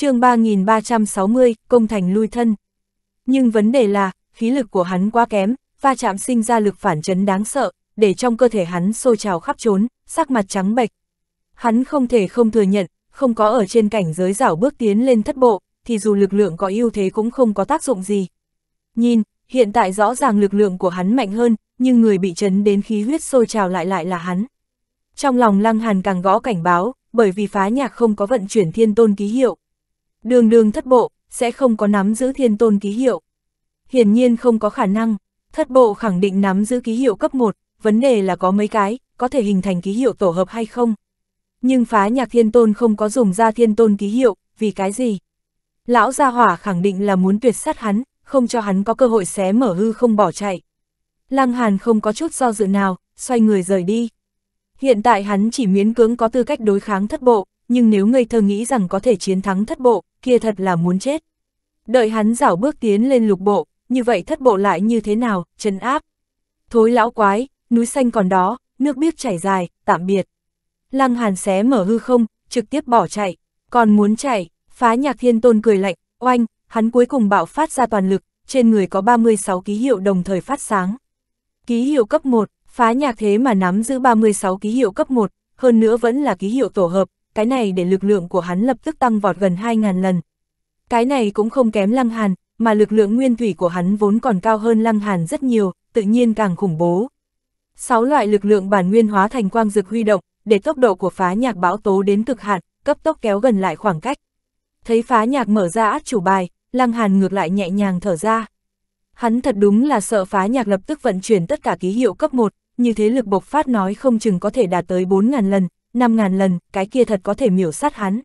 chương 3360, công thành lui thân. Nhưng vấn đề là, khí lực của hắn quá kém, va chạm sinh ra lực phản chấn đáng sợ, để trong cơ thể hắn sôi trào khắp trốn, sắc mặt trắng bệch. Hắn không thể không thừa nhận, không có ở trên cảnh giới rảo bước tiến lên thất bộ, thì dù lực lượng có ưu thế cũng không có tác dụng gì. Nhìn, hiện tại rõ ràng lực lượng của hắn mạnh hơn, nhưng người bị chấn đến khí huyết sôi trào lại lại là hắn. Trong lòng Lăng Hàn càng gõ cảnh báo, bởi vì phá nhạc không có vận chuyển thiên tôn ký hiệu, Đường đường thất bộ, sẽ không có nắm giữ thiên tôn ký hiệu. Hiển nhiên không có khả năng, thất bộ khẳng định nắm giữ ký hiệu cấp 1, vấn đề là có mấy cái, có thể hình thành ký hiệu tổ hợp hay không. Nhưng phá nhạc thiên tôn không có dùng ra thiên tôn ký hiệu, vì cái gì? Lão gia hỏa khẳng định là muốn tuyệt sát hắn, không cho hắn có cơ hội xé mở hư không bỏ chạy. Lăng Hàn không có chút do dự nào, xoay người rời đi. Hiện tại hắn chỉ miễn cưỡng có tư cách đối kháng thất bộ, nhưng nếu ngây thơ nghĩ rằng có thể chiến thắng thất bộ, kia thật là muốn chết. Đợi hắn rảo bước tiến lên lục bộ, như vậy thất bộ lại như thế nào, trấn áp. Thối lão quái, núi xanh còn đó, nước biếc chảy dài, tạm biệt. Lăng hàn xé mở hư không, trực tiếp bỏ chạy, còn muốn chạy, phá nhạc thiên tôn cười lạnh, oanh, hắn cuối cùng bạo phát ra toàn lực, trên người có 36 ký hiệu đồng thời phát sáng. Ký hiệu cấp 1, phá nhạc thế mà nắm giữ 36 ký hiệu cấp 1, hơn nữa vẫn là ký hiệu tổ hợp, cái này để lực lượng của hắn lập tức tăng vọt gần 2.000 lần. Cái này cũng không kém Lăng Hàn, mà lực lượng nguyên thủy của hắn vốn còn cao hơn Lăng Hàn rất nhiều, tự nhiên càng khủng bố. Sáu loại lực lượng bản nguyên hóa thành quang dực huy động, để tốc độ của phá nhạc bão tố đến cực hạn, cấp tốc kéo gần lại khoảng cách. Thấy phá nhạc mở ra át chủ bài, Lăng Hàn ngược lại nhẹ nhàng thở ra. Hắn thật đúng là sợ phá nhạc lập tức vận chuyển tất cả ký hiệu cấp 1, như thế lực bộc phát nói không chừng có thể đạt tới 4.000 lần, năm ngàn lần, cái kia thật có thể miểu sát hắn.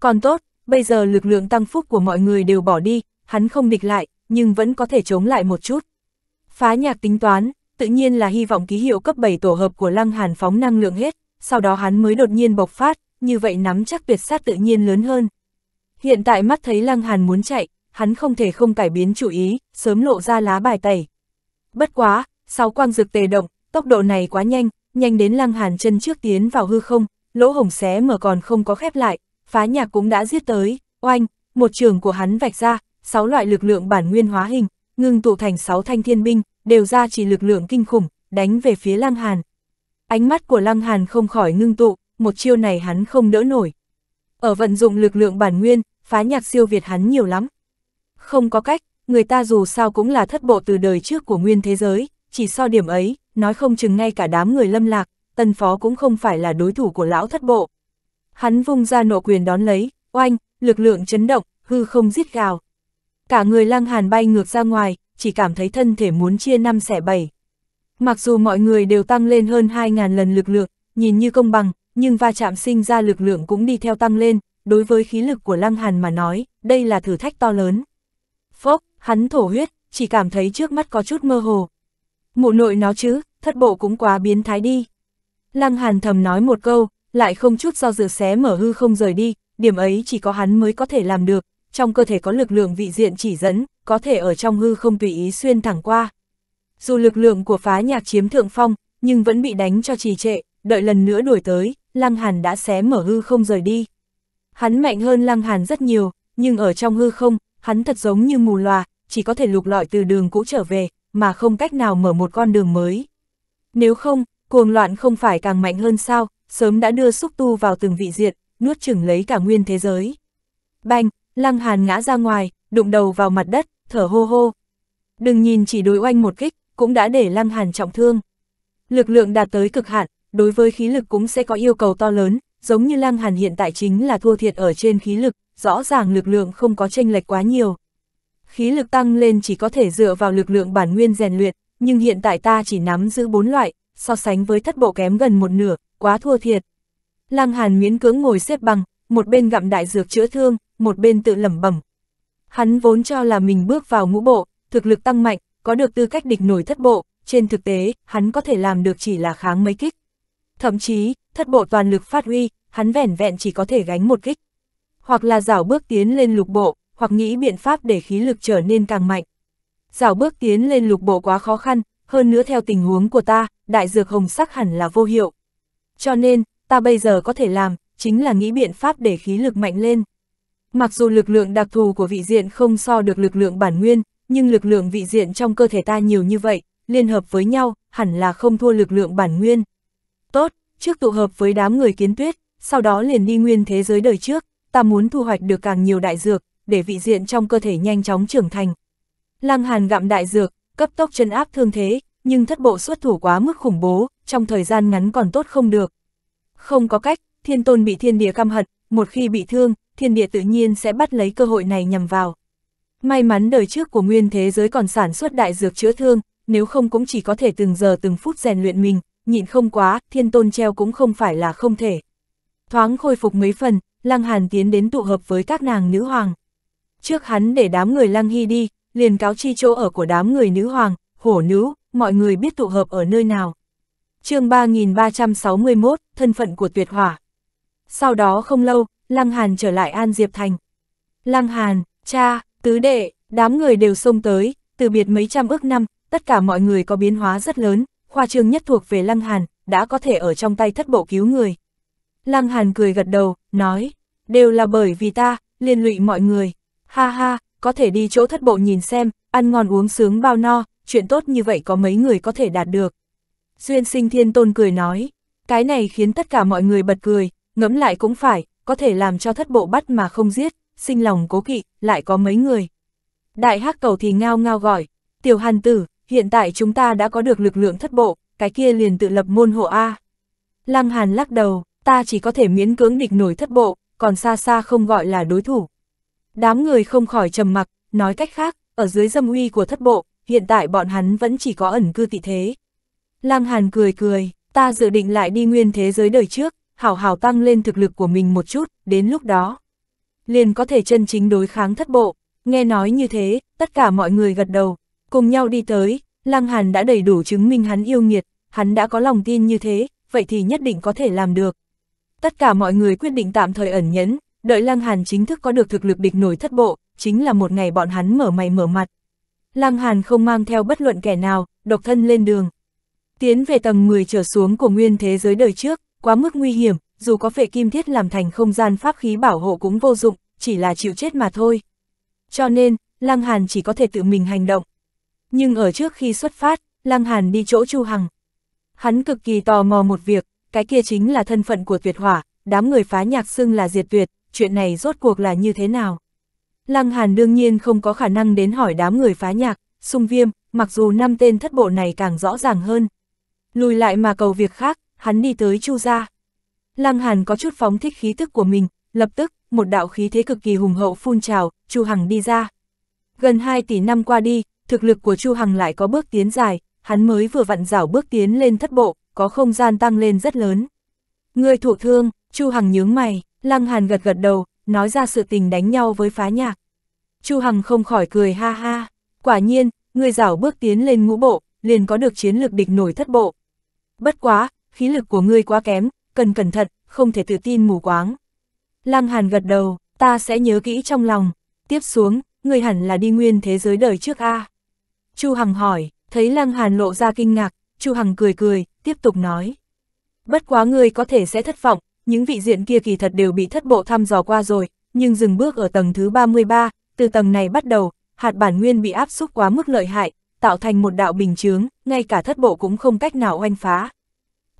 Còn tốt, bây giờ lực lượng tăng phúc của mọi người đều bỏ đi, hắn không địch lại, nhưng vẫn có thể chống lại một chút. Phá nhạc tính toán, tự nhiên là hy vọng ký hiệu cấp 7 tổ hợp của Lăng Hàn phóng năng lượng hết, sau đó hắn mới đột nhiên bộc phát, như vậy nắm chắc tuyệt sát tự nhiên lớn hơn. Hiện tại mắt thấy Lăng Hàn muốn chạy, hắn không thể không cải biến chủ ý, sớm lộ ra lá bài tẩy. Bất quá, sáu quang dược tề động, tốc độ này quá nhanh, nhanh đến lăng hàn chân trước tiến vào hư không, lỗ hồng xé mở còn không có khép lại, phá nhạc cũng đã giết tới, oanh, một trường của hắn vạch ra, sáu loại lực lượng bản nguyên hóa hình, ngưng tụ thành sáu thanh thiên binh, đều ra chỉ lực lượng kinh khủng, đánh về phía lăng hàn. Ánh mắt của lăng hàn không khỏi ngưng tụ, một chiêu này hắn không đỡ nổi. Ở vận dụng lực lượng bản nguyên, phá nhạc siêu việt hắn nhiều lắm. Không có cách, người ta dù sao cũng là thất bộ từ đời trước của nguyên thế giới, chỉ so điểm ấy, nói không chừng ngay cả đám người lâm lạc, tân phó cũng không phải là đối thủ của lão thất bộ. Hắn vung ra nộ quyền đón lấy, oanh, lực lượng chấn động, hư không giết gào. Cả người lăng hàn bay ngược ra ngoài, chỉ cảm thấy thân thể muốn chia năm xẻ bảy. Mặc dù mọi người đều tăng lên hơn 2.000 lần lực lượng, nhìn như công bằng, nhưng va chạm sinh ra lực lượng cũng đi theo tăng lên, đối với khí lực của Lăng Hàn mà nói, đây là thử thách to lớn. Phốc, hắn thổ huyết, chỉ cảm thấy trước mắt có chút mơ hồ, Mụ nội nó chứ, thất bộ cũng quá biến thái đi. Lăng Hàn thầm nói một câu, lại không chút do dự xé mở hư không rời đi, điểm ấy chỉ có hắn mới có thể làm được, trong cơ thể có lực lượng vị diện chỉ dẫn, có thể ở trong hư không tùy ý xuyên thẳng qua. Dù lực lượng của phá nhạc chiếm thượng phong, nhưng vẫn bị đánh cho trì trệ, đợi lần nữa đuổi tới, Lăng Hàn đã xé mở hư không rời đi. Hắn mạnh hơn Lăng Hàn rất nhiều, nhưng ở trong hư không, hắn thật giống như mù lòa, chỉ có thể lục lọi từ đường cũ trở về, mà không cách nào mở một con đường mới. Nếu không, cuồng loạn không phải càng mạnh hơn sao, sớm đã đưa xúc tu vào từng vị diện, nuốt chửng lấy cả nguyên thế giới. Banh, lăng hàn ngã ra ngoài, đụng đầu vào mặt đất, thở hô hô. Đừng nhìn chỉ đối oanh một kích, cũng đã để lăng hàn trọng thương. Lực lượng đạt tới cực hạn, đối với khí lực cũng sẽ có yêu cầu to lớn, giống như lăng hàn hiện tại chính là thua thiệt ở trên khí lực, rõ ràng lực lượng không có tranh lệch quá nhiều khí lực tăng lên chỉ có thể dựa vào lực lượng bản nguyên rèn luyện, nhưng hiện tại ta chỉ nắm giữ bốn loại, so sánh với thất bộ kém gần một nửa, quá thua thiệt. Lăng Hàn miễn cưỡng ngồi xếp bằng, một bên gặm đại dược chữa thương, một bên tự lẩm bẩm. Hắn vốn cho là mình bước vào ngũ bộ, thực lực tăng mạnh, có được tư cách địch nổi thất bộ, trên thực tế, hắn có thể làm được chỉ là kháng mấy kích. Thậm chí, thất bộ toàn lực phát huy, hắn vẻn vẹn chỉ có thể gánh một kích. Hoặc là dảo bước tiến lên lục bộ, hoặc nghĩ biện pháp để khí lực trở nên càng mạnh. Dảo bước tiến lên lục bộ quá khó khăn, hơn nữa theo tình huống của ta, đại dược hồng sắc hẳn là vô hiệu. Cho nên, ta bây giờ có thể làm, chính là nghĩ biện pháp để khí lực mạnh lên. Mặc dù lực lượng đặc thù của vị diện không so được lực lượng bản nguyên, nhưng lực lượng vị diện trong cơ thể ta nhiều như vậy, liên hợp với nhau, hẳn là không thua lực lượng bản nguyên. Tốt, trước tụ hợp với đám người kiến tuyết, sau đó liền đi nguyên thế giới đời trước, ta muốn thu hoạch được càng nhiều đại dược, để vị diện trong cơ thể nhanh chóng trưởng thành. Lăng Hàn gặm đại dược, cấp tốc chân áp thương thế, nhưng thất bộ xuất thủ quá mức khủng bố, trong thời gian ngắn còn tốt không được. Không có cách, thiên tôn bị thiên địa căm hận, một khi bị thương, thiên địa tự nhiên sẽ bắt lấy cơ hội này nhằm vào. May mắn đời trước của nguyên thế giới còn sản xuất đại dược chữa thương, nếu không cũng chỉ có thể từng giờ từng phút rèn luyện mình, nhịn không quá, thiên tôn treo cũng không phải là không thể. Thoáng khôi phục mấy phần, Lăng Hàn tiến đến tụ hợp với các nàng nữ hoàng. Trước hắn để đám người Lăng Hy đi, liền cáo chi chỗ ở của đám người nữ hoàng, hổ nữ, mọi người biết tụ hợp ở nơi nào. chương 3361, thân phận của tuyệt hỏa. Sau đó không lâu, Lăng Hàn trở lại An Diệp Thành. Lăng Hàn, cha, tứ đệ, đám người đều xông tới, từ biệt mấy trăm ước năm, tất cả mọi người có biến hóa rất lớn, khoa trương nhất thuộc về Lăng Hàn, đã có thể ở trong tay thất bộ cứu người. Lăng Hàn cười gật đầu, nói, đều là bởi vì ta, liên lụy mọi người ha ha, có thể đi chỗ thất bộ nhìn xem, ăn ngon uống sướng bao no, chuyện tốt như vậy có mấy người có thể đạt được. Duyên sinh thiên tôn cười nói, cái này khiến tất cả mọi người bật cười, ngẫm lại cũng phải, có thể làm cho thất bộ bắt mà không giết, sinh lòng cố kỵ, lại có mấy người. Đại hắc cầu thì ngao ngao gọi, tiểu hàn tử, hiện tại chúng ta đã có được lực lượng thất bộ, cái kia liền tự lập môn hộ A. Lăng hàn lắc đầu, ta chỉ có thể miễn cưỡng địch nổi thất bộ, còn xa xa không gọi là đối thủ. Đám người không khỏi trầm mặc, nói cách khác, ở dưới dâm uy của thất bộ, hiện tại bọn hắn vẫn chỉ có ẩn cư tị thế. Lăng Hàn cười cười, ta dự định lại đi nguyên thế giới đời trước, hảo hảo tăng lên thực lực của mình một chút, đến lúc đó. Liền có thể chân chính đối kháng thất bộ, nghe nói như thế, tất cả mọi người gật đầu, cùng nhau đi tới, Lăng Hàn đã đầy đủ chứng minh hắn yêu nghiệt, hắn đã có lòng tin như thế, vậy thì nhất định có thể làm được. Tất cả mọi người quyết định tạm thời ẩn nhẫn, đợi Lăng Hàn chính thức có được thực lực địch nổi thất bộ, chính là một ngày bọn hắn mở mày mở mặt. Lăng Hàn không mang theo bất luận kẻ nào, độc thân lên đường. Tiến về tầng 10 trở xuống của nguyên thế giới đời trước, quá mức nguy hiểm, dù có vệ kim thiết làm thành không gian pháp khí bảo hộ cũng vô dụng, chỉ là chịu chết mà thôi. Cho nên, Lăng Hàn chỉ có thể tự mình hành động. Nhưng ở trước khi xuất phát, Lăng Hàn đi chỗ Chu Hằng. Hắn cực kỳ tò mò một việc, cái kia chính là thân phận của tuyệt hỏa, đám người phá nhạc xưng là diệt tuyệt, chuyện này rốt cuộc là như thế nào? Lăng Hàn đương nhiên không có khả năng đến hỏi đám người phá nhạc, sung viêm, mặc dù năm tên thất bộ này càng rõ ràng hơn. Lùi lại mà cầu việc khác, hắn đi tới Chu Gia. Lăng Hàn có chút phóng thích khí tức của mình, lập tức, một đạo khí thế cực kỳ hùng hậu phun trào, Chu Hằng đi ra. Gần 2 tỷ năm qua đi, thực lực của Chu Hằng lại có bước tiến dài, hắn mới vừa vặn rảo bước tiến lên thất bộ, có không gian tăng lên rất lớn. Người thụ thương, Chu Hằng nhướng mày, Lăng Hàn gật gật đầu, nói ra sự tình đánh nhau với phá nhạc. Chu Hằng không khỏi cười ha ha, quả nhiên, người rảo bước tiến lên ngũ bộ, liền có được chiến lược địch nổi thất bộ. Bất quá, khí lực của ngươi quá kém, cần cẩn thận, không thể tự tin mù quáng. Lăng Hàn gật đầu, ta sẽ nhớ kỹ trong lòng, tiếp xuống, ngươi hẳn là đi nguyên thế giới đời trước a. Chu Hằng hỏi, thấy Lăng Hàn lộ ra kinh ngạc, Chu Hằng cười cười, tiếp tục nói. Bất quá ngươi có thể sẽ thất vọng, những vị diện kia kỳ thật đều bị thất bộ thăm dò qua rồi, nhưng dừng bước ở tầng thứ 33, từ tầng này bắt đầu, hạt bản nguyên bị áp xúc quá mức lợi hại, tạo thành một đạo bình chướng, ngay cả thất bộ cũng không cách nào oanh phá.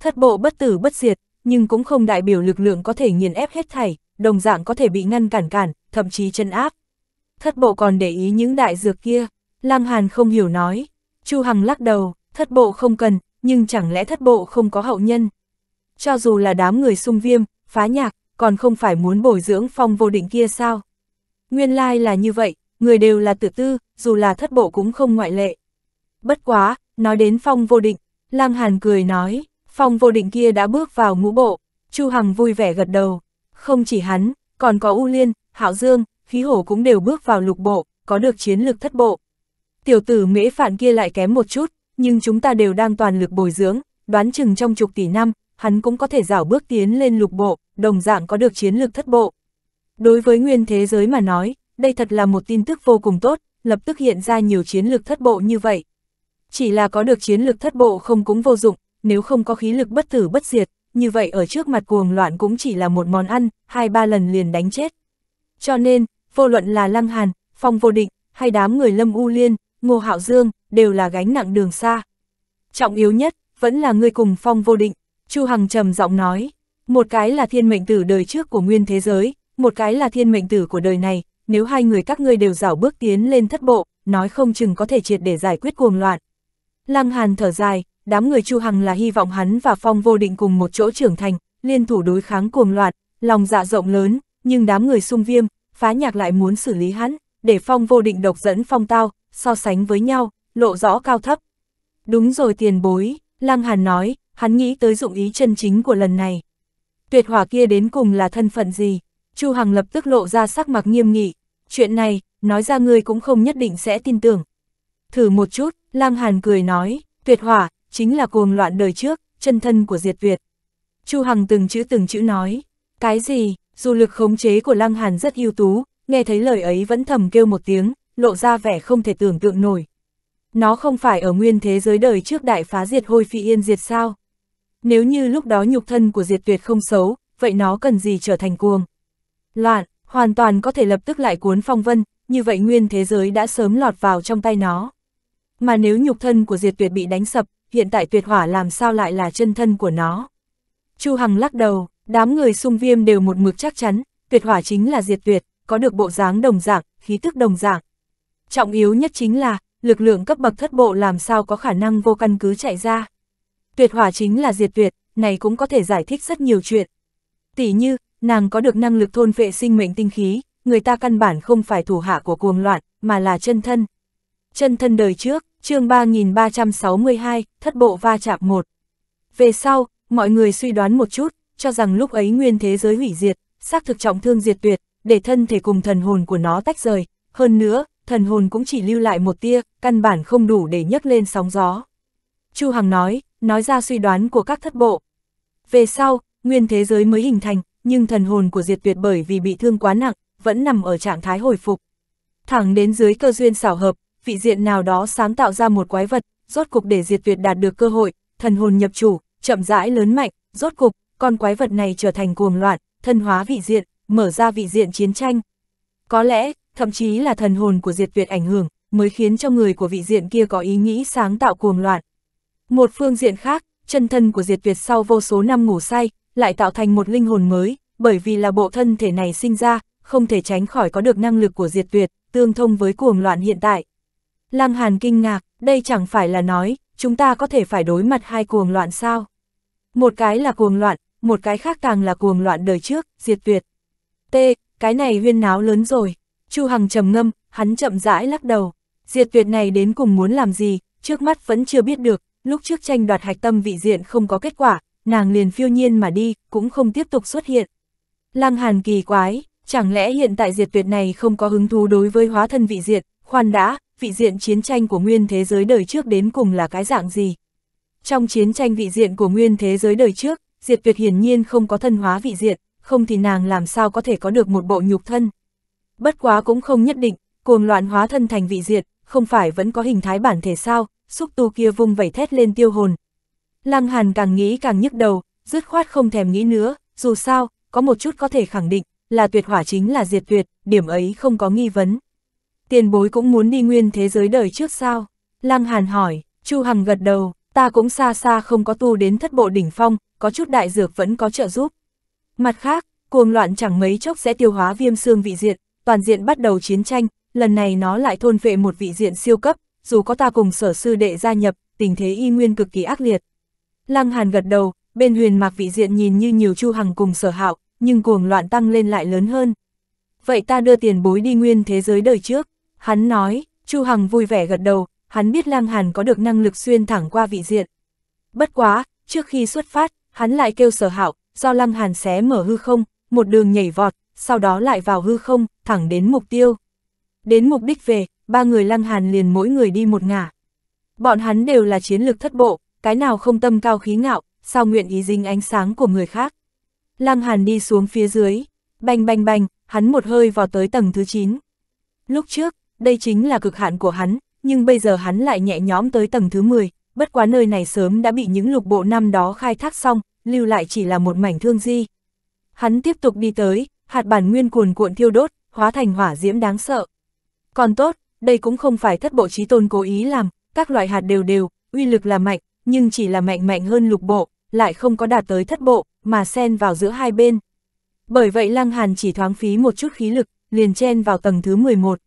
Thất bộ bất tử bất diệt, nhưng cũng không đại biểu lực lượng có thể nghiền ép hết thảy, đồng dạng có thể bị ngăn cản cản, thậm chí chân áp. Thất bộ còn để ý những đại dược kia, Lăng Hàn không hiểu nói. Chu Hằng lắc đầu, thất bộ không cần, nhưng chẳng lẽ thất bộ không có hậu nhân? cho dù là đám người sung viêm, phá nhạc, còn không phải muốn bồi dưỡng phong vô định kia sao. Nguyên lai là như vậy, người đều là tự tư, dù là thất bộ cũng không ngoại lệ. Bất quá, nói đến phong vô định, lang hàn cười nói, phong vô định kia đã bước vào ngũ bộ, chu Hằng vui vẻ gật đầu. Không chỉ hắn, còn có U Liên, Hạo Dương, khí hổ cũng đều bước vào lục bộ, có được chiến lực thất bộ. Tiểu tử mễ Phạn kia lại kém một chút, nhưng chúng ta đều đang toàn lực bồi dưỡng, đoán chừng trong chục tỷ năm, hắn cũng có thể rảo bước tiến lên lục bộ, đồng dạng có được chiến lược thất bộ. Đối với nguyên thế giới mà nói, đây thật là một tin tức vô cùng tốt, lập tức hiện ra nhiều chiến lược thất bộ như vậy. Chỉ là có được chiến lược thất bộ không cũng vô dụng, nếu không có khí lực bất tử bất diệt, như vậy ở trước mặt cuồng loạn cũng chỉ là một món ăn, hai ba lần liền đánh chết. Cho nên, vô luận là Lăng Hàn, Phong Vô Định, hay đám người Lâm U Liên, Ngô Hạo Dương, đều là gánh nặng đường xa. Trọng yếu nhất, vẫn là người cùng Phong Vô Định, Chu Hằng trầm giọng nói, một cái là thiên mệnh tử đời trước của nguyên thế giới, một cái là thiên mệnh tử của đời này, nếu hai người các ngươi đều dảo bước tiến lên thất bộ, nói không chừng có thể triệt để giải quyết cuồng loạn. Lăng Hàn thở dài, đám người Chu Hằng là hy vọng hắn và Phong Vô Định cùng một chỗ trưởng thành, liên thủ đối kháng cuồng loạn, lòng dạ rộng lớn, nhưng đám người xung viêm, phá nhạc lại muốn xử lý hắn, để Phong Vô Định độc dẫn Phong Tao, so sánh với nhau, lộ rõ cao thấp. Đúng rồi tiền bối, Lăng Hàn nói, hắn nghĩ tới dụng ý chân chính của lần này. Tuyệt hỏa kia đến cùng là thân phận gì? Chu Hằng lập tức lộ ra sắc mặt nghiêm nghị, chuyện này, nói ra ngươi cũng không nhất định sẽ tin tưởng. Thử một chút, Lang Hàn cười nói, tuyệt hỏa, chính là cuồng loạn đời trước, chân thân của diệt việt Chu Hằng từng chữ từng chữ nói, cái gì, dù lực khống chế của Lăng Hàn rất ưu tú, nghe thấy lời ấy vẫn thầm kêu một tiếng, lộ ra vẻ không thể tưởng tượng nổi. Nó không phải ở nguyên thế giới đời trước đại phá diệt hôi phi yên diệt sao? Nếu như lúc đó nhục thân của diệt tuyệt không xấu, vậy nó cần gì trở thành cuồng? Loạn, hoàn toàn có thể lập tức lại cuốn phong vân, như vậy nguyên thế giới đã sớm lọt vào trong tay nó. Mà nếu nhục thân của diệt tuyệt bị đánh sập, hiện tại tuyệt hỏa làm sao lại là chân thân của nó? Chu Hằng lắc đầu, đám người xung viêm đều một mực chắc chắn, tuyệt hỏa chính là diệt tuyệt, có được bộ dáng đồng dạng, khí tức đồng dạng. Trọng yếu nhất chính là, lực lượng cấp bậc thất bộ làm sao có khả năng vô căn cứ chạy ra tuyệt hỏa chính là diệt tuyệt, này cũng có thể giải thích rất nhiều chuyện. Tỷ như, nàng có được năng lực thôn vệ sinh mệnh tinh khí, người ta căn bản không phải thủ hạ của cuồng loạn, mà là chân thân. Chân thân đời trước, chương 3362, thất bộ va chạm một. Về sau, mọi người suy đoán một chút, cho rằng lúc ấy nguyên thế giới hủy diệt, xác thực trọng thương diệt tuyệt, để thân thể cùng thần hồn của nó tách rời. Hơn nữa, thần hồn cũng chỉ lưu lại một tia, căn bản không đủ để nhấc lên sóng gió. Chu Hằng nói, nói ra suy đoán của các thất bộ. Về sau, nguyên thế giới mới hình thành, nhưng thần hồn của diệt tuyệt bởi vì bị thương quá nặng, vẫn nằm ở trạng thái hồi phục. Thẳng đến dưới cơ duyên xảo hợp, vị diện nào đó sáng tạo ra một quái vật, rốt cục để diệt tuyệt đạt được cơ hội, thần hồn nhập chủ, chậm rãi lớn mạnh, rốt cục, con quái vật này trở thành cuồng loạn, thân hóa vị diện, mở ra vị diện chiến tranh. Có lẽ, thậm chí là thần hồn của diệt tuyệt ảnh hưởng, mới khiến cho người của vị diện kia có ý nghĩ sáng tạo cuồng loạn. Một phương diện khác, chân thân của diệt Việt sau vô số năm ngủ say, lại tạo thành một linh hồn mới, bởi vì là bộ thân thể này sinh ra, không thể tránh khỏi có được năng lực của diệt Việt tương thông với cuồng loạn hiện tại. Lăng Hàn kinh ngạc, đây chẳng phải là nói, chúng ta có thể phải đối mặt hai cuồng loạn sao? Một cái là cuồng loạn, một cái khác càng là cuồng loạn đời trước, diệt Việt. T, cái này huyên náo lớn rồi. Chu Hằng trầm ngâm, hắn chậm rãi lắc đầu. Diệt Việt này đến cùng muốn làm gì, trước mắt vẫn chưa biết được, lúc trước tranh đoạt hạch tâm vị diện không có kết quả, nàng liền phiêu nhiên mà đi, cũng không tiếp tục xuất hiện. Lăng Hàn kỳ quái, chẳng lẽ hiện tại diệt tuyệt này không có hứng thú đối với hóa thân vị diện, khoan đã, vị diện chiến tranh của nguyên thế giới đời trước đến cùng là cái dạng gì? Trong chiến tranh vị diện của nguyên thế giới đời trước, diệt tuyệt hiển nhiên không có thân hóa vị diện, không thì nàng làm sao có thể có được một bộ nhục thân. Bất quá cũng không nhất định, cuồng loạn hóa thân thành vị diện, không phải vẫn có hình thái bản thể sao, xúc tu kia vung vẩy thét lên tiêu hồn. Lăng Hàn càng nghĩ càng nhức đầu, dứt khoát không thèm nghĩ nữa, dù sao, có một chút có thể khẳng định, là tuyệt hỏa chính là diệt tuyệt, điểm ấy không có nghi vấn. Tiền bối cũng muốn đi nguyên thế giới đời trước sao? Lăng Hàn hỏi, Chu Hằng gật đầu, ta cũng xa xa không có tu đến thất bộ đỉnh phong, có chút đại dược vẫn có trợ giúp. Mặt khác, cuồng loạn chẳng mấy chốc sẽ tiêu hóa viêm xương vị diện, toàn diện bắt đầu chiến tranh, lần này nó lại thôn vệ một vị diện siêu cấp, dù có ta cùng sở sư đệ gia nhập, tình thế y nguyên cực kỳ ác liệt. Lăng Hàn gật đầu, bên huyền mạc vị diện nhìn như nhiều chu hằng cùng sở hạo, nhưng cuồng loạn tăng lên lại lớn hơn. Vậy ta đưa tiền bối đi nguyên thế giới đời trước, hắn nói, chu hằng vui vẻ gật đầu, hắn biết Lăng Hàn có được năng lực xuyên thẳng qua vị diện. Bất quá, trước khi xuất phát, hắn lại kêu sở hạo, do Lăng Hàn xé mở hư không, một đường nhảy vọt, sau đó lại vào hư không, thẳng đến mục tiêu. Đến mục đích về, ba người lăng hàn liền mỗi người đi một ngả. Bọn hắn đều là chiến lược thất bộ, cái nào không tâm cao khí ngạo, sao nguyện ý dính ánh sáng của người khác. Lăng hàn đi xuống phía dưới, bành bành bành hắn một hơi vào tới tầng thứ 9. Lúc trước, đây chính là cực hạn của hắn, nhưng bây giờ hắn lại nhẹ nhõm tới tầng thứ 10, bất quá nơi này sớm đã bị những lục bộ năm đó khai thác xong, lưu lại chỉ là một mảnh thương di. Hắn tiếp tục đi tới, hạt bản nguyên cuồn cuộn thiêu đốt, hóa thành hỏa diễm đáng sợ. Còn tốt, đây cũng không phải thất bộ trí tôn cố ý làm, các loại hạt đều đều, uy lực là mạnh, nhưng chỉ là mạnh mạnh hơn lục bộ, lại không có đạt tới thất bộ, mà xen vào giữa hai bên. Bởi vậy Lăng Hàn chỉ thoáng phí một chút khí lực, liền chen vào tầng thứ 11.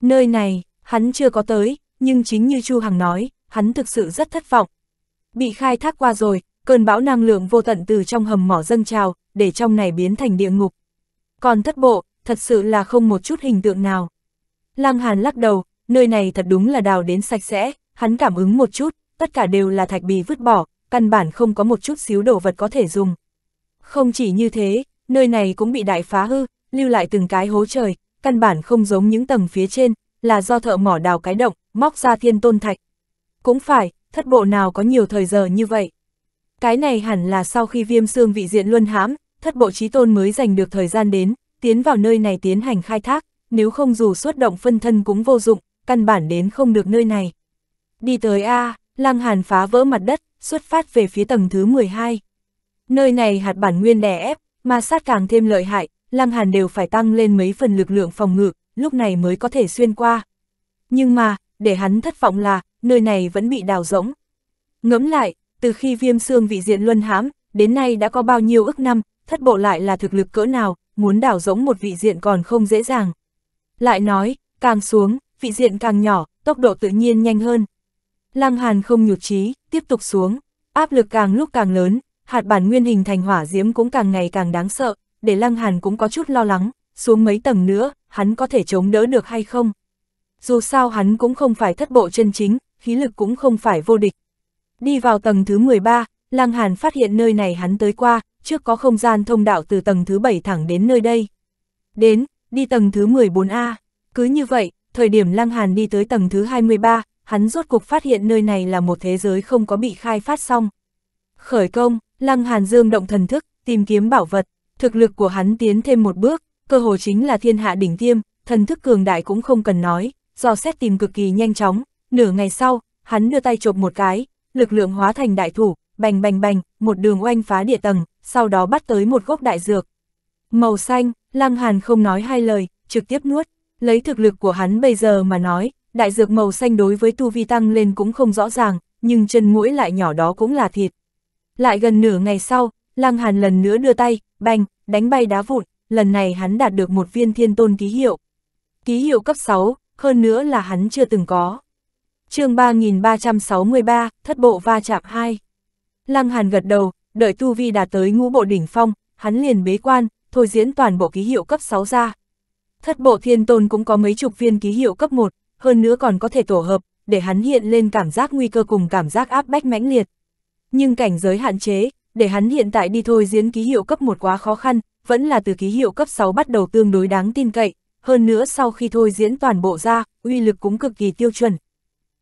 Nơi này, hắn chưa có tới, nhưng chính như Chu Hằng nói, hắn thực sự rất thất vọng. Bị khai thác qua rồi, cơn bão năng lượng vô tận từ trong hầm mỏ dâng trào, để trong này biến thành địa ngục. Còn thất bộ, thật sự là không một chút hình tượng nào. Lăng Hàn lắc đầu, nơi này thật đúng là đào đến sạch sẽ, hắn cảm ứng một chút, tất cả đều là thạch bì vứt bỏ, căn bản không có một chút xíu đồ vật có thể dùng. Không chỉ như thế, nơi này cũng bị đại phá hư, lưu lại từng cái hố trời, căn bản không giống những tầng phía trên, là do thợ mỏ đào cái động, móc ra thiên tôn thạch. Cũng phải, thất bộ nào có nhiều thời giờ như vậy. Cái này hẳn là sau khi viêm xương vị diện luân hãm, thất bộ trí tôn mới giành được thời gian đến, tiến vào nơi này tiến hành khai thác, nếu không dù xuất động phân thân cũng vô dụng, căn bản đến không được nơi này. Đi tới A, Lăng Hàn phá vỡ mặt đất, xuất phát về phía tầng thứ 12. Nơi này hạt bản nguyên đè ép, mà sát càng thêm lợi hại, Lăng Hàn đều phải tăng lên mấy phần lực lượng phòng ngự, lúc này mới có thể xuyên qua. Nhưng mà, để hắn thất vọng là, nơi này vẫn bị đào rỗng. Ngẫm lại, từ khi viêm xương vị diện luân hãm, đến nay đã có bao nhiêu ức năm, thất bộ lại là thực lực cỡ nào, muốn đào rỗng một vị diện còn không dễ dàng. Lại nói, càng xuống, vị diện càng nhỏ, tốc độ tự nhiên nhanh hơn. Lăng Hàn không nhụt chí, tiếp tục xuống, áp lực càng lúc càng lớn, hạt bản nguyên hình thành hỏa diễm cũng càng ngày càng đáng sợ, để Lăng Hàn cũng có chút lo lắng, xuống mấy tầng nữa, hắn có thể chống đỡ được hay không. Dù sao hắn cũng không phải thất bộ chân chính, khí lực cũng không phải vô địch. Đi vào tầng thứ 13, Lăng Hàn phát hiện nơi này hắn tới qua, trước có không gian thông đạo từ tầng thứ 7 thẳng đến nơi đây. Đến, đi tầng thứ 14A. Cứ như vậy, thời điểm Lăng Hàn đi tới tầng thứ 23, hắn rốt cuộc phát hiện nơi này là một thế giới không có bị khai phát xong. Khởi công, Lăng Hàn dương động thần thức, tìm kiếm bảo vật, thực lực của hắn tiến thêm một bước, cơ hồ chính là thiên hạ đỉnh tiêm, thần thức cường đại cũng không cần nói, do xét tìm cực kỳ nhanh chóng, nửa ngày sau, hắn đưa tay chộp một cái, lực lượng hóa thành đại thủ, bành bành bành, một đường oanh phá địa tầng, sau đó bắt tới một gốc đại dược. Màu xanh, Lăng Hàn không nói hai lời, trực tiếp nuốt, lấy thực lực của hắn bây giờ mà nói, đại dược màu xanh đối với tu vi tăng lên cũng không rõ ràng, nhưng chân mũi lại nhỏ đó cũng là thịt. Lại gần nửa ngày sau, Lăng Hàn lần nữa đưa tay, banh, đánh bay đá vụn, lần này hắn đạt được một viên thiên tôn ký hiệu. Ký hiệu cấp 6, hơn nữa là hắn chưa từng có. chương 3363, thất bộ va chạm 2. Lăng Hàn gật đầu, đợi tu vi đạt tới ngũ bộ đỉnh phong, hắn liền bế quan, thôi diễn toàn bộ ký hiệu cấp 6 ra. Thất bộ thiên tôn cũng có mấy chục viên ký hiệu cấp 1, hơn nữa còn có thể tổ hợp, để hắn hiện lên cảm giác nguy cơ cùng cảm giác áp bách mãnh liệt. Nhưng cảnh giới hạn chế, để hắn hiện tại đi thôi diễn ký hiệu cấp 1 quá khó khăn, vẫn là từ ký hiệu cấp 6 bắt đầu tương đối đáng tin cậy, hơn nữa sau khi thôi diễn toàn bộ ra, uy lực cũng cực kỳ tiêu chuẩn.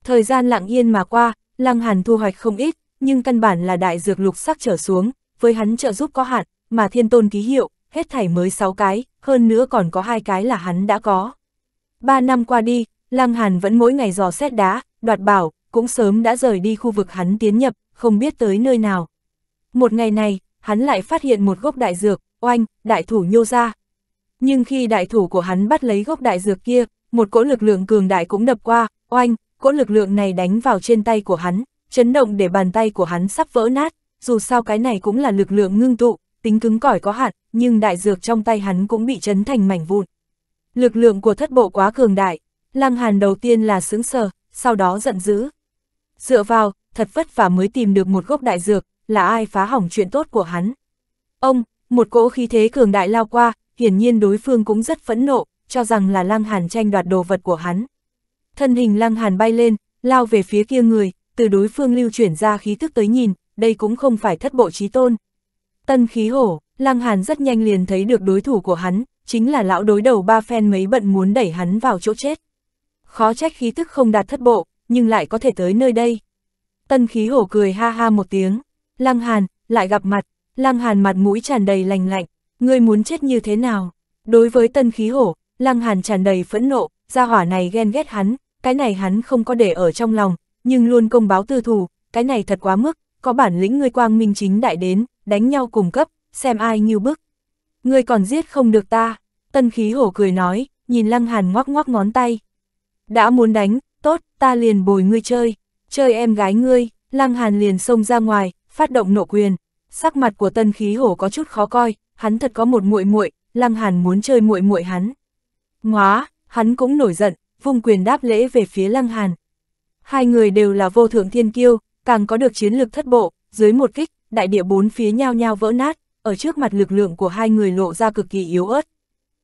Thời gian lặng yên mà qua, Lăng Hàn thu hoạch không ít, nhưng căn bản là đại dược lục sắc trở xuống, với hắn trợ giúp có hạn, mà thiên tôn ký hiệu, hết thảy mới 6 cái, hơn nữa còn có hai cái là hắn đã có. 3 năm qua đi, Lăng Hàn vẫn mỗi ngày dò xét đá, đoạt bảo, cũng sớm đã rời đi khu vực hắn tiến nhập, không biết tới nơi nào. Một ngày này, hắn lại phát hiện một gốc đại dược, oanh, đại thủ nhô ra. Nhưng khi đại thủ của hắn bắt lấy gốc đại dược kia, một cỗ lực lượng cường đại cũng đập qua, oanh, cỗ lực lượng này đánh vào trên tay của hắn, chấn động để bàn tay của hắn sắp vỡ nát, dù sao cái này cũng là lực lượng ngưng tụ, tính cứng cỏi có hạn, nhưng đại dược trong tay hắn cũng bị chấn thành mảnh vụn. Lực lượng của thất bộ quá cường đại, Lăng Hàn đầu tiên là sững sờ, sau đó giận dữ. Dựa vào, thật vất vả mới tìm được một gốc đại dược, là ai phá hỏng chuyện tốt của hắn. Ông, một cỗ khí thế cường đại lao qua, hiển nhiên đối phương cũng rất phẫn nộ, cho rằng là Lăng Hàn tranh đoạt đồ vật của hắn. Thân hình Lăng Hàn bay lên, lao về phía kia người, từ đối phương lưu chuyển ra khí thức tới nhìn, đây cũng không phải thất bộ trí tôn, Tân khí hổ, Lăng Hàn rất nhanh liền thấy được đối thủ của hắn, chính là lão đối đầu ba phen mấy bận muốn đẩy hắn vào chỗ chết. Khó trách khí tức không đạt thất bộ, nhưng lại có thể tới nơi đây. Tân khí hổ cười ha ha một tiếng, Lăng Hàn, lại gặp mặt, Lăng Hàn mặt mũi tràn đầy lành lạnh, ngươi muốn chết như thế nào? Đối với tân khí hổ, Lăng Hàn tràn đầy phẫn nộ, gia hỏa này ghen ghét hắn, cái này hắn không có để ở trong lòng, nhưng luôn công báo tư thù, cái này thật quá mức, có bản lĩnh ngươi quang minh chính đại đến, đánh nhau cùng cấp, xem ai như bức. người còn giết không được ta, tân khí hổ cười nói, nhìn lăng hàn ngoắc ngoắc ngón tay. Đã muốn đánh, tốt, ta liền bồi ngươi chơi, chơi em gái ngươi, lăng hàn liền xông ra ngoài, phát động nộ quyền. Sắc mặt của tân khí hổ có chút khó coi, hắn thật có một muội muội, lăng hàn muốn chơi muội muội hắn. Ngóa, hắn cũng nổi giận, vung quyền đáp lễ về phía lăng hàn. Hai người đều là vô thượng thiên kiêu, càng có được chiến lược thất bộ, dưới một kích, đại địa bốn phía nhao nhao vỡ nát, ở trước mặt lực lượng của hai người lộ ra cực kỳ yếu ớt.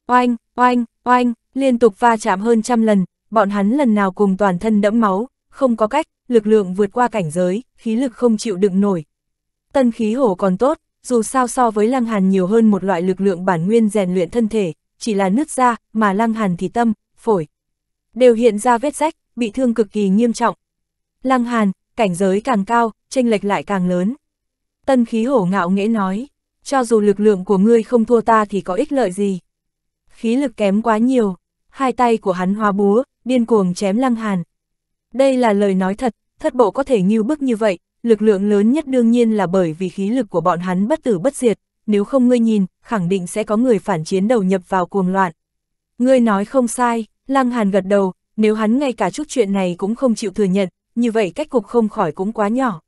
Oanh, oanh, oanh, liên tục va chạm hơn trăm lần, bọn hắn lần nào cùng toàn thân đẫm máu, không có cách, lực lượng vượt qua cảnh giới, khí lực không chịu đựng nổi. Tân khí hổ còn tốt, dù sao so với lăng hàn nhiều hơn một loại lực lượng bản nguyên rèn luyện thân thể, chỉ là nứt ra, mà lăng hàn thì tâm, phổi. Đều hiện ra vết rách, bị thương cực kỳ nghiêm trọng. Lăng hàn, cảnh giới càng cao, tranh lệch lại càng lớn. Tân khí hổ ngạo nghễ nói, cho dù lực lượng của ngươi không thua ta thì có ích lợi gì. Khí lực kém quá nhiều, hai tay của hắn hóa búa, điên cuồng chém lăng hàn. Đây là lời nói thật, thất bộ có thể như bức như vậy, lực lượng lớn nhất đương nhiên là bởi vì khí lực của bọn hắn bất tử bất diệt, nếu không ngươi nhìn, khẳng định sẽ có người phản chiến đầu nhập vào cuồng loạn. Ngươi nói không sai, lăng hàn gật đầu, nếu hắn ngay cả chút chuyện này cũng không chịu thừa nhận, như vậy cách cục không khỏi cũng quá nhỏ.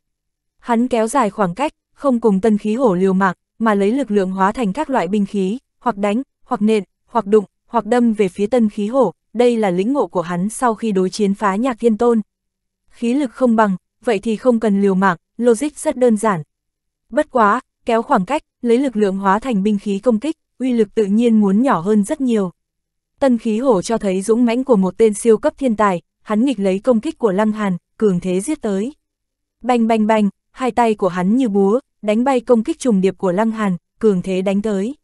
Hắn kéo dài khoảng cách, không cùng tân khí hổ liều mạng, mà lấy lực lượng hóa thành các loại binh khí, hoặc đánh, hoặc nện, hoặc đụng, hoặc đâm về phía tân khí hổ, đây là lĩnh ngộ của hắn sau khi đối chiến phá nhạc thiên tôn. Khí lực không bằng, vậy thì không cần liều mạng, logic rất đơn giản. Bất quá, kéo khoảng cách, lấy lực lượng hóa thành binh khí công kích, uy lực tự nhiên muốn nhỏ hơn rất nhiều. Tân khí hổ cho thấy dũng mãnh của một tên siêu cấp thiên tài, hắn nghịch lấy công kích của Lăng Hàn, cường thế giết tới. Bành bành bành, hai tay của hắn như búa, đánh bay công kích trùng điệp của Lăng Hàn, cường thế đánh tới.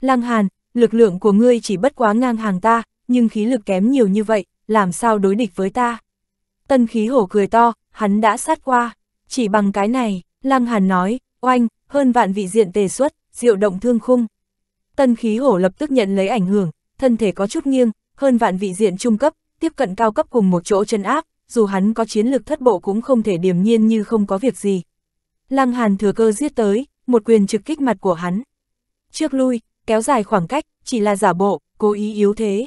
Lăng Hàn, lực lượng của ngươi chỉ bất quá ngang hàng ta, nhưng khí lực kém nhiều như vậy, làm sao đối địch với ta? Tân khí hổ cười to, hắn đã sát qua, chỉ bằng cái này, Lăng Hàn nói, oanh, hơn vạn vị diện tề xuất, diệu động thương khung. Tân khí hổ lập tức nhận lấy ảnh hưởng, thân thể có chút nghiêng, hơn vạn vị diện trung cấp, tiếp cận cao cấp cùng một chỗ chân áp, dù hắn có chiến lược thất bộ cũng không thể điềm nhiên như không có việc gì, Lăng Hàn thừa cơ giết tới, một quyền trực kích mặt của hắn. Trước lui, kéo dài khoảng cách, chỉ là giả bộ, cố ý yếu thế.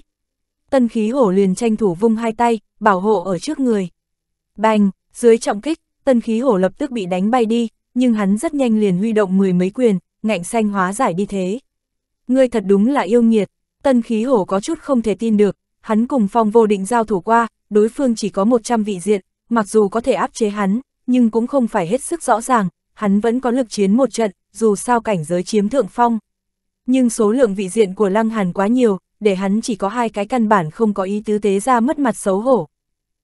Tân khí hổ liền tranh thủ vung hai tay, bảo hộ ở trước người. Bành, dưới trọng kích, tân khí hổ lập tức bị đánh bay đi, nhưng hắn rất nhanh liền huy động mười mấy quyền, ngạnh xanh hóa giải đi thế. Ngươi thật đúng là yêu nghiệt, tân khí hổ có chút không thể tin được, hắn cùng phong vô định giao thủ qua, đối phương chỉ có 100 vị diện, mặc dù có thể áp chế hắn, nhưng cũng không phải hết sức rõ ràng, hắn vẫn có lực chiến một trận, dù sao cảnh giới chiếm thượng phong. Nhưng số lượng vị diện của Lăng Hàn quá nhiều, để hắn chỉ có hai cái căn bản không có ý tứ tế ra mất mặt xấu hổ.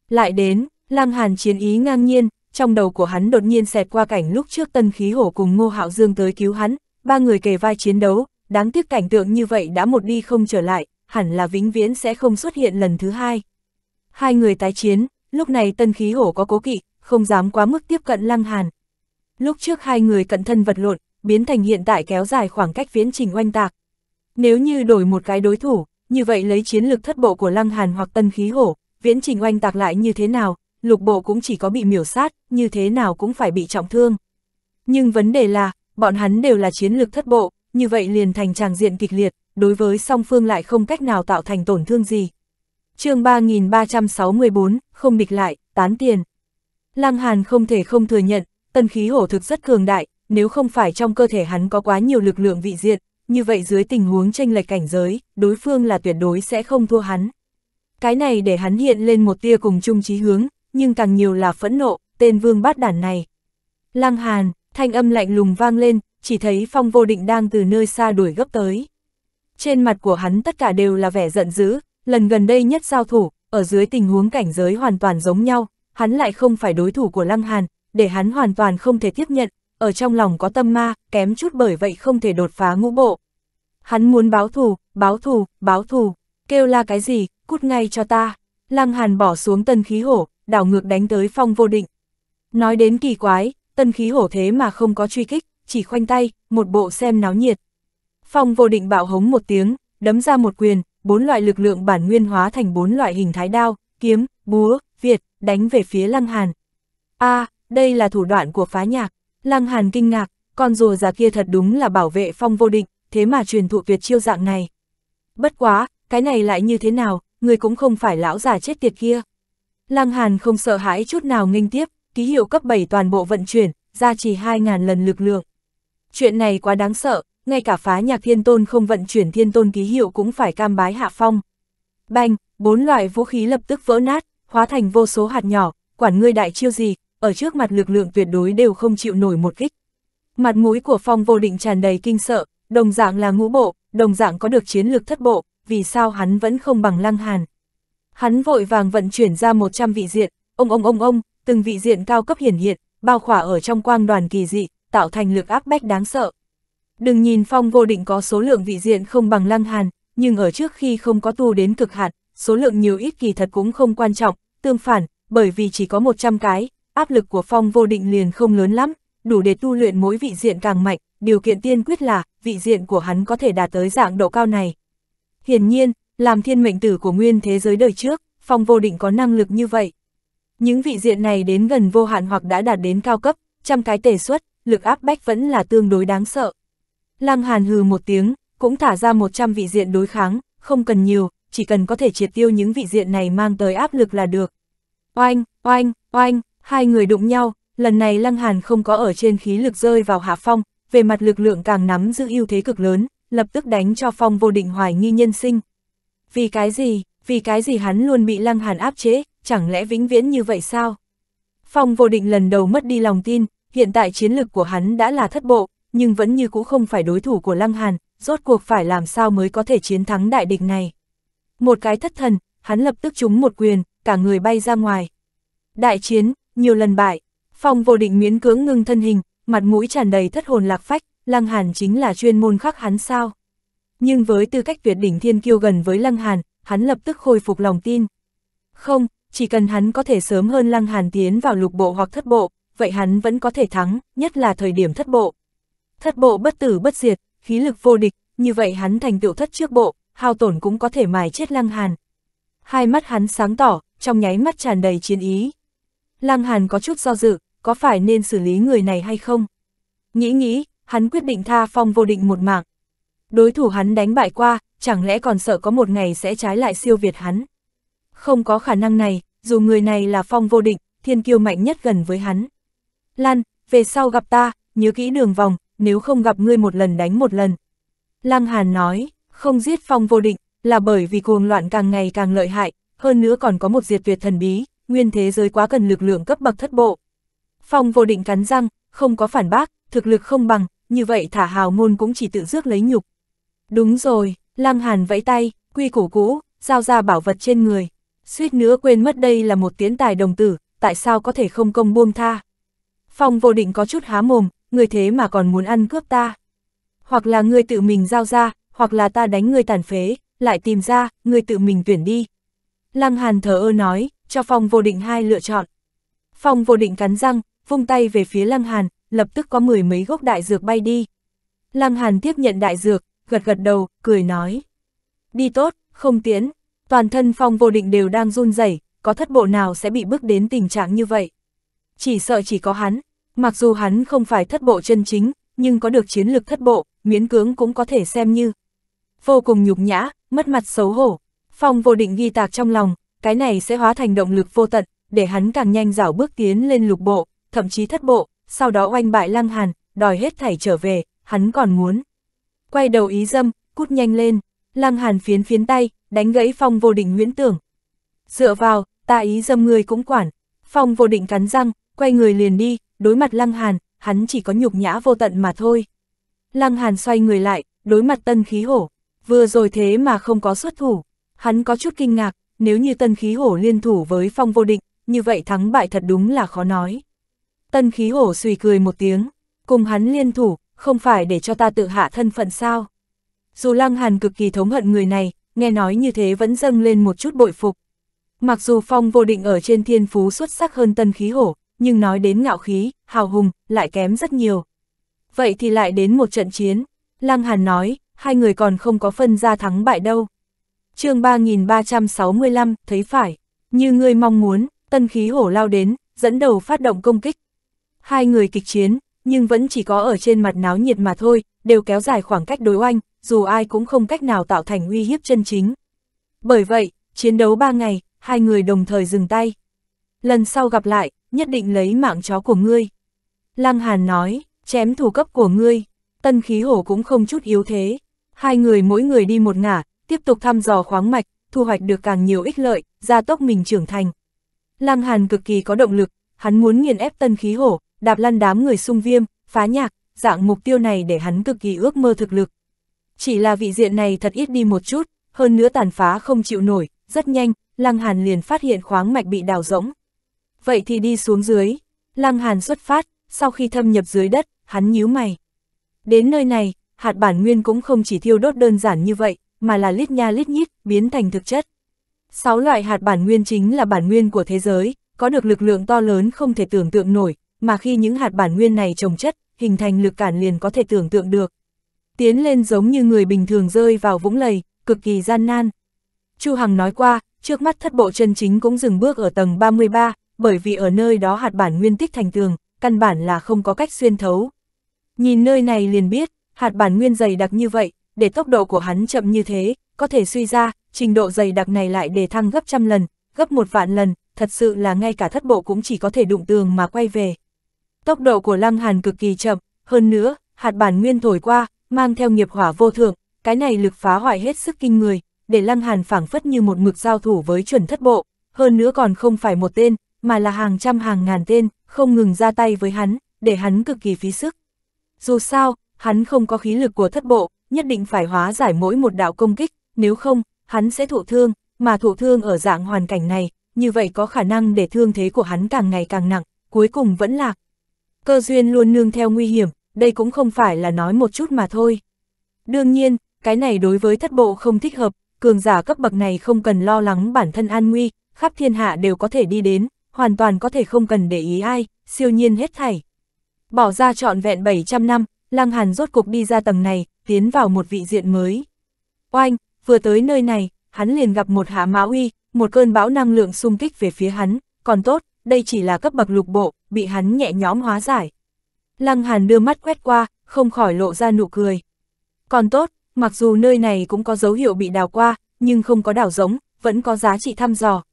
Lại đến, Lăng Hàn chiến ý ngang nhiên, trong đầu của hắn đột nhiên xẹt qua cảnh lúc trước tân khí hổ cùng Ngô Hạo Dương tới cứu hắn, ba người kề vai chiến đấu, đáng tiếc cảnh tượng như vậy đã một đi không trở lại, hẳn là vĩnh viễn sẽ không xuất hiện lần thứ hai. Hai người tái chiến, lúc này tân khí hổ có cố kỵ, không dám quá mức tiếp cận Lăng Hàn. Lúc trước hai người cận thân vật lộn, biến thành hiện tại kéo dài khoảng cách viễn trình oanh tạc. Nếu như đổi một cái đối thủ, như vậy lấy chiến lược thất bộ của Lăng Hàn hoặc Tân Khí Hổ, viễn trình oanh tạc lại như thế nào, lục bộ cũng chỉ có bị miểu sát, như thế nào cũng phải bị trọng thương. Nhưng vấn đề là, bọn hắn đều là chiến lược thất bộ, như vậy liền thành tràng diện kịch liệt, đối với song phương lại không cách nào tạo thành tổn thương gì. chương 3364, không địch lại, tán tiền. Lăng Hàn không thể không thừa nhận, tân khí hổ thực rất cường đại, nếu không phải trong cơ thể hắn có quá nhiều lực lượng vị diện, như vậy dưới tình huống tranh lệch cảnh giới, đối phương là tuyệt đối sẽ không thua hắn. Cái này để hắn hiện lên một tia cùng chung chí hướng, nhưng càng nhiều là phẫn nộ, tên vương bát đản này. Lăng Hàn, thanh âm lạnh lùng vang lên, chỉ thấy phong vô định đang từ nơi xa đuổi gấp tới. Trên mặt của hắn tất cả đều là vẻ giận dữ, lần gần đây nhất giao thủ, ở dưới tình huống cảnh giới hoàn toàn giống nhau, hắn lại không phải đối thủ của Lăng Hàn, để hắn hoàn toàn không thể tiếp nhận, ở trong lòng có tâm ma, kém chút bởi vậy không thể đột phá ngũ bộ. Hắn muốn báo thù, báo thù, báo thù, kêu la cái gì, cút ngay cho ta. Lăng Hàn bỏ xuống tân khí hổ, đảo ngược đánh tới phong vô định. Nói đến kỳ quái, tân khí hổ thế mà không có truy kích, chỉ khoanh tay, một bộ xem náo nhiệt. Phong vô định bạo hống một tiếng, đấm ra một quyền, bốn loại lực lượng bản nguyên hóa thành bốn loại hình thái đao, kiếm, búa, Việt, đánh về phía Lăng Hàn. a à, đây là thủ đoạn của phá nhạc. Lăng Hàn kinh ngạc, con rùa già kia thật đúng là bảo vệ phong vô địch, thế mà truyền thụ Việt chiêu dạng này. Bất quá, cái này lại như thế nào, người cũng không phải lão già chết tiệt kia. Lăng Hàn không sợ hãi chút nào nghênh tiếp, ký hiệu cấp 7 toàn bộ vận chuyển, ra chỉ 2.000 lần lực lượng. Chuyện này quá đáng sợ, ngay cả phá nhạc thiên tôn không vận chuyển thiên tôn ký hiệu cũng phải cam bái hạ phong. Banh, bốn loại vũ khí lập tức vỡ nát, hóa thành vô số hạt nhỏ, quản ngươi đại chiêu gì, ở trước mặt lực lượng tuyệt đối đều không chịu nổi một kích. Mặt mũi của phong vô định tràn đầy kinh sợ, đồng dạng là ngũ bộ, đồng dạng có được chiến lược thất bộ, vì sao hắn vẫn không bằng lăng hàn. Hắn vội vàng vận chuyển ra 100 vị diện, ông ông ông ông, từng vị diện cao cấp hiển hiện, bao khỏa ở trong quang đoàn kỳ dị, tạo thành lực áp bách đáng sợ. Đừng nhìn phong vô định có số lượng vị diện không bằng lăng hàn, nhưng ở trước khi không có tu đến cực hạn, số lượng nhiều ít kỳ thật cũng không quan trọng, Tương phản, bởi vì chỉ có 100 cái, áp lực của phong vô định liền không lớn lắm, đủ để tu luyện mỗi vị diện càng mạnh, điều kiện tiên quyết là vị diện của hắn có thể đạt tới dạng độ cao này. Hiển nhiên, làm thiên mệnh tử của nguyên thế giới đời trước, phong vô định có năng lực như vậy. Những vị diện này đến gần vô hạn hoặc đã đạt đến cao cấp, trăm cái tề suất, lực áp bách vẫn là tương đối đáng sợ. Lăng Hàn hừ một tiếng, cũng thả ra 100 vị diện đối kháng, không cần nhiều, chỉ cần có thể triệt tiêu những vị diện này mang tới áp lực là được. Oanh, oanh, oanh, hai người đụng nhau, lần này Lăng Hàn không có ở trên khí lực rơi vào hạ phong, về mặt lực lượng càng nắm giữ ưu thế cực lớn, lập tức đánh cho phong vô định hoài nghi nhân sinh. Vì cái gì, vì cái gì hắn luôn bị Lăng Hàn áp chế, chẳng lẽ vĩnh viễn như vậy sao? Phong vô định lần đầu mất đi lòng tin, hiện tại chiến lực của hắn đã là thất bộ, nhưng vẫn như cũ không phải đối thủ của Lăng Hàn, rốt cuộc phải làm sao mới có thể chiến thắng đại địch này một cái thất thần, hắn lập tức trúng một quyền, cả người bay ra ngoài. Đại chiến, nhiều lần bại, phong vô định miễn cưỡng ngưng thân hình, mặt mũi tràn đầy thất hồn lạc phách, Lăng Hàn chính là chuyên môn khắc hắn sao. Nhưng với tư cách tuyệt đỉnh thiên kiêu gần với Lăng Hàn, hắn lập tức khôi phục lòng tin. Không, chỉ cần hắn có thể sớm hơn Lăng Hàn tiến vào lục bộ hoặc thất bộ, vậy hắn vẫn có thể thắng, nhất là thời điểm thất bộ. Thất bộ bất tử bất diệt, khí lực vô địch, như vậy hắn thành tựu thất trước bộ, hao tổn cũng có thể mài chết Lăng Hàn. Hai mắt hắn sáng tỏ, trong nháy mắt tràn đầy chiến ý. Lăng Hàn có chút do dự, có phải nên xử lý người này hay không? Nghĩ nghĩ, hắn quyết định tha phong vô định một mạng. Đối thủ hắn đánh bại qua, chẳng lẽ còn sợ có một ngày sẽ trái lại siêu việt hắn? Không có khả năng này, dù người này là phong vô định, thiên kiêu mạnh nhất gần với hắn. Lan, về sau gặp ta, nhớ kỹ đường vòng, nếu không gặp ngươi một lần đánh một lần. Lăng Hàn nói, không giết phong vô định, là bởi vì cuồng loạn càng ngày càng lợi hại, hơn nữa còn có một diệt tuyệt thần bí, nguyên thế giới quá cần lực lượng cấp bậc thất bộ. Phong vô định cắn răng, không có phản bác, thực lực không bằng, như vậy thả hào ngôn cũng chỉ tự rước lấy nhục. Đúng rồi, Lăng Hàn vẫy tay, quy củ cũ, giao ra bảo vật trên người. Suýt nữa quên mất đây là một tiến tài đồng tử, tại sao có thể không công buông tha. Phong vô định có chút há mồm, người thế mà còn muốn ăn cướp ta. Hoặc là người tự mình giao ra, hoặc là ta đánh ngươi tàn phế, lại tìm ra, ngươi tự mình tuyển đi. Lăng Hàn thờ ơ nói, cho Phong Vô Định hai lựa chọn. Phong Vô Định cắn răng, vung tay về phía Lăng Hàn, lập tức có mười mấy gốc đại dược bay đi. Lăng Hàn tiếp nhận đại dược, gật gật đầu, cười nói. Đi tốt, không tiến, toàn thân Phong Vô Định đều đang run rẩy, có thất bộ nào sẽ bị bước đến tình trạng như vậy. Chỉ sợ chỉ có hắn, mặc dù hắn không phải thất bộ chân chính, nhưng có được chiến lược thất bộ, miễn cưỡng cũng có thể xem như vô cùng nhục nhã, mất mặt xấu hổ. Phong vô định ghi tạc trong lòng, cái này sẽ hóa thành động lực vô tận, để hắn càng nhanh dảo bước tiến lên lục bộ, thậm chí thất bộ, sau đó oanh bại lăng hàn, đòi hết thảy trở về, hắn còn muốn. Quay đầu ý dâm, cút nhanh lên, lăng hàn phiến phiến tay, đánh gãy phong vô định nguyễn tưởng. Dựa vào, ta ý dâm người cũng quản, phong vô định cắn răng, quay người liền đi, đối mặt lăng hàn, hắn chỉ có nhục nhã vô tận mà thôi. Lăng hàn xoay người lại, đối mặt tân khí hổ, vừa rồi thế mà không có xuất thủ. Hắn có chút kinh ngạc, nếu như tân khí hổ liên thủ với phong vô định, như vậy thắng bại thật đúng là khó nói. Tân khí hổ suy cười một tiếng, cùng hắn liên thủ, không phải để cho ta tự hạ thân phận sao. Dù Lăng Hàn cực kỳ thống hận người này, nghe nói như thế vẫn dâng lên một chút bội phục. Mặc dù phong vô định ở trên thiên phú xuất sắc hơn tân khí hổ, nhưng nói đến ngạo khí, hào hùng, lại kém rất nhiều. Vậy thì lại đến một trận chiến. Lăng Hàn nói, hai người còn không có phân ra thắng bại đâu. chương 3365, thấy phải, như ngươi mong muốn, tân khí hổ lao đến, dẫn đầu phát động công kích. Hai người kịch chiến, nhưng vẫn chỉ có ở trên mặt náo nhiệt mà thôi, đều kéo dài khoảng cách đối oanh, dù ai cũng không cách nào tạo thành uy hiếp chân chính. Bởi vậy, chiến đấu ba ngày, hai người đồng thời dừng tay. Lần sau gặp lại, nhất định lấy mạng chó của ngươi. Lăng Hàn nói, chém thủ cấp của ngươi, tân khí hổ cũng không chút yếu thế. Hai người mỗi người đi một ngả, tiếp tục thăm dò khoáng mạch, thu hoạch được càng nhiều ích lợi, gia tốc mình trưởng thành. Lăng Hàn cực kỳ có động lực, hắn muốn nghiền ép tân khí hổ, đạp lăn đám người sung viêm, phá nhạc, dạng mục tiêu này để hắn cực kỳ ước mơ thực lực. Chỉ là vị diện này thật ít đi một chút, hơn nữa tàn phá không chịu nổi, rất nhanh, Lăng Hàn liền phát hiện khoáng mạch bị đào rỗng. Vậy thì đi xuống dưới, Lăng Hàn xuất phát, sau khi thâm nhập dưới đất, hắn nhíu mày. Đến nơi này, hạt bản nguyên cũng không chỉ thiêu đốt đơn giản như vậy, mà là lít nha lít nhít, biến thành thực chất. Sáu loại hạt bản nguyên chính là bản nguyên của thế giới, có được lực lượng to lớn không thể tưởng tượng nổi, mà khi những hạt bản nguyên này trồng chất, hình thành lực cản liền có thể tưởng tượng được. Tiến lên giống như người bình thường rơi vào vũng lầy, cực kỳ gian nan. Chu Hằng nói qua, trước mắt thất bộ chân chính cũng dừng bước ở tầng 33, bởi vì ở nơi đó hạt bản nguyên tích thành tường, căn bản là không có cách xuyên thấu. Nhìn nơi này liền biết, hạt bản nguyên dày đặc như vậy, để tốc độ của hắn chậm như thế, có thể suy ra, trình độ dày đặc này lại để thăng gấp trăm lần, gấp một vạn lần, thật sự là ngay cả thất bộ cũng chỉ có thể đụng tường mà quay về. Tốc độ của Lăng Hàn cực kỳ chậm, hơn nữa, hạt bản nguyên thổi qua, mang theo nghiệp hỏa vô thượng, cái này lực phá hoại hết sức kinh người, để Lăng Hàn phảng phất như một mực giao thủ với chuẩn thất bộ, hơn nữa còn không phải một tên, mà là hàng trăm hàng ngàn tên, không ngừng ra tay với hắn, để hắn cực kỳ phí sức. Dù sao, hắn không có khí lực của thất bộ, nhất định phải hóa giải mỗi một đạo công kích, nếu không, hắn sẽ thụ thương, mà thụ thương ở dạng hoàn cảnh này, như vậy có khả năng để thương thế của hắn càng ngày càng nặng, cuối cùng vẫn lạc. Cơ duyên luôn nương theo nguy hiểm, đây cũng không phải là nói một chút mà thôi. Đương nhiên, cái này đối với thất bộ không thích hợp, cường giả cấp bậc này không cần lo lắng bản thân an nguy, khắp thiên hạ đều có thể đi đến, hoàn toàn có thể không cần để ý ai, siêu nhiên hết thảy. Bỏ ra trọn vẹn 700 năm, Lăng Hàn rốt cục đi ra tầng này, tiến vào một vị diện mới. Oanh, vừa tới nơi này, hắn liền gặp một hạ mã uy, một cơn bão năng lượng xung kích về phía hắn, còn tốt, đây chỉ là cấp bậc lục bộ, bị hắn nhẹ nhõm hóa giải. Lăng Hàn đưa mắt quét qua, không khỏi lộ ra nụ cười. Còn tốt, mặc dù nơi này cũng có dấu hiệu bị đào qua, nhưng không có đảo giống, vẫn có giá trị thăm dò.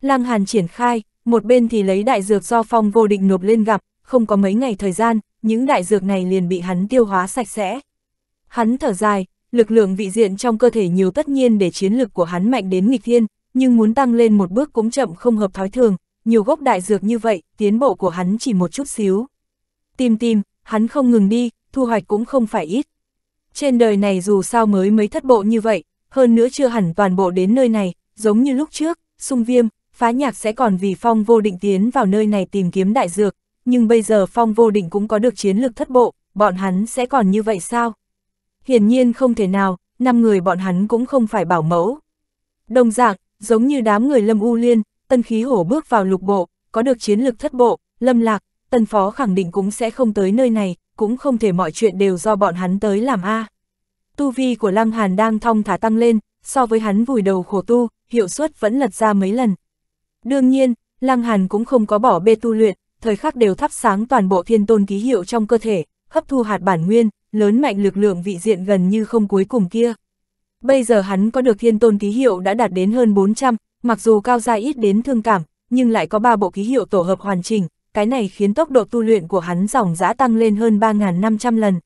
Lăng Hàn triển khai, một bên thì lấy đại dược do phong vô định nộp lên gặp, không có mấy ngày thời gian, những đại dược này liền bị hắn tiêu hóa sạch sẽ. Hắn thở dài, lực lượng vị diện trong cơ thể nhiều tất nhiên để chiến lực của hắn mạnh đến nghịch thiên, nhưng muốn tăng lên một bước cũng chậm không hợp thói thường, nhiều gốc đại dược như vậy, tiến bộ của hắn chỉ một chút xíu. Tìm tìm, hắn không ngừng đi, thu hoạch cũng không phải ít. Trên đời này dù sao mới mấy thất bộ như vậy, hơn nữa chưa hẳn toàn bộ đến nơi này, giống như lúc trước, sung viêm, phá nhạc sẽ còn vì phong vô định tiến vào nơi này tìm kiếm đại dược, nhưng bây giờ phong vô định cũng có được chiến lược thất bộ, bọn hắn sẽ còn như vậy sao? Hiển nhiên không thể nào, năm người bọn hắn cũng không phải bảo mẫu. Đồng dạng, giống như đám người Lâm U Liên, tân khí hổ bước vào lục bộ, có được chiến lược thất bộ, Lâm Lạc, tân phó khẳng định cũng sẽ không tới nơi này, cũng không thể mọi chuyện đều do bọn hắn tới làm a. Tu vi của Lăng Hàn đang thong thả tăng lên, so với hắn vùi đầu khổ tu, hiệu suất vẫn lật ra mấy lần. Đương nhiên, Lăng Hàn cũng không có bỏ bê tu luyện, thời khắc đều thắp sáng toàn bộ thiên tôn ký hiệu trong cơ thể, hấp thu hạt bản nguyên, lớn mạnh lực lượng vị diện gần như không cuối cùng kia. Bây giờ hắn có được thiên tôn ký hiệu đã đạt đến hơn 400, mặc dù cao gia ít đến thương cảm, nhưng lại có 3 bộ ký hiệu tổ hợp hoàn chỉnh, cái này khiến tốc độ tu luyện của hắn dòng dã tăng lên hơn 3.500 lần.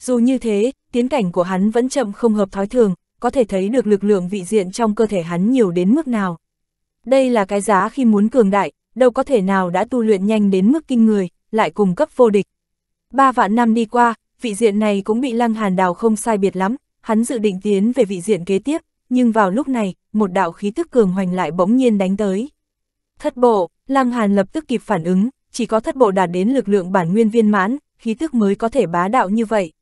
Dù như thế, tiến cảnh của hắn vẫn chậm không hợp thói thường, có thể thấy được lực lượng vị diện trong cơ thể hắn nhiều đến mức nào. Đây là cái giá khi muốn cường đại, đâu có thể nào đã tu luyện nhanh đến mức kinh người, lại cùng cấp vô địch. Ba vạn năm đi qua, vị diện này cũng bị Lăng Hàn đào không sai biệt lắm, hắn dự định tiến về vị diện kế tiếp, nhưng vào lúc này, một đạo khí tức cường hoành lại bỗng nhiên đánh tới. Thất bộ, Lăng Hàn lập tức kịp phản ứng, chỉ có thất bộ đạt đến lực lượng bản nguyên viên mãn, khí tức mới có thể bá đạo như vậy.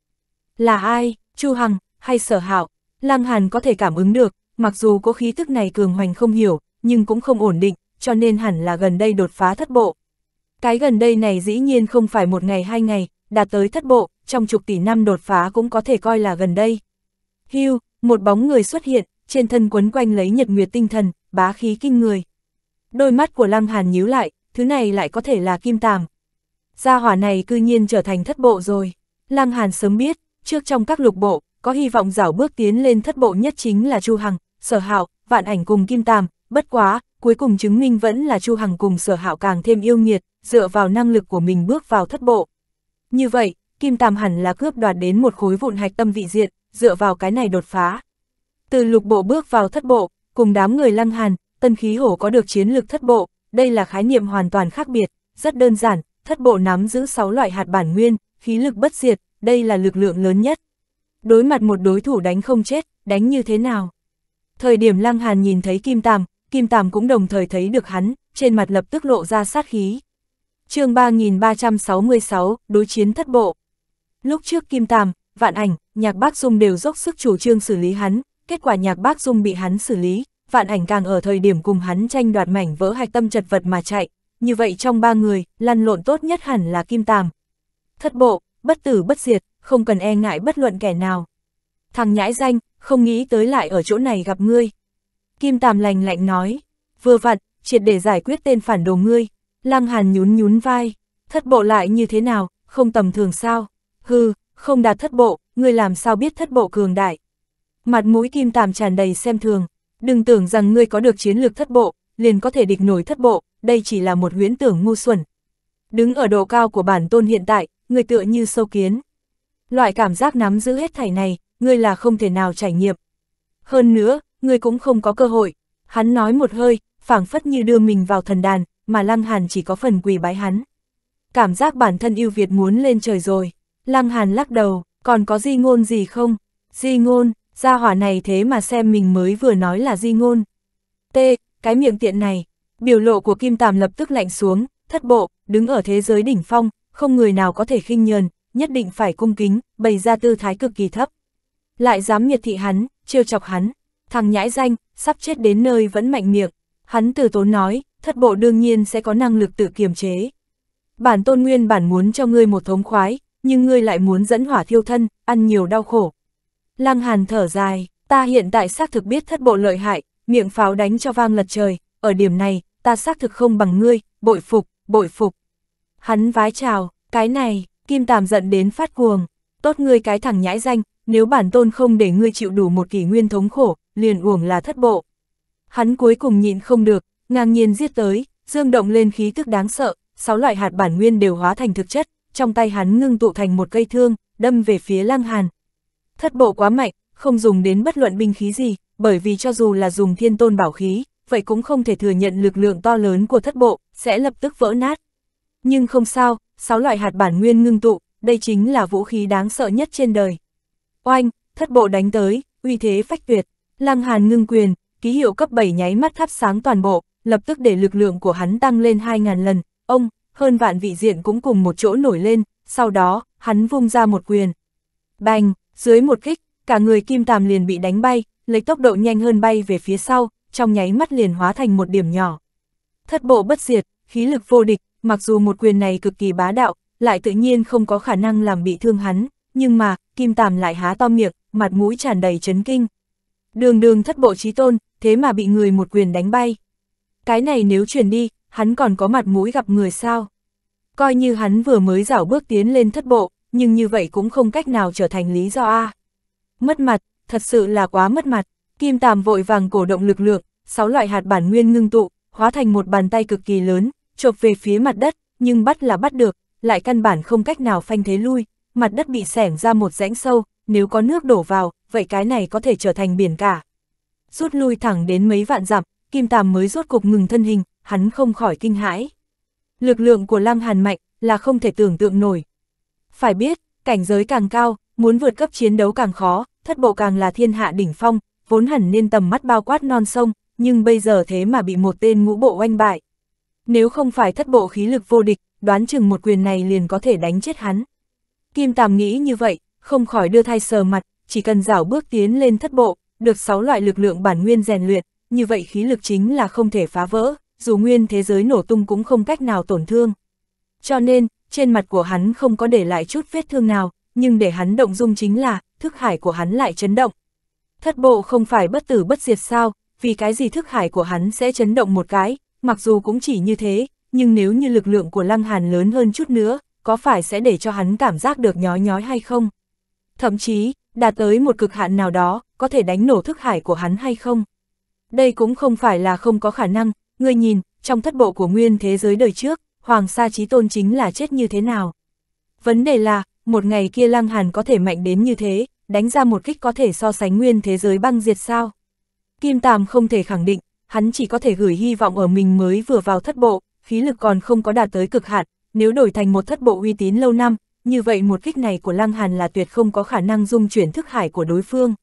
Là ai, Chu Hằng, hay Sở Hạo? Lăng Hàn có thể cảm ứng được, mặc dù có khí tức này cường hoành không hiểu, nhưng cũng không ổn định, cho nên hẳn là gần đây đột phá thất bộ. Cái gần đây này dĩ nhiên không phải một ngày hai ngày, đạt tới thất bộ, trong chục tỷ năm đột phá cũng có thể coi là gần đây. Hưu, một bóng người xuất hiện, trên thân quấn quanh lấy nhật nguyệt tinh thần, bá khí kinh người. Đôi mắt của Lăng Hàn nhíu lại, thứ này lại có thể là kim tàm. Gia hỏa này cư nhiên trở thành thất bộ rồi. Lăng Hàn sớm biết, trước trong các lục bộ, có hy vọng dảo bước tiến lên thất bộ nhất chính là Chu Hằng, Sở Hạo, Vạn Ảnh cùng Kim Tàm, bất quá, cuối cùng chứng minh vẫn là Chu Hằng cùng sở hạo càng thêm yêu nghiệt, dựa vào năng lực của mình bước vào thất bộ. Như vậy, Kim Tam hẳn là cướp đoạt đến một khối vụn hạch tâm vị diện, dựa vào cái này đột phá. Từ lục bộ bước vào thất bộ, cùng đám người lăng hàn, tân khí hổ có được chiến lược thất bộ, đây là khái niệm hoàn toàn khác biệt, rất đơn giản, thất bộ nắm giữ 6 loại hạt bản nguyên, khí lực bất diệt, đây là lực lượng lớn nhất. Đối mặt một đối thủ đánh không chết, đánh như thế nào? Thời điểm Lăng Hàn nhìn thấy Kim Tam, Kim Tàm cũng đồng thời thấy được hắn, trên mặt lập tức lộ ra sát khí. chương 3366, đối chiến thất bộ. Lúc trước Kim Tàm, Vạn Ảnh, Nhạc Bác Dung đều dốc sức chủ trương xử lý hắn, kết quả Nhạc Bác Dung bị hắn xử lý, Vạn Ảnh càng ở thời điểm cùng hắn tranh đoạt mảnh vỡ hạch tâm chật vật mà chạy, như vậy trong ba người, lăn lộn tốt nhất hẳn là Kim Tàm. Thất bộ, bất tử bất diệt, không cần e ngại bất luận kẻ nào. Thằng nhãi danh, không nghĩ tới lại ở chỗ này gặp ngươi, Kim Tàm lành lạnh nói, vừa vặn, triệt để giải quyết tên phản đồ ngươi. Lăng Hàn nhún nhún vai, thất bộ lại như thế nào, không tầm thường sao? Hừ, không đạt thất bộ, ngươi làm sao biết thất bộ cường đại? Mặt mũi Kim Tàm tràn đầy xem thường, đừng tưởng rằng ngươi có được chiến lược thất bộ, liền có thể địch nổi thất bộ, đây chỉ là một huyễn tưởng ngu xuẩn. Đứng ở độ cao của bản tôn hiện tại, ngươi tựa như sâu kiến. Loại cảm giác nắm giữ hết thảy này, ngươi là không thể nào trải nghiệm. Hơn nữa, ngươi cũng không có cơ hội. Hắn nói một hơi, phảng phất như đưa mình vào thần đàn, mà Lăng Hàn chỉ có phần quỳ bái hắn. Cảm giác bản thân yêu Việt muốn lên trời rồi. Lăng Hàn lắc đầu, còn có di ngôn gì không? Di ngôn, gia hỏa này thế mà xem mình mới vừa nói là di ngôn. T, cái miệng tiện này, biểu lộ của Kim Tàm lập tức lạnh xuống, thất bộ, đứng ở thế giới đỉnh phong, không người nào có thể khinh nhờn, nhất định phải cung kính, bày ra tư thái cực kỳ thấp. Lại dám miệt thị hắn, trêu chọc hắn, thằng nhãi danh, sắp chết đến nơi vẫn mạnh miệng. Hắn từ tốn nói, thất bộ đương nhiên sẽ có năng lực tự kiềm chế. Bản tôn nguyên bản muốn cho ngươi một thống khoái, nhưng ngươi lại muốn dẫn hỏa thiêu thân, ăn nhiều đau khổ. Lăng Hàn thở dài, ta hiện tại xác thực biết thất bộ lợi hại, miệng pháo đánh cho vang lật trời, ở điểm này, ta xác thực không bằng ngươi, bội phục, bội phục. Hắn vái chào, cái này, kim tàm giận đến phát cuồng, tốt ngươi cái thằng nhãi danh, nếu bản tôn không để ngươi chịu đủ một kỷ nguyên thống khổ, liền uổng là thất bộ. Hắn cuối cùng nhịn không được, ngang nhiên giết tới, dương động lên khí tức đáng sợ, sáu loại hạt bản nguyên đều hóa thành thực chất, trong tay hắn ngưng tụ thành một cây thương, đâm về phía Lăng Hàn. Thất bộ quá mạnh, không dùng đến bất luận binh khí gì, bởi vì cho dù là dùng thiên tôn bảo khí, vậy cũng không thể thừa nhận lực lượng to lớn của thất bộ, sẽ lập tức vỡ nát. Nhưng không sao, sáu loại hạt bản nguyên ngưng tụ, đây chính là vũ khí đáng sợ nhất trên đời. Oanh, thất bộ đánh tới, uy thế phách tuyệt. Lăng Hàn ngưng quyền, ký hiệu cấp 7 nháy mắt thắp sáng toàn bộ, lập tức để lực lượng của hắn tăng lên 2.000 lần, ông, hơn vạn vị diện cũng cùng một chỗ nổi lên, sau đó, hắn vung ra một quyền. Bành, dưới một kích, cả người kim tàm liền bị đánh bay, lấy tốc độ nhanh hơn bay về phía sau, trong nháy mắt liền hóa thành một điểm nhỏ. Thất bộ bất diệt, khí lực vô địch, mặc dù một quyền này cực kỳ bá đạo, lại tự nhiên không có khả năng làm bị thương hắn, nhưng mà, kim tàm lại há to miệng, mặt mũi tràn đầy chấn kinh đường đường thất bộ trí tôn, thế mà bị người một quyền đánh bay. Cái này nếu chuyển đi, hắn còn có mặt mũi gặp người sao? Coi như hắn vừa mới dảo bước tiến lên thất bộ, nhưng như vậy cũng không cách nào trở thành lý do A. Mất mặt, thật sự là quá mất mặt, kim tàm vội vàng cổ động lực lượng, sáu loại hạt bản nguyên ngưng tụ, hóa thành một bàn tay cực kỳ lớn, chộp về phía mặt đất, nhưng bắt là bắt được, lại căn bản không cách nào phanh thế lui, mặt đất bị xẻng ra một rãnh sâu, nếu có nước đổ vào, vậy cái này có thể trở thành biển cả. Rút lui thẳng đến mấy vạn dặm, Kim Tàm mới rốt cục ngừng thân hình, hắn không khỏi kinh hãi. Lực lượng của Lam Hàn mạnh là không thể tưởng tượng nổi. Phải biết, cảnh giới càng cao, muốn vượt cấp chiến đấu càng khó, thất bộ càng là thiên hạ đỉnh phong, vốn hẳn nên tầm mắt bao quát non sông, nhưng bây giờ thế mà bị một tên ngũ bộ oanh bại. Nếu không phải thất bộ khí lực vô địch, đoán chừng một quyền này liền có thể đánh chết hắn. Kim Tàm nghĩ như vậy, không khỏi đưa thai sờ mặt, chỉ cần rảo bước tiến lên thất bộ, được 6 loại lực lượng bản nguyên rèn luyện, như vậy khí lực chính là không thể phá vỡ, dù nguyên thế giới nổ tung cũng không cách nào tổn thương. Cho nên, trên mặt của hắn không có để lại chút vết thương nào, nhưng để hắn động dung chính là, thức hải của hắn lại chấn động. Thất bộ không phải bất tử bất diệt sao, vì cái gì thức hải của hắn sẽ chấn động một cái, mặc dù cũng chỉ như thế, nhưng nếu như lực lượng của lăng hàn lớn hơn chút nữa, có phải sẽ để cho hắn cảm giác được nhói nhói hay không? Thậm chí, đạt tới một cực hạn nào đó, có thể đánh nổ thức hải của hắn hay không. Đây cũng không phải là không có khả năng, người nhìn, trong thất bộ của nguyên thế giới đời trước, Hoàng Sa Chí Tôn chính là chết như thế nào. Vấn đề là, một ngày kia Lăng Hàn có thể mạnh đến như thế, đánh ra một kích có thể so sánh nguyên thế giới băng diệt sao. Kim Tàm không thể khẳng định, hắn chỉ có thể gửi hy vọng ở mình mới vừa vào thất bộ, khí lực còn không có đạt tới cực hạn, nếu đổi thành một thất bộ uy tín lâu năm, như vậy một kích này của Lăng Hàn là tuyệt không có khả năng dung chuyển thức hải của đối phương.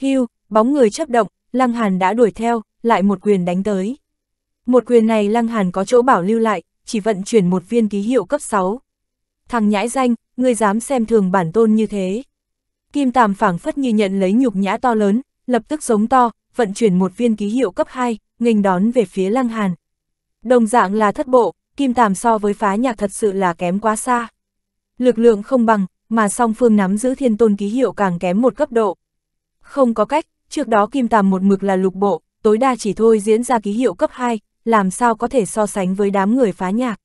Hưu, bóng người chấp động, Lăng Hàn đã đuổi theo, lại một quyền đánh tới. Một quyền này Lăng Hàn có chỗ bảo lưu lại, chỉ vận chuyển một viên ký hiệu cấp 6. Thằng nhãi danh, ngươi dám xem thường bản tôn như thế. Kim Tàm phảng phất như nhận lấy nhục nhã to lớn, lập tức giống to, vận chuyển một viên ký hiệu cấp 2, nghênh đón về phía Lăng Hàn. Đồng dạng là thất bộ, Kim Tàm so với phá nhạc thật sự là kém quá xa lực lượng không bằng, mà song phương nắm giữ thiên tôn ký hiệu càng kém một cấp độ. Không có cách, trước đó kim tàm một mực là lục bộ, tối đa chỉ thôi diễn ra ký hiệu cấp 2, làm sao có thể so sánh với đám người phá nhạc.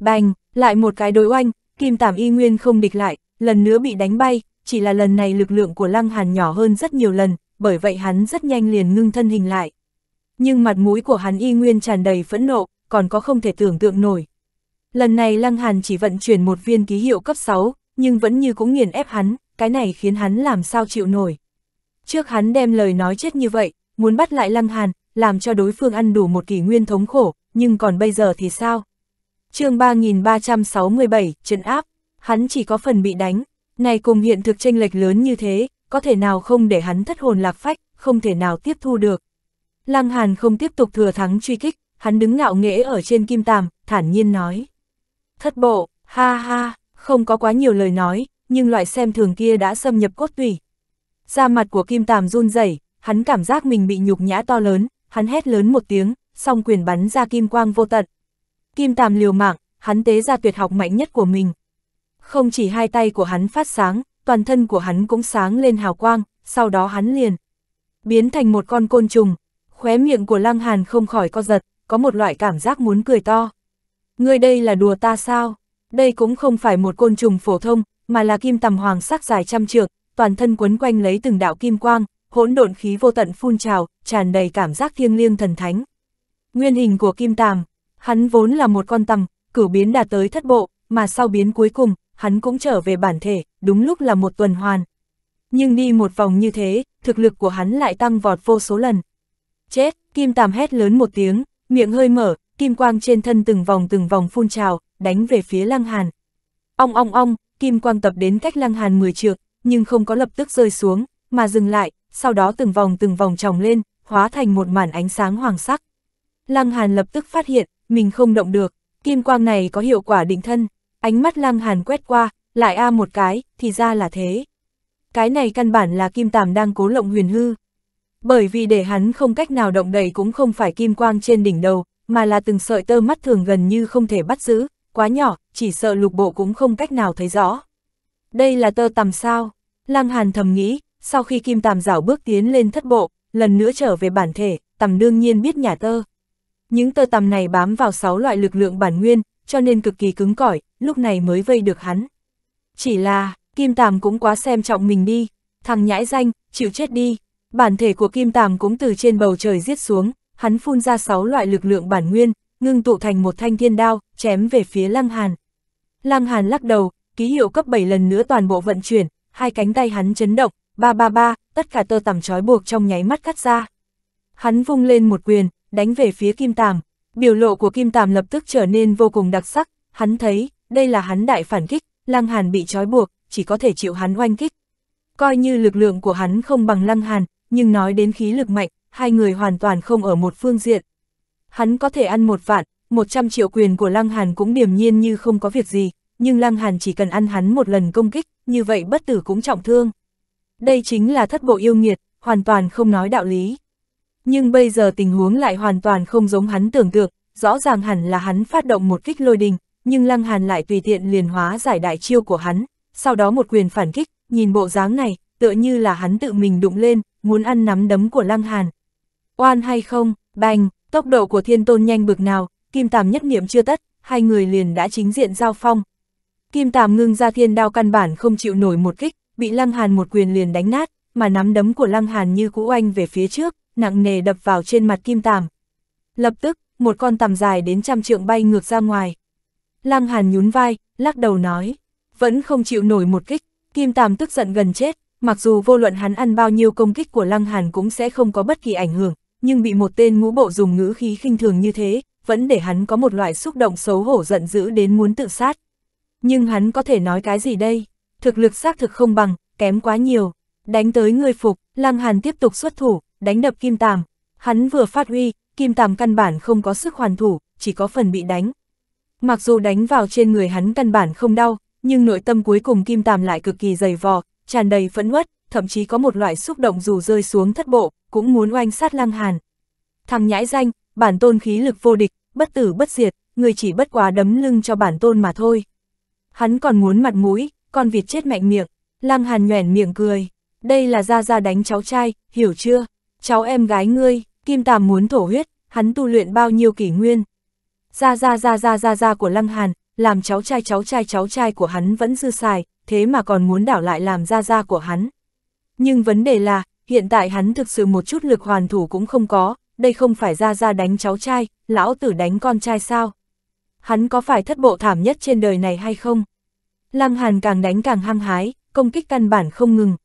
Bành, lại một cái đối oanh, kim tàm y nguyên không địch lại, lần nữa bị đánh bay, chỉ là lần này lực lượng của lăng hàn nhỏ hơn rất nhiều lần, bởi vậy hắn rất nhanh liền ngưng thân hình lại. Nhưng mặt mũi của hắn y nguyên tràn đầy phẫn nộ, còn có không thể tưởng tượng nổi, Lần này Lăng Hàn chỉ vận chuyển một viên ký hiệu cấp 6, nhưng vẫn như cũng nghiền ép hắn, cái này khiến hắn làm sao chịu nổi. Trước hắn đem lời nói chết như vậy, muốn bắt lại Lăng Hàn, làm cho đối phương ăn đủ một kỷ nguyên thống khổ, nhưng còn bây giờ thì sao? chương 3367, trận áp, hắn chỉ có phần bị đánh, này cùng hiện thực tranh lệch lớn như thế, có thể nào không để hắn thất hồn lạc phách, không thể nào tiếp thu được. Lăng Hàn không tiếp tục thừa thắng truy kích, hắn đứng ngạo nghễ ở trên kim tàm, thản nhiên nói thất bộ, ha ha, không có quá nhiều lời nói, nhưng loại xem thường kia đã xâm nhập cốt tủy. Da mặt của Kim Tàm run rẩy, hắn cảm giác mình bị nhục nhã to lớn, hắn hét lớn một tiếng, song quyền bắn ra kim quang vô tận. Kim Tàm liều mạng, hắn tế ra tuyệt học mạnh nhất của mình. Không chỉ hai tay của hắn phát sáng, toàn thân của hắn cũng sáng lên hào quang, sau đó hắn liền biến thành một con côn trùng. Khóe miệng của Lăng Hàn không khỏi co giật, có một loại cảm giác muốn cười to. Ngươi đây là đùa ta sao? Đây cũng không phải một côn trùng phổ thông, mà là kim tầm hoàng sắc dài trăm trượng, toàn thân quấn quanh lấy từng đạo kim quang, hỗn độn khí vô tận phun trào, tràn đầy cảm giác thiêng liêng thần thánh. Nguyên hình của kim tàm, hắn vốn là một con tầm, cửu biến đã tới thất bộ, mà sau biến cuối cùng, hắn cũng trở về bản thể, đúng lúc là một tuần hoàn. Nhưng đi một vòng như thế, thực lực của hắn lại tăng vọt vô số lần. Chết, kim tàm hét lớn một tiếng, miệng hơi mở, kim quang trên thân từng vòng từng vòng phun trào, đánh về phía Lăng Hàn. Ong ong ong, kim quang tập đến cách Lăng Hàn 10 trượng, nhưng không có lập tức rơi xuống, mà dừng lại, sau đó từng vòng từng vòng tròng lên, hóa thành một màn ánh sáng hoàng sắc. Lăng Hàn lập tức phát hiện, mình không động được, kim quang này có hiệu quả định thân, ánh mắt Lăng Hàn quét qua, lại a một cái, thì ra là thế. Cái này căn bản là kim tàm đang cố lộng huyền hư. Bởi vì để hắn không cách nào động đầy cũng không phải kim quang trên đỉnh đầu, mà là từng sợi tơ mắt thường gần như không thể bắt giữ, quá nhỏ, chỉ sợ lục bộ cũng không cách nào thấy rõ. Đây là tơ tầm sao? Lăng Hàn thầm nghĩ, sau khi kim tàm rảo bước tiến lên thất bộ, lần nữa trở về bản thể, tầm đương nhiên biết nhà tơ. Những tơ tầm này bám vào 6 loại lực lượng bản nguyên, cho nên cực kỳ cứng cỏi, lúc này mới vây được hắn. Chỉ là, kim tàm cũng quá xem trọng mình đi, thằng nhãi danh, chịu chết đi. Bản thể của kim tàm cũng từ trên bầu trời giết xuống, hắn phun ra sáu loại lực lượng bản nguyên, ngưng tụ thành một thanh thiên đao, chém về phía Lăng Hàn. Lăng Hàn lắc đầu, ký hiệu cấp 7 lần nữa toàn bộ vận chuyển, hai cánh tay hắn chấn động, ba ba ba, tất cả tơ tằm trói buộc trong nháy mắt cắt ra. Hắn vung lên một quyền, đánh về phía Kim Tàm, biểu lộ của Kim Tàm lập tức trở nên vô cùng đặc sắc, hắn thấy, đây là hắn đại phản kích, Lăng Hàn bị trói buộc, chỉ có thể chịu hắn oanh kích. Coi như lực lượng của hắn không bằng Lăng Hàn, nhưng nói đến khí lực mạnh, hai người hoàn toàn không ở một phương diện. Hắn có thể ăn một vạn, một trăm triệu quyền của Lăng Hàn cũng điềm nhiên như không có việc gì, nhưng Lăng Hàn chỉ cần ăn hắn một lần công kích, như vậy bất tử cũng trọng thương. Đây chính là thất bộ yêu nghiệt, hoàn toàn không nói đạo lý. Nhưng bây giờ tình huống lại hoàn toàn không giống hắn tưởng tượng, rõ ràng hẳn là hắn phát động một kích lôi đình, nhưng Lăng Hàn lại tùy tiện liền hóa giải đại chiêu của hắn, sau đó một quyền phản kích, nhìn bộ dáng này, tựa như là hắn tự mình đụng lên, muốn ăn nắm đấm của Lăng Hàn, Oan hay không, bành, tốc độ của thiên tôn nhanh bực nào, kim tàm nhất niệm chưa tất, hai người liền đã chính diện giao phong. Kim tàm ngưng ra thiên đao căn bản không chịu nổi một kích, bị lăng hàn một quyền liền đánh nát, mà nắm đấm của lăng hàn như cũ oanh về phía trước, nặng nề đập vào trên mặt kim tàm. Lập tức, một con tằm dài đến trăm trượng bay ngược ra ngoài. Lăng hàn nhún vai, lắc đầu nói, vẫn không chịu nổi một kích, kim tàm tức giận gần chết, mặc dù vô luận hắn ăn bao nhiêu công kích của lăng hàn cũng sẽ không có bất kỳ ảnh hưởng, nhưng bị một tên ngũ bộ dùng ngữ khí khinh thường như thế, vẫn để hắn có một loại xúc động xấu hổ giận dữ đến muốn tự sát. Nhưng hắn có thể nói cái gì đây? Thực lực xác thực không bằng, kém quá nhiều. Đánh tới người phục, Lăng Hàn tiếp tục xuất thủ, đánh đập Kim Tàm. Hắn vừa phát huy, Kim Tàm căn bản không có sức hoàn thủ, chỉ có phần bị đánh. Mặc dù đánh vào trên người hắn căn bản không đau, nhưng nội tâm cuối cùng Kim Tàm lại cực kỳ dày vò, tràn đầy phẫn uất, thậm chí có một loại xúc động dù rơi xuống thất bộ, cũng muốn oanh sát lăng hàn. Thằng nhãi danh, bản tôn khí lực vô địch, bất tử bất diệt, người chỉ bất quá đấm lưng cho bản tôn mà thôi. Hắn còn muốn mặt mũi, con vịt chết mạnh miệng, lăng hàn nhoẻn miệng cười. Đây là ra ra đánh cháu trai, hiểu chưa? Cháu em gái ngươi, kim tàm muốn thổ huyết, hắn tu luyện bao nhiêu kỷ nguyên. Ra ra ra ra ra ra của lăng hàn, làm cháu trai cháu trai cháu trai của hắn vẫn dư xài, thế mà còn muốn đảo lại làm ra ra của hắn. Nhưng vấn đề là, hiện tại hắn thực sự một chút lực hoàn thủ cũng không có, đây không phải ra ra đánh cháu trai, lão tử đánh con trai sao? Hắn có phải thất bộ thảm nhất trên đời này hay không? Lăng Hàn càng đánh càng hăng hái, công kích căn bản không ngừng.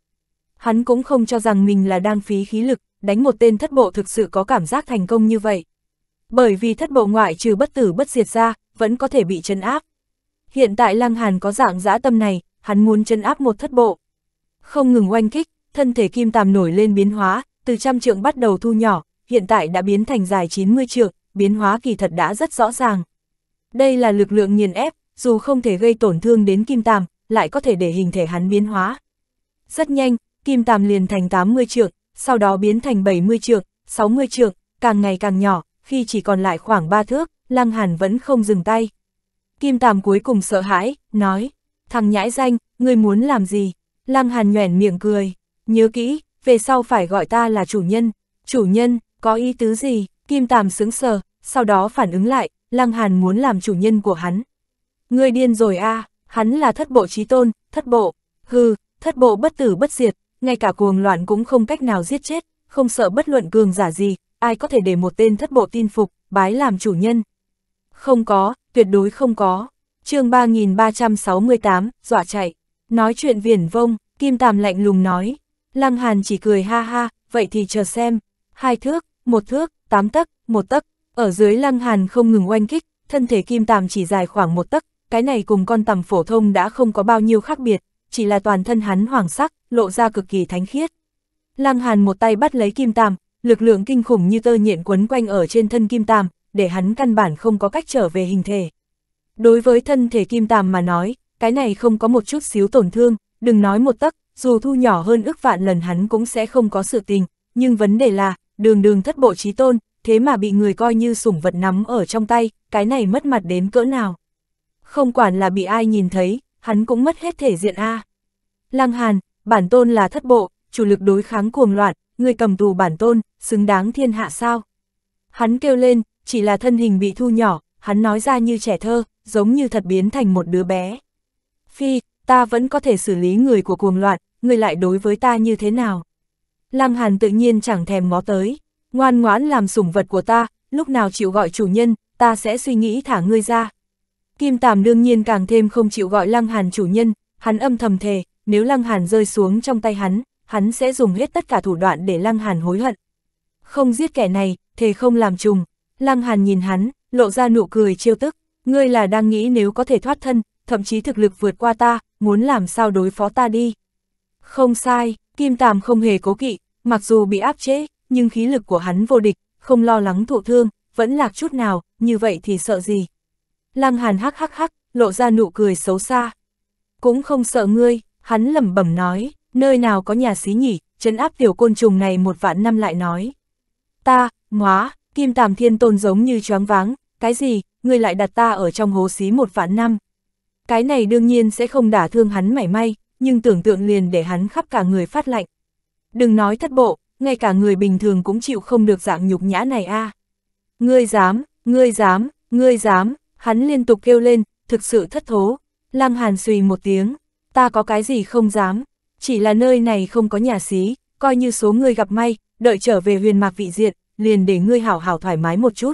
Hắn cũng không cho rằng mình là đang phí khí lực, đánh một tên thất bộ thực sự có cảm giác thành công như vậy. Bởi vì thất bộ ngoại trừ bất tử bất diệt ra, vẫn có thể bị chấn áp. Hiện tại Lăng Hàn có dạng dã tâm này, hắn muốn chấn áp một thất bộ. Không ngừng oanh kích, thân thể kim tàm nổi lên biến hóa, từ trăm trượng bắt đầu thu nhỏ, hiện tại đã biến thành dài 90 trượng, biến hóa kỳ thật đã rất rõ ràng. Đây là lực lượng nghiền ép, dù không thể gây tổn thương đến kim tàm, lại có thể để hình thể hắn biến hóa. Rất nhanh, kim tàm liền thành 80 trượng, sau đó biến thành 70 trượng, 60 trượng, càng ngày càng nhỏ, khi chỉ còn lại khoảng 3 thước, Lăng Hàn vẫn không dừng tay. Kim Tàm cuối cùng sợ hãi, nói, thằng nhãi danh, ngươi muốn làm gì? Lăng Hàn nhoẻn miệng cười, nhớ kỹ, về sau phải gọi ta là chủ nhân, chủ nhân, có ý tứ gì, kim tàm sướng sờ, sau đó phản ứng lại, lăng hàn muốn làm chủ nhân của hắn. Ngươi điên rồi a à, hắn là thất bộ trí tôn, thất bộ, hừ, thất bộ bất tử bất diệt, ngay cả cuồng loạn cũng không cách nào giết chết, không sợ bất luận cường giả gì, ai có thể để một tên thất bộ tin phục, bái làm chủ nhân. Không có, tuyệt đối không có. chương 3368, dọa chạy. Nói chuyện viển vông, Kim Tàm lạnh lùng nói, Lăng Hàn chỉ cười ha ha, vậy thì chờ xem. Hai thước, một thước, tám tấc, một tấc, ở dưới Lăng Hàn không ngừng oanh kích, thân thể kim tàm chỉ dài khoảng một tấc, cái này cùng con tầm phổ thông đã không có bao nhiêu khác biệt, chỉ là toàn thân hắn hoàng sắc, lộ ra cực kỳ thánh khiết. Lăng Hàn một tay bắt lấy kim tàm, lực lượng kinh khủng như tơ nhện quấn quanh ở trên thân kim tàm, để hắn căn bản không có cách trở về hình thể. Đối với thân thể kim tàm mà nói, cái này không có một chút xíu tổn thương, đừng nói một tấc, dù thu nhỏ hơn ước vạn lần hắn cũng sẽ không có sự tình, nhưng vấn đề là, đường đường thất bộ trí tôn, thế mà bị người coi như sủng vật nắm ở trong tay, cái này mất mặt đến cỡ nào. Không quản là bị ai nhìn thấy, hắn cũng mất hết thể diện A. Lăng Hàn, bản tôn là thất bộ, chủ lực đối kháng cuồng loạn, người cầm tù bản tôn, xứng đáng thiên hạ sao. Hắn kêu lên, chỉ là thân hình bị thu nhỏ, hắn nói ra như trẻ thơ, giống như thật biến thành một đứa bé. Phi, ta vẫn có thể xử lý người của cuồng loạn, ngươi lại đối với ta như thế nào? Lăng Hàn tự nhiên chẳng thèm ngó tới, ngoan ngoãn làm sủng vật của ta, lúc nào chịu gọi chủ nhân, ta sẽ suy nghĩ thả ngươi ra. Kim Tàm đương nhiên càng thêm không chịu gọi Lăng Hàn chủ nhân, hắn âm thầm thề, nếu Lăng Hàn rơi xuống trong tay hắn, hắn sẽ dùng hết tất cả thủ đoạn để Lăng Hàn hối hận. Không giết kẻ này, thề không làm trùng. Lăng Hàn nhìn hắn, lộ ra nụ cười chiêu tức, ngươi là đang nghĩ nếu có thể thoát thân, thậm chí thực lực vượt qua ta, muốn làm sao đối phó ta đi. Không sai, Kim Tàm không hề cố kỵ, mặc dù bị áp chế, nhưng khí lực của hắn vô địch, không lo lắng thụ thương, vẫn lạc chút nào, như vậy thì sợ gì. Lăng Hàn hắc hắc hắc, lộ ra nụ cười xấu xa. Cũng không sợ ngươi, hắn lẩm bẩm nói, nơi nào có nhà xí nhỉ, trấn áp tiểu côn trùng này một vạn năm lại nói. Ta, ngóa, Kim Tàm Thiên Tôn giống như choáng váng, cái gì, ngươi lại đặt ta ở trong hố xí một vạn năm. Cái này đương nhiên sẽ không đả thương hắn mảy may, nhưng tưởng tượng liền để hắn khắp cả người phát lạnh. Đừng nói thất bộ, ngay cả người bình thường cũng chịu không được dạng nhục nhã này a. À. Ngươi dám, ngươi dám, ngươi dám, hắn liên tục kêu lên, thực sự thất thố. Lăng Hàn suy một tiếng, ta có cái gì không dám, chỉ là nơi này không có nhà xí, coi như số ngươi gặp may, đợi trở về huyền mạc vị diện, liền để ngươi hảo hảo thoải mái một chút.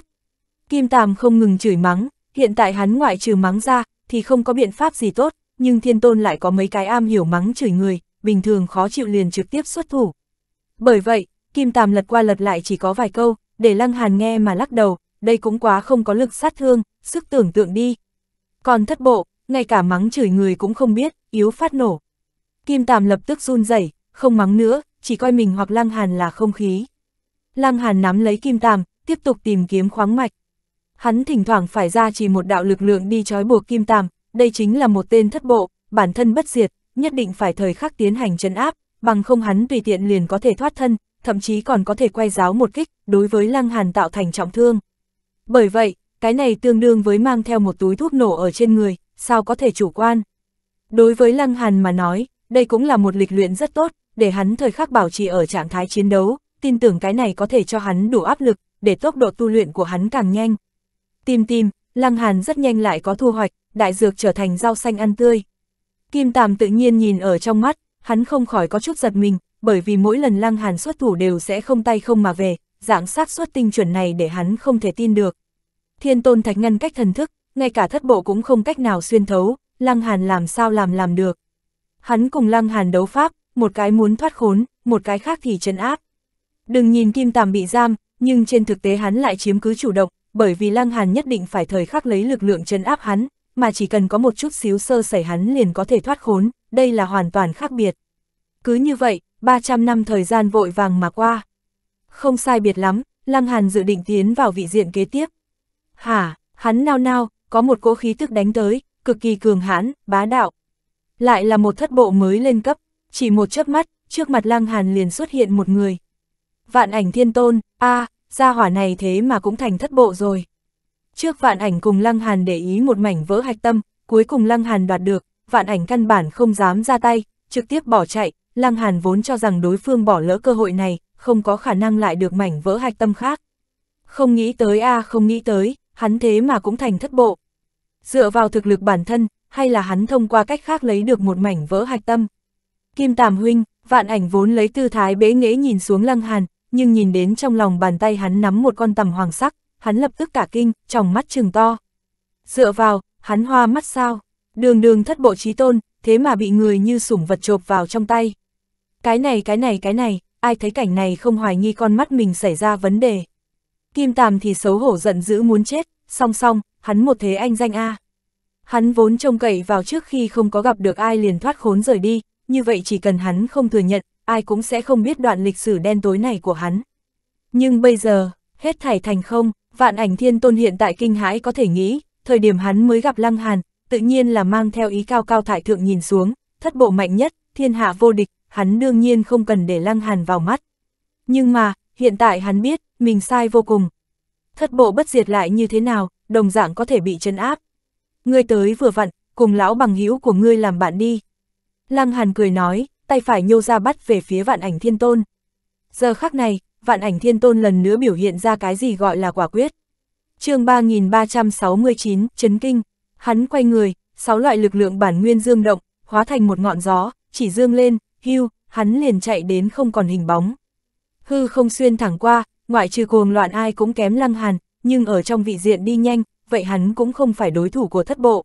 Kim Tàm không ngừng chửi mắng, hiện tại hắn ngoại trừ mắng ra, thì không có biện pháp gì tốt nhưng thiên tôn lại có mấy cái am hiểu mắng chửi người, bình thường khó chịu liền trực tiếp xuất thủ. Bởi vậy, kim tàm lật qua lật lại chỉ có vài câu, để lăng hàn nghe mà lắc đầu, đây cũng quá không có lực sát thương, sức tưởng tượng đi. Còn thất bộ, ngay cả mắng chửi người cũng không biết, yếu phát nổ. Kim tàm lập tức run rẩy, không mắng nữa, chỉ coi mình hoặc lăng hàn là không khí. Lăng hàn nắm lấy kim tàm, tiếp tục tìm kiếm khoáng mạch. Hắn thỉnh thoảng phải ra chỉ một đạo lực lượng đi trói buộc kim tàm, đây chính là một tên thất bộ, bản thân bất diệt, nhất định phải thời khắc tiến hành chấn áp, bằng không hắn tùy tiện liền có thể thoát thân, thậm chí còn có thể quay giáo một kích, đối với Lăng Hàn tạo thành trọng thương. Bởi vậy, cái này tương đương với mang theo một túi thuốc nổ ở trên người, sao có thể chủ quan. Đối với Lăng Hàn mà nói, đây cũng là một lịch luyện rất tốt, để hắn thời khắc bảo trì ở trạng thái chiến đấu, tin tưởng cái này có thể cho hắn đủ áp lực, để tốc độ tu luyện của hắn càng nhanh. Tim tim, Lăng Hàn rất nhanh lại có thu hoạch, đại dược trở thành rau xanh ăn tươi. Kim Tàm tự nhiên nhìn ở trong mắt, hắn không khỏi có chút giật mình, bởi vì mỗi lần Lăng Hàn xuất thủ đều sẽ không tay không mà về, dạng sát xuất tinh chuẩn này để hắn không thể tin được. Thiên Tôn Thạch ngăn cách thần thức, ngay cả thất bộ cũng không cách nào xuyên thấu, Lăng Hàn làm sao làm làm được. Hắn cùng Lăng Hàn đấu pháp, một cái muốn thoát khốn, một cái khác thì trấn áp. Đừng nhìn Kim Tàm bị giam, nhưng trên thực tế hắn lại chiếm cứ chủ động, bởi vì Lăng Hàn nhất định phải thời khắc lấy lực lượng chấn áp hắn, mà chỉ cần có một chút xíu sơ sẩy hắn liền có thể thoát khốn, đây là hoàn toàn khác biệt. Cứ như vậy, 300 năm thời gian vội vàng mà qua. Không sai biệt lắm, Lăng Hàn dự định tiến vào vị diện kế tiếp. Hả, hắn nao nao, có một cỗ khí tức đánh tới, cực kỳ cường hãn, bá đạo. Lại là một thất bộ mới lên cấp, chỉ một chớp mắt, trước mặt Lăng Hàn liền xuất hiện một người. Vạn ảnh thiên tôn, a à, gia hỏa này thế mà cũng thành thất bộ rồi. Trước vạn ảnh cùng lăng hàn để ý một mảnh vỡ hạch tâm, cuối cùng lăng hàn đoạt được, vạn ảnh căn bản không dám ra tay, trực tiếp bỏ chạy, lăng hàn vốn cho rằng đối phương bỏ lỡ cơ hội này, không có khả năng lại được mảnh vỡ hạch tâm khác. Không nghĩ tới a à, không nghĩ tới, hắn thế mà cũng thành thất bộ. Dựa vào thực lực bản thân, hay là hắn thông qua cách khác lấy được một mảnh vỡ hạch tâm. Kim Tàm Huynh, vạn ảnh vốn lấy tư thái bế nghễ nhìn xuống lăng hàn, nhưng nhìn đến trong lòng bàn tay hắn nắm một con tầm hoàng sắc, hắn lập tức cả kinh, trong mắt trừng to. Dựa vào, hắn hoa mắt sao, đường đường thất bộ trí tôn, thế mà bị người như sủng vật chộp vào trong tay. Cái này cái này cái này, ai thấy cảnh này không hoài nghi con mắt mình xảy ra vấn đề. Kim Tàm thì xấu hổ giận dữ muốn chết, song song, hắn một thế anh danh A. Hắn vốn trông cậy vào trước khi không có gặp được ai liền thoát khốn rời đi, như vậy chỉ cần hắn không thừa nhận, ai cũng sẽ không biết đoạn lịch sử đen tối này của hắn. Nhưng bây giờ, hết thảy thành không, vạn ảnh thiên tôn hiện tại kinh hãi có thể nghĩ, thời điểm hắn mới gặp Lăng Hàn, tự nhiên là mang theo ý cao cao thải thượng nhìn xuống, thất bộ mạnh nhất, thiên hạ vô địch, hắn đương nhiên không cần để Lăng Hàn vào mắt. Nhưng mà, hiện tại hắn biết, mình sai vô cùng. Thất bộ bất diệt lại như thế nào, đồng dạng có thể bị chấn áp. Ngươi tới vừa vặn, cùng lão bằng hữu của ngươi làm bạn đi. Lăng Hàn cười nói, tay phải nhô ra bắt về phía vạn ảnh thiên tôn. Giờ khắc này, vạn ảnh thiên tôn lần nữa biểu hiện ra cái gì gọi là quả quyết. chương 3369, chấn kinh, hắn quay người, sáu loại lực lượng bản nguyên dương động, hóa thành một ngọn gió, chỉ dương lên, hưu, hắn liền chạy đến không còn hình bóng. Hư không xuyên thẳng qua, ngoại trừ cuồng loạn ai cũng kém lăng hàn, nhưng ở trong vị diện đi nhanh, vậy hắn cũng không phải đối thủ của thất bộ.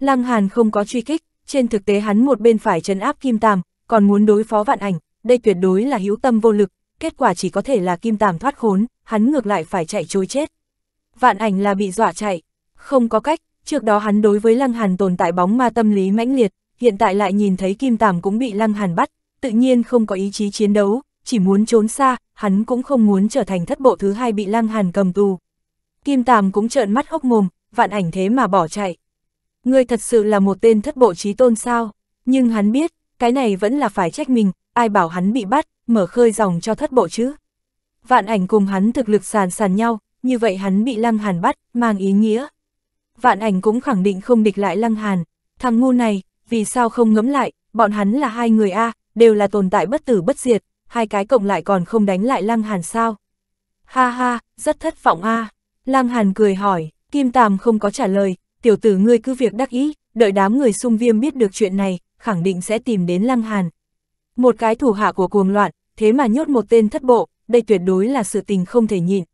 Lăng hàn không có truy kích, trên thực tế hắn một bên phải chấn áp kim tàm, còn muốn đối phó vạn ảnh, đây tuyệt đối là hữu tâm vô lực, kết quả chỉ có thể là kim tàm thoát khốn, hắn ngược lại phải chạy trôi chết. Vạn ảnh là bị dọa chạy, không có cách, trước đó hắn đối với Lăng Hàn tồn tại bóng ma tâm lý mãnh liệt, hiện tại lại nhìn thấy kim tàm cũng bị Lăng Hàn bắt, tự nhiên không có ý chí chiến đấu, chỉ muốn trốn xa, hắn cũng không muốn trở thành thất bộ thứ hai bị Lăng Hàn cầm tù. Kim Tàm cũng trợn mắt hốc mồm, vạn ảnh thế mà bỏ chạy. Ngươi thật sự là một tên thất bộ trí tôn sao? Nhưng hắn biết, cái này vẫn là phải trách mình, ai bảo hắn bị bắt, mở khơi dòng cho thất bộ chứ. Vạn ảnh cùng hắn thực lực sàn sàn nhau, như vậy hắn bị Lăng Hàn bắt, mang ý nghĩa. Vạn ảnh cũng khẳng định không địch lại Lăng Hàn, thằng ngu này, vì sao không ngấm lại, bọn hắn là hai người A, đều là tồn tại bất tử bất diệt, hai cái cộng lại còn không đánh lại Lăng Hàn sao. Ha ha, rất thất vọng A, Lăng Hàn cười hỏi, Kim Tàm không có trả lời, tiểu tử ngươi cứ việc đắc ý, đợi đám người xung viêm biết được chuyện này, khẳng định sẽ tìm đến Lăng Hàn. Một cái thủ hạ của cuồng loạn, thế mà nhốt một tên thất bộ, đây tuyệt đối là sự tình không thể nhịn.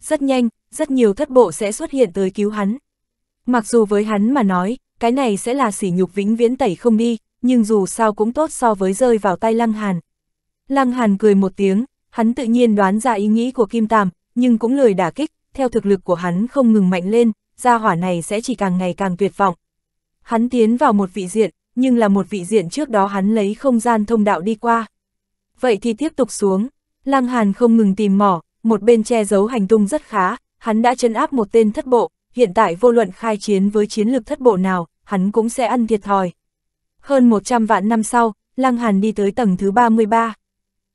Rất nhanh, rất nhiều thất bộ sẽ xuất hiện tới cứu hắn. Mặc dù với hắn mà nói, cái này sẽ là sỉ nhục vĩnh viễn tẩy không đi, nhưng dù sao cũng tốt so với rơi vào tay Lăng Hàn. Lăng Hàn cười một tiếng, hắn tự nhiên đoán ra ý nghĩ của Kim Tàm, nhưng cũng lời đả kích, theo thực lực của hắn không ngừng mạnh lên, gia hỏa này sẽ chỉ càng ngày càng tuyệt vọng. Hắn tiến vào một vị diện, nhưng là một vị diện trước đó hắn lấy không gian thông đạo đi qua. Vậy thì tiếp tục xuống, Lăng Hàn không ngừng tìm mỏ, một bên che giấu hành tung rất khá, hắn đã chân áp một tên thất bộ, hiện tại vô luận khai chiến với chiến lược thất bộ nào, hắn cũng sẽ ăn thiệt thòi. Hơn 100 vạn năm sau, Lăng Hàn đi tới tầng thứ 33.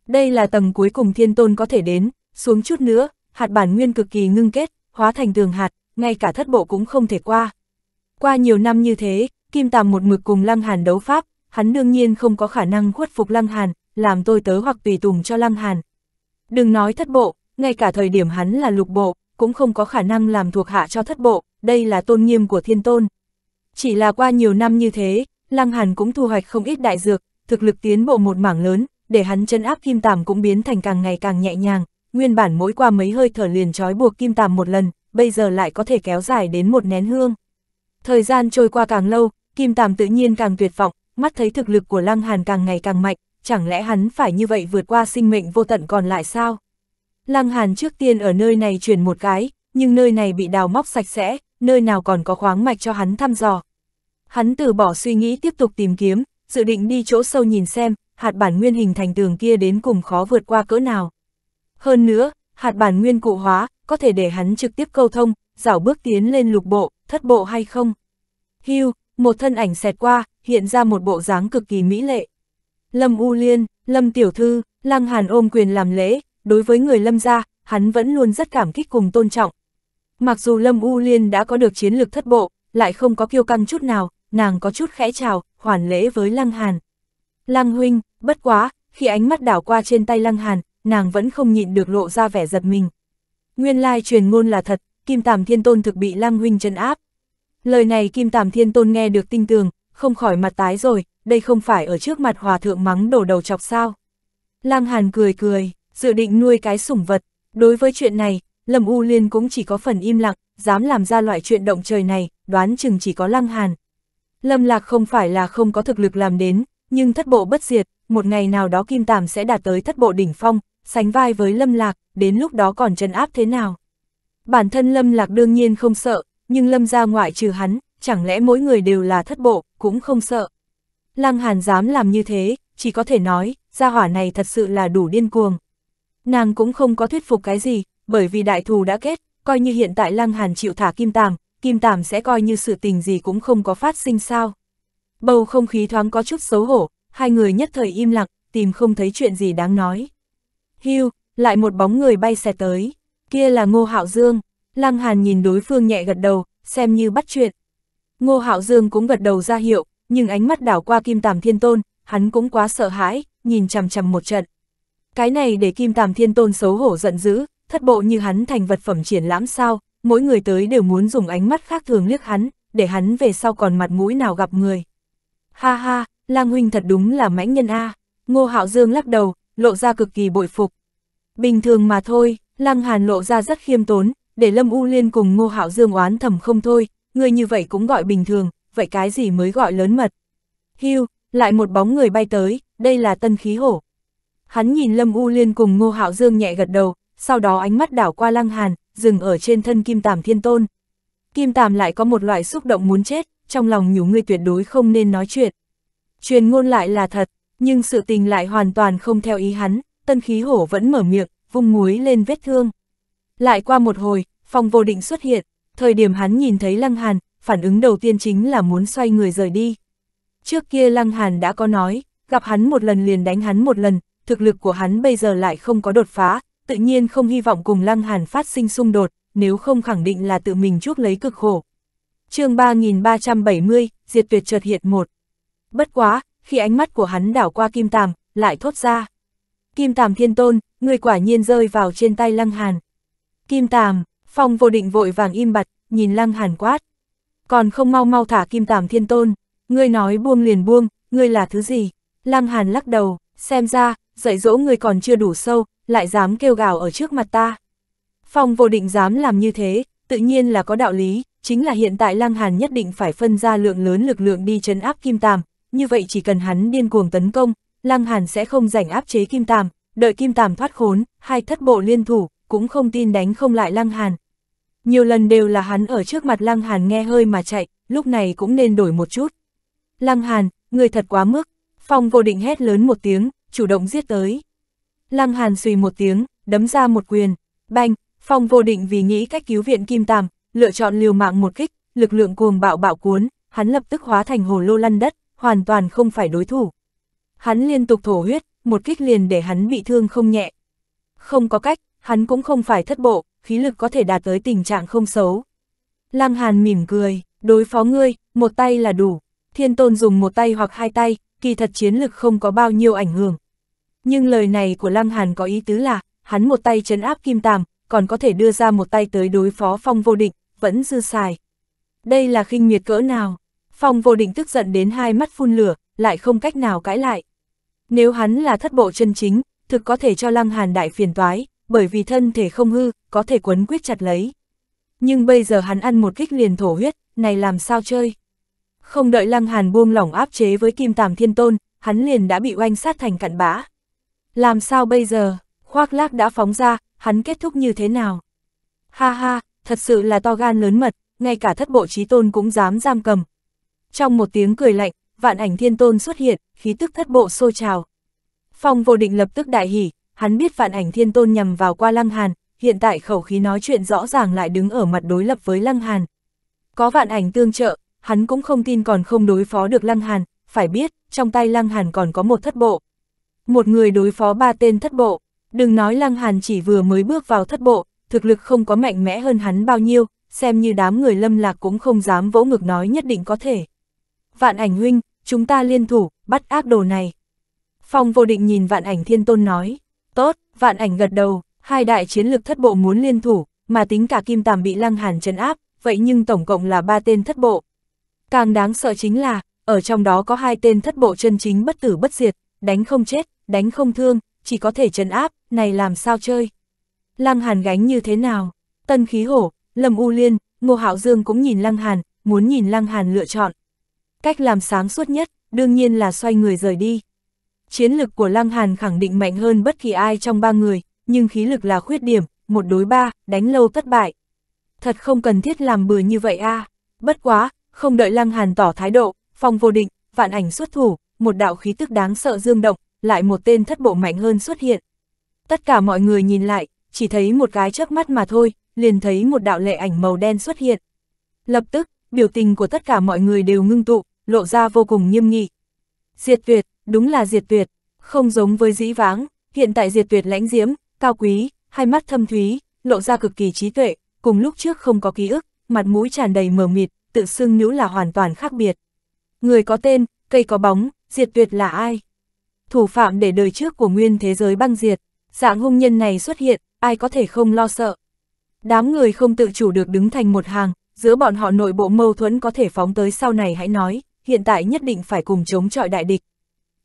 Đây là tầng cuối cùng thiên tôn có thể đến, xuống chút nữa, hạt bản nguyên cực kỳ ngưng kết, hóa thành tường hạt, ngay cả thất bộ cũng không thể qua. Qua nhiều năm như thế, Kim Tàm một mực cùng Lăng Hàn đấu pháp, hắn đương nhiên không có khả năng khuất phục Lăng Hàn, làm tôi tớ hoặc tùy tùng cho Lăng Hàn. Đừng nói thất bộ, ngay cả thời điểm hắn là lục bộ, cũng không có khả năng làm thuộc hạ cho thất bộ, đây là tôn nghiêm của thiên tôn. Chỉ là qua nhiều năm như thế, Lăng Hàn cũng thu hoạch không ít đại dược, thực lực tiến bộ một mảng lớn, để hắn chân áp kim tàm cũng biến thành càng ngày càng nhẹ nhàng, nguyên bản mỗi qua mấy hơi thở liền trói buộc kim tàm một lần, bây giờ lại có thể kéo dài đến một nén hương. Thời gian trôi qua càng lâu, Kim Tàm tự nhiên càng tuyệt vọng, mắt thấy thực lực của Lăng Hàn càng ngày càng mạnh, chẳng lẽ hắn phải như vậy vượt qua sinh mệnh vô tận còn lại sao? Lăng Hàn trước tiên ở nơi này truyền một cái, nhưng nơi này bị đào móc sạch sẽ, nơi nào còn có khoáng mạch cho hắn thăm dò. Hắn từ bỏ suy nghĩ tiếp tục tìm kiếm, dự định đi chỗ sâu nhìn xem, hạt bản nguyên hình thành tường kia đến cùng khó vượt qua cỡ nào. Hơn nữa, hạt bản nguyên cụ hóa, có thể để hắn trực tiếp câu thông, dảo bước tiến lên lục bộ, thất bộ hay không. Hưu, một thân ảnh xẹt qua, hiện ra một bộ dáng cực kỳ mỹ lệ. Lâm U Liên, Lâm Tiểu Thư, Lăng Hàn ôm quyền làm lễ, đối với người Lâm gia, hắn vẫn luôn rất cảm kích cùng tôn trọng. Mặc dù Lâm U Liên đã có được chiến lược thất bộ, lại không có kiêu căng chút nào, nàng có chút khẽ chào, hoàn lễ với Lăng Hàn. Lăng huynh, bất quá, khi ánh mắt đảo qua trên tay Lăng Hàn, nàng vẫn không nhịn được lộ ra vẻ giật mình. Nguyên lai truyền ngôn là thật, Kim Tàm Thiên Tôn thực bị Lăng huynh chân áp. Lời này Kim Tàm Thiên Tôn nghe được tinh tường, không khỏi mặt tái rồi, đây không phải ở trước mặt hòa thượng mắng đổ đầu chọc sao. Lăng Hàn cười cười, dự định nuôi cái sủng vật. Đối với chuyện này, Lâm U Liên cũng chỉ có phần im lặng, dám làm ra loại chuyện động trời này, đoán chừng chỉ có Lăng Hàn. Lâm Lạc không phải là không có thực lực làm đến, nhưng thất bộ bất diệt, một ngày nào đó Kim Tàm sẽ đạt tới thất bộ đỉnh phong, sánh vai với Lâm Lạc, đến lúc đó còn chân áp thế nào. Bản thân Lâm Lạc đương nhiên không sợ, nhưng lâm gia ngoại trừ hắn, chẳng lẽ mỗi người đều là thất bộ, cũng không sợ. Lăng Hàn dám làm như thế, chỉ có thể nói, gia hỏa này thật sự là đủ điên cuồng. Nàng cũng không có thuyết phục cái gì, bởi vì đại thù đã kết, coi như hiện tại Lăng Hàn chịu thả kim tàm, kim tàm sẽ coi như sự tình gì cũng không có phát sinh sao. Bầu không khí thoáng có chút xấu hổ, hai người nhất thời im lặng, tìm không thấy chuyện gì đáng nói. Hưu, lại một bóng người bay xẹt tới, kia là Ngô Hạo Dương. Lăng Hàn nhìn đối phương nhẹ gật đầu, xem như bắt chuyện. Ngô Hạo Dương cũng gật đầu ra hiệu, nhưng ánh mắt đảo qua Kim Tàm Thiên Tôn, hắn cũng quá sợ hãi, nhìn chằm chằm một trận. Cái này để Kim Tàm Thiên Tôn xấu hổ giận dữ, thất bộ như hắn thành vật phẩm triển lãm sao, mỗi người tới đều muốn dùng ánh mắt khác thường liếc hắn, để hắn về sau còn mặt mũi nào gặp người. Ha ha, Lang Huynh thật đúng là mãnh nhân A, Ngô Hạo Dương lắc đầu, lộ ra cực kỳ bội phục. Bình thường mà thôi, Lang Hàn lộ ra rất khiêm tốn, để Lâm U Liên cùng Ngô Hạo Dương oán thầm không thôi, người như vậy cũng gọi bình thường, vậy cái gì mới gọi lớn mật. Hưu, lại một bóng người bay tới, đây là tân khí hổ. Hắn nhìn Lâm U Liên cùng Ngô Hạo Dương nhẹ gật đầu, sau đó ánh mắt đảo qua Lăng Hàn, dừng ở trên thân Kim Tàm Thiên Tôn. Kim Tàm lại có một loại xúc động muốn chết, trong lòng nhủ ngươi tuyệt đối không nên nói chuyện. Truyền ngôn lại là thật, nhưng sự tình lại hoàn toàn không theo ý hắn, tân khí hổ vẫn mở miệng, vung muối lên vết thương. Lại qua một hồi, Phong vô định xuất hiện, thời điểm hắn nhìn thấy Lăng Hàn, phản ứng đầu tiên chính là muốn xoay người rời đi. Trước kia Lăng Hàn đã có nói, gặp hắn một lần liền đánh hắn một lần, thực lực của hắn bây giờ lại không có đột phá, tự nhiên không hy vọng cùng Lăng Hàn phát sinh xung đột, nếu không khẳng định là tự mình chuốc lấy cực khổ. chương 3370, Diệt Tuyệt chợt hiện một. Bất quá, khi ánh mắt của hắn đảo qua Kim Tàm, lại thốt ra. Kim Tàm Thiên Tôn, người quả nhiên rơi vào trên tay Lăng Hàn. Kim Tàm, Phong vô định vội vàng im bặt, nhìn Lăng Hàn quát. Còn không mau mau thả Kim Tàm Thiên Tôn, ngươi nói buông liền buông, ngươi là thứ gì? Lăng Hàn lắc đầu, xem ra, dạy dỗ ngươi còn chưa đủ sâu, lại dám kêu gào ở trước mặt ta. Phong vô định dám làm như thế, tự nhiên là có đạo lý, chính là hiện tại Lăng Hàn nhất định phải phân ra lượng lớn lực lượng đi chấn áp Kim Tàm, như vậy chỉ cần hắn điên cuồng tấn công, Lăng Hàn sẽ không rảnh áp chế Kim Tàm, đợi Kim Tàm thoát khốn, hai thất bộ liên thủ, cũng không tin đánh không lại Lăng Hàn. Nhiều lần đều là hắn ở trước mặt Lăng Hàn nghe hơi mà chạy, lúc này cũng nên đổi một chút. Lăng Hàn, người thật quá mức, phong vô định hét lớn một tiếng, chủ động giết tới. Lăng Hàn xùy một tiếng, đấm ra một quyền, banh, phong vô định vì nghĩ cách cứu viện kim tàm, lựa chọn liều mạng một kích, lực lượng cuồng bạo bạo cuốn, hắn lập tức hóa thành hồ lô lăn đất, hoàn toàn không phải đối thủ. Hắn liên tục thổ huyết, một kích liền để hắn bị thương không nhẹ. Không có cách, Hắn cũng không phải thất bộ, khí lực có thể đạt tới tình trạng không xấu. Lăng Hàn mỉm cười, đối phó ngươi, một tay là đủ. Thiên tôn dùng một tay hoặc hai tay, kỳ thật chiến lực không có bao nhiêu ảnh hưởng. Nhưng lời này của Lăng Hàn có ý tứ là, hắn một tay chấn áp kim tàm, còn có thể đưa ra một tay tới đối phó phong vô định, vẫn dư xài. Đây là khinh miệt cỡ nào? Phong vô định tức giận đến hai mắt phun lửa, lại không cách nào cãi lại. Nếu hắn là thất bộ chân chính, thực có thể cho Lăng Hàn đại phiền toái, bởi vì thân thể không hư, có thể quấn quyết chặt lấy. Nhưng bây giờ hắn ăn một kích liền thổ huyết, này làm sao chơi? Không đợi Lăng Hàn buông lỏng áp chế với Kim Tàm Thiên Tôn, hắn liền đã bị oanh sát thành cặn bã. Làm sao bây giờ, khoác lác đã phóng ra, hắn kết thúc như thế nào? Ha ha, thật sự là to gan lớn mật, ngay cả thất bộ trí tôn cũng dám giam cầm. Trong một tiếng cười lạnh, vạn ảnh thiên tôn xuất hiện, khí tức thất bộ sôi trào. Phong vô định lập tức đại hỉ, hắn biết vạn ảnh thiên tôn nhằm vào qua Lăng Hàn, hiện tại khẩu khí nói chuyện rõ ràng lại đứng ở mặt đối lập với Lăng Hàn. Có vạn ảnh tương trợ, hắn cũng không tin còn không đối phó được Lăng Hàn, phải biết, trong tay Lăng Hàn còn có một thất bộ. Một người đối phó ba tên thất bộ, đừng nói Lăng Hàn chỉ vừa mới bước vào thất bộ, thực lực không có mạnh mẽ hơn hắn bao nhiêu, xem như đám người lâm lạc cũng không dám vỗ ngực nói nhất định có thể. Vạn ảnh huynh, chúng ta liên thủ, bắt ác đồ này. Phong vô định nhìn vạn ảnh thiên tôn nói. Tốt, vạn ảnh gật đầu, hai đại chiến lực thất bộ muốn liên thủ, mà tính cả kim tàm bị lăng hàn chấn áp, vậy nhưng tổng cộng là ba tên thất bộ. Càng đáng sợ chính là, ở trong đó có hai tên thất bộ chân chính bất tử bất diệt, đánh không chết, đánh không thương, chỉ có thể chấn áp, này làm sao chơi. Lăng Hàn gánh như thế nào? Tân khí hổ, Lâm U Liên, Ngô Hạo Dương cũng nhìn Lăng Hàn, muốn nhìn Lăng Hàn lựa chọn. Cách làm sáng suốt nhất, đương nhiên là xoay người rời đi. Chiến lực của Lăng Hàn khẳng định mạnh hơn bất kỳ ai trong ba người, nhưng khí lực là khuyết điểm, một đối ba, đánh lâu thất bại. Thật không cần thiết làm bừa như vậy a. À. Bất quá, không đợi Lăng Hàn tỏ thái độ, phong vô định, vạn ảnh xuất thủ, một đạo khí tức đáng sợ dương động, lại một tên thất bộ mạnh hơn xuất hiện. Tất cả mọi người nhìn lại, chỉ thấy một cái chớp mắt mà thôi, liền thấy một đạo lệ ảnh màu đen xuất hiện. Lập tức, biểu tình của tất cả mọi người đều ngưng tụ, lộ ra vô cùng nghiêm nghị. Diệt tuyệt, đúng là diệt tuyệt, không giống với dĩ vãng, hiện tại diệt tuyệt lãnh diễm, cao quý, hai mắt thâm thúy, lộ ra cực kỳ trí tuệ, cùng lúc trước không có ký ức, mặt mũi tràn đầy mờ mịt, tự xưng nữ là hoàn toàn khác biệt. Người có tên, cây có bóng, diệt tuyệt là ai? Thủ phạm để đời trước của nguyên thế giới băng diệt, dạng hung nhân này xuất hiện, ai có thể không lo sợ. Đám người không tự chủ được đứng thành một hàng, giữa bọn họ nội bộ mâu thuẫn có thể phóng tới sau này hãy nói, hiện tại nhất định phải cùng chống chọi đại địch.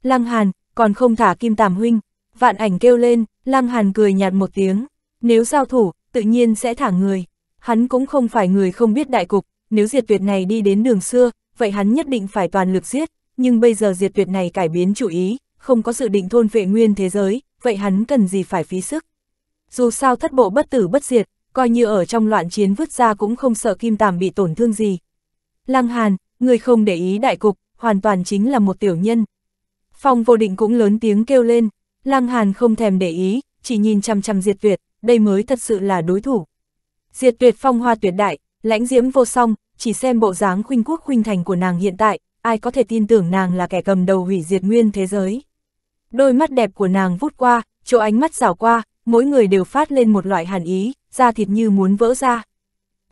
Lăng Hàn, còn không thả kim tàm huynh. Vạn ảnh kêu lên, Lăng Hàn cười nhạt một tiếng. Nếu giao thủ, tự nhiên sẽ thả người. Hắn cũng không phải người không biết đại cục, nếu diệt tuyệt này đi đến đường xưa, vậy hắn nhất định phải toàn lực giết, nhưng bây giờ diệt tuyệt này cải biến chủ ý, không có dự định thôn vệ nguyên thế giới, vậy hắn cần gì phải phí sức. Dù sao thất bộ bất tử bất diệt, coi như ở trong loạn chiến vứt ra cũng không sợ kim tàm bị tổn thương gì. Lăng Hàn, người không để ý đại cục, hoàn toàn chính là một tiểu nhân, Phong vô định cũng lớn tiếng kêu lên, Lăng Hàn không thèm để ý, chỉ nhìn chăm chăm diệt tuyệt, đây mới thật sự là đối thủ. Diệt tuyệt phong hoa tuyệt đại, lãnh diễm vô song, chỉ xem bộ dáng khuynh quốc khuynh thành của nàng hiện tại, ai có thể tin tưởng nàng là kẻ cầm đầu hủy diệt nguyên thế giới. Đôi mắt đẹp của nàng vút qua, chỗ ánh mắt rảo qua, mỗi người đều phát lên một loại hàn ý, da thịt như muốn vỡ ra.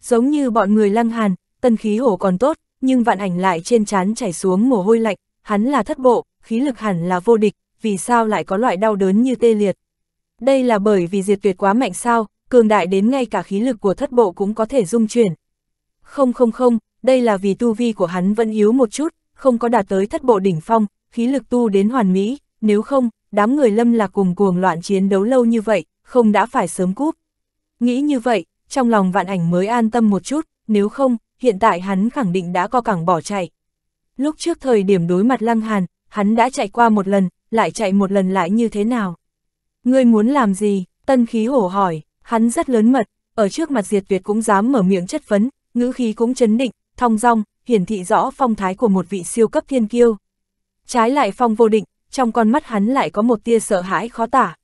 Giống như bọn người lăng hàn, tân khí hổ còn tốt, nhưng vạn ảnh lại trên trán chảy xuống mồ hôi lạnh, hắn là thất bộ, khí lực hẳn là vô địch, vì sao lại có loại đau đớn như tê liệt. Đây là bởi vì diệt tuyệt quá mạnh sao, cường đại đến ngay cả khí lực của thất bộ cũng có thể dung chuyển. Không không không, đây là vì tu vi của hắn vẫn yếu một chút, không có đạt tới thất bộ đỉnh phong, khí lực tu đến hoàn mỹ, nếu không, đám người lâm là cùng cuồng loạn chiến đấu lâu như vậy, không đã phải sớm cúp. Nghĩ như vậy, trong lòng vạn ảnh mới an tâm một chút, nếu không, hiện tại hắn khẳng định đã co cẳng bỏ chạy. Lúc trước thời điểm đối mặt Lăng Hàn, hắn đã chạy qua một lần, lại chạy một lần lại như thế nào? Ngươi muốn làm gì? Tân khí hổ hỏi, hắn rất lớn mật, ở trước mặt diệt tuyệt cũng dám mở miệng chất vấn, ngữ khí cũng chấn định, thong dong, hiển thị rõ phong thái của một vị siêu cấp thiên kiêu. Trái lại phong vô định, trong con mắt hắn lại có một tia sợ hãi khó tả.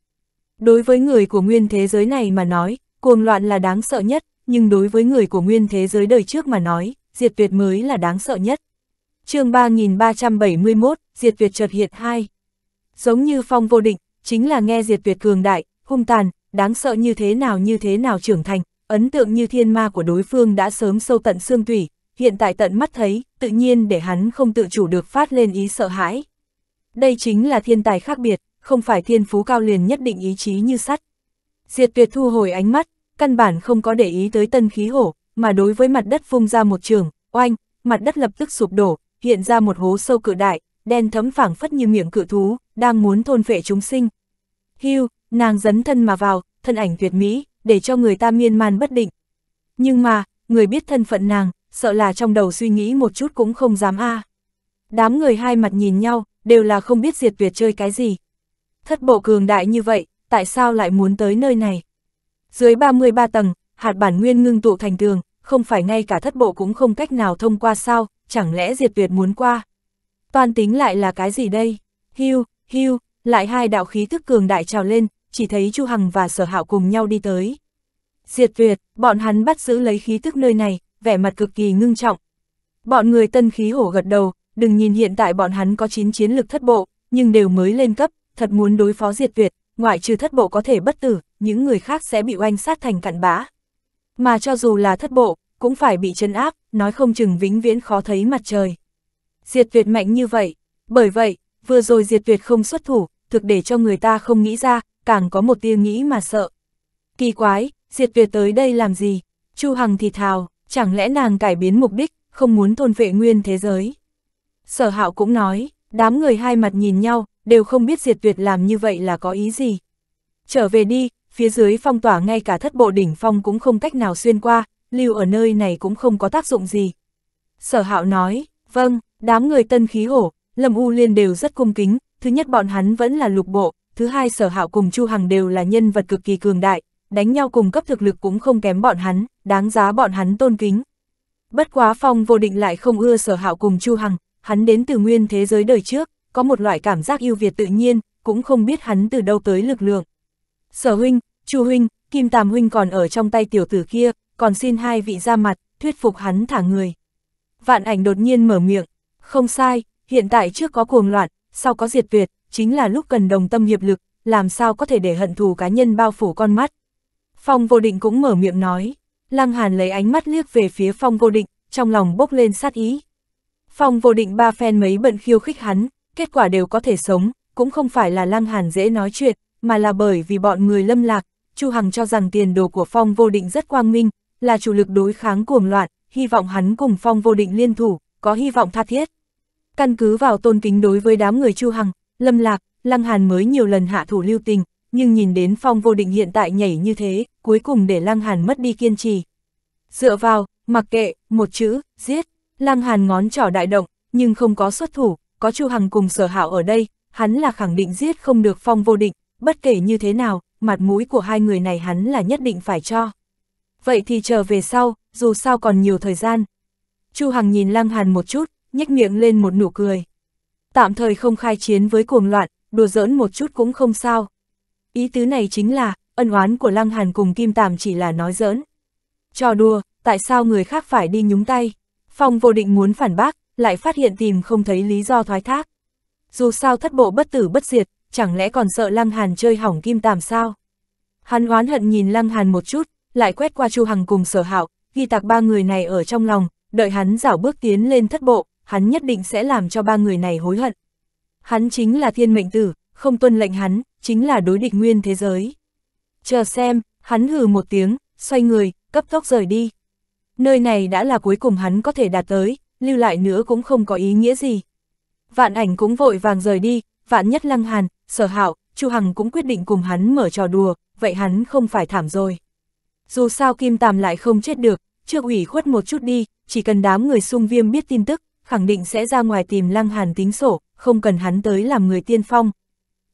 Đối với người của nguyên thế giới này mà nói, cuồng loạn là đáng sợ nhất, nhưng đối với người của nguyên thế giới đời trước mà nói, diệt tuyệt mới là đáng sợ nhất chương 3371, Diệt việt chợt hiện hai. Giống như phong vô định, chính là nghe Diệt việt cường đại, hung tàn, đáng sợ như thế nào như thế nào trưởng thành, ấn tượng như thiên ma của đối phương đã sớm sâu tận xương tủy, hiện tại tận mắt thấy, tự nhiên để hắn không tự chủ được phát lên ý sợ hãi. Đây chính là thiên tài khác biệt, không phải thiên phú cao liền nhất định ý chí như sắt. Diệt việt thu hồi ánh mắt, căn bản không có để ý tới tân khí hổ, mà đối với mặt đất phung ra một trường, oanh, mặt đất lập tức sụp đổ, hiện ra một hố sâu cự đại, đen thấm phảng phất như miệng cự thú, đang muốn thôn phệ chúng sinh. Hưu, nàng dấn thân mà vào, thân ảnh tuyệt mỹ, để cho người ta miên man bất định. Nhưng mà, người biết thân phận nàng, sợ là trong đầu suy nghĩ một chút cũng không dám a. À. Đám người hai mặt nhìn nhau, đều là không biết diệt tuyệt chơi cái gì. Thất bộ cường đại như vậy, tại sao lại muốn tới nơi này? Dưới 33 tầng, hạt bản nguyên ngưng tụ thành tường, không phải ngay cả thất bộ cũng không cách nào thông qua sao, chẳng lẽ diệt Việt muốn qua. Toàn tính lại là cái gì đây? Hưu, hưu, lại hai đạo khí thức cường đại trào lên, chỉ thấy Chu Hằng và Sở Hạo cùng nhau đi tới. Diệt Việt, bọn hắn bắt giữ lấy khí thức nơi này, vẻ mặt cực kỳ ngưng trọng. Bọn người tân khí hổ gật đầu, đừng nhìn hiện tại bọn hắn có 9 chiến lực thất bộ, nhưng đều mới lên cấp, thật muốn đối phó diệt Việt, ngoại trừ thất bộ có thể bất tử, những người khác sẽ bị oanh sát thành cặn bã. Mà cho dù là thất bộ, cũng phải bị chấn áp, nói không chừng vĩnh viễn khó thấy mặt trời. Diệt tuyệt mạnh như vậy, bởi vậy, vừa rồi diệt tuyệt không xuất thủ, thực để cho người ta không nghĩ ra, càng có một tia nghĩ mà sợ. Kỳ quái, diệt tuyệt tới đây làm gì? Chu Hằng thì thào, chẳng lẽ nàng cải biến mục đích, không muốn thôn vệ nguyên thế giới? Sở hạo cũng nói, đám người hai mặt nhìn nhau, đều không biết diệt tuyệt làm như vậy là có ý gì. Trở về đi, phía dưới phong tỏa ngay cả thất bộ đỉnh phong cũng không cách nào xuyên qua, lưu ở nơi này cũng không có tác dụng gì. Sở hạo nói, vâng, đám người tân khí hổ, lâm u liên đều rất cung kính, thứ nhất bọn hắn vẫn là lục bộ, thứ hai sở hạo cùng chu hằng đều là nhân vật cực kỳ cường đại, đánh nhau cùng cấp thực lực cũng không kém bọn hắn, đáng giá bọn hắn tôn kính. Bất quá phong vô định lại không ưa sở hạo cùng chu hằng, hắn đến từ nguyên thế giới đời trước, có một loại cảm giác yêu Việt tự nhiên, cũng không biết hắn từ đâu tới lực lượng. Sở huynh, chu huynh, kim tàm huynh còn ở trong tay tiểu tử kia, còn xin hai vị ra mặt, thuyết phục hắn thả người. Vạn ảnh đột nhiên mở miệng, không sai, hiện tại trước có cuồng loạn, sau có diệt tuyệt, chính là lúc cần đồng tâm hiệp lực, làm sao có thể để hận thù cá nhân bao phủ con mắt. Phong vô định cũng mở miệng nói, Lăng Hàn lấy ánh mắt liếc về phía phong vô định, trong lòng bốc lên sát ý. Phong vô định ba phen mấy bận khiêu khích hắn, kết quả đều có thể sống, cũng không phải là Lăng Hàn dễ nói chuyện, mà là bởi vì bọn người lâm lạc, Chu Hằng cho rằng tiền đồ của phong vô định rất quang minh, là chủ lực đối kháng cuồng loạn, hy vọng hắn cùng phong vô định liên thủ, có hy vọng tha thiết. Căn cứ vào tôn kính đối với đám người Chu Hằng, Lâm Lạc, Lăng Hàn mới nhiều lần hạ thủ lưu tình, nhưng nhìn đến phong vô định hiện tại nhảy như thế, cuối cùng để Lăng Hàn mất đi kiên trì. Dựa vào, mặc kệ, một chữ, giết, Lăng Hàn ngón trỏ đại động, nhưng không có xuất thủ, có Chu Hằng cùng sở hạo ở đây, hắn là khẳng định giết không được phong vô định, bất kể như thế nào, mặt mũi của hai người này hắn là nhất định phải cho vậy thì chờ về sau, dù sao còn nhiều thời gian. Chu Hằng nhìn Lăng Hàn một chút, nhếch miệng lên một nụ cười. Tạm thời không khai chiến với cuồng loạn, đùa giỡn một chút cũng không sao. Ý tứ này chính là, ân oán của Lăng Hàn cùng Kim tạm chỉ là nói giỡn. Cho đùa, tại sao người khác phải đi nhúng tay? Phong vô định muốn phản bác, lại phát hiện tìm không thấy lý do thoái thác. Dù sao thất bộ bất tử bất diệt, chẳng lẽ còn sợ Lăng Hàn chơi hỏng Kim tạm sao? Hắn oán hận nhìn Lăng Hàn một chút, lại quét qua Chu Hằng cùng sở hạo, ghi tạc ba người này ở trong lòng, đợi hắn dảo bước tiến lên thất bộ, hắn nhất định sẽ làm cho ba người này hối hận. Hắn chính là thiên mệnh tử, không tuân lệnh hắn, chính là đối địch nguyên thế giới. Chờ xem, hắn hừ một tiếng, xoay người, cấp tốc rời đi. Nơi này đã là cuối cùng hắn có thể đạt tới, lưu lại nữa cũng không có ý nghĩa gì. Vạn ảnh cũng vội vàng rời đi, vạn nhất lăng hàn, sở hạo, chu hằng cũng quyết định cùng hắn mở trò đùa, vậy hắn không phải thảm rồi dù sao Kim Tàm lại không chết được, chưa ủy khuất một chút đi, chỉ cần đám người sung viêm biết tin tức, khẳng định sẽ ra ngoài tìm Lăng Hàn tính sổ, không cần hắn tới làm người tiên phong.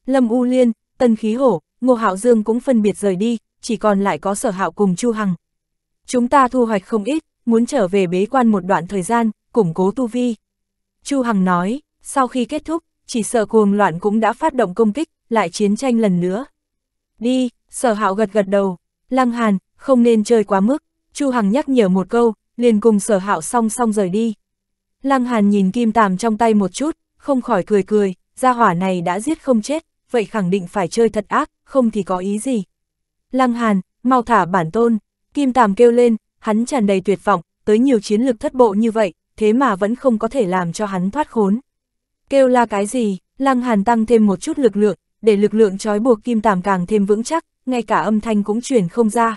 Lâm U Liên, Tân Khí Hổ, Ngô Hạo Dương cũng phân biệt rời đi, chỉ còn lại có sở hạo cùng Chu Hằng. Chúng ta thu hoạch không ít, muốn trở về bế quan một đoạn thời gian, củng cố tu vi. Chu Hằng nói, sau khi kết thúc, chỉ sợ cuồng loạn cũng đã phát động công kích, lại chiến tranh lần nữa. Đi, sở hạo gật gật đầu, Lăng Hàn, không nên chơi quá mức, Chu Hằng nhắc nhở một câu, liền cùng sở hạo song song rời đi. Lăng Hàn nhìn kim tàm trong tay một chút, không khỏi cười cười, gia hỏa này đã giết không chết, vậy khẳng định phải chơi thật ác, không thì có ý gì. Lăng Hàn, mau thả bản tôn, kim tàm kêu lên, hắn tràn đầy tuyệt vọng, tới nhiều chiến lược thất bộ như vậy, thế mà vẫn không có thể làm cho hắn thoát khốn. Kêu là cái gì, Lăng Hàn tăng thêm một chút lực lượng, để lực lượng trói buộc kim tàm càng thêm vững chắc, ngay cả âm thanh cũng truyền không ra.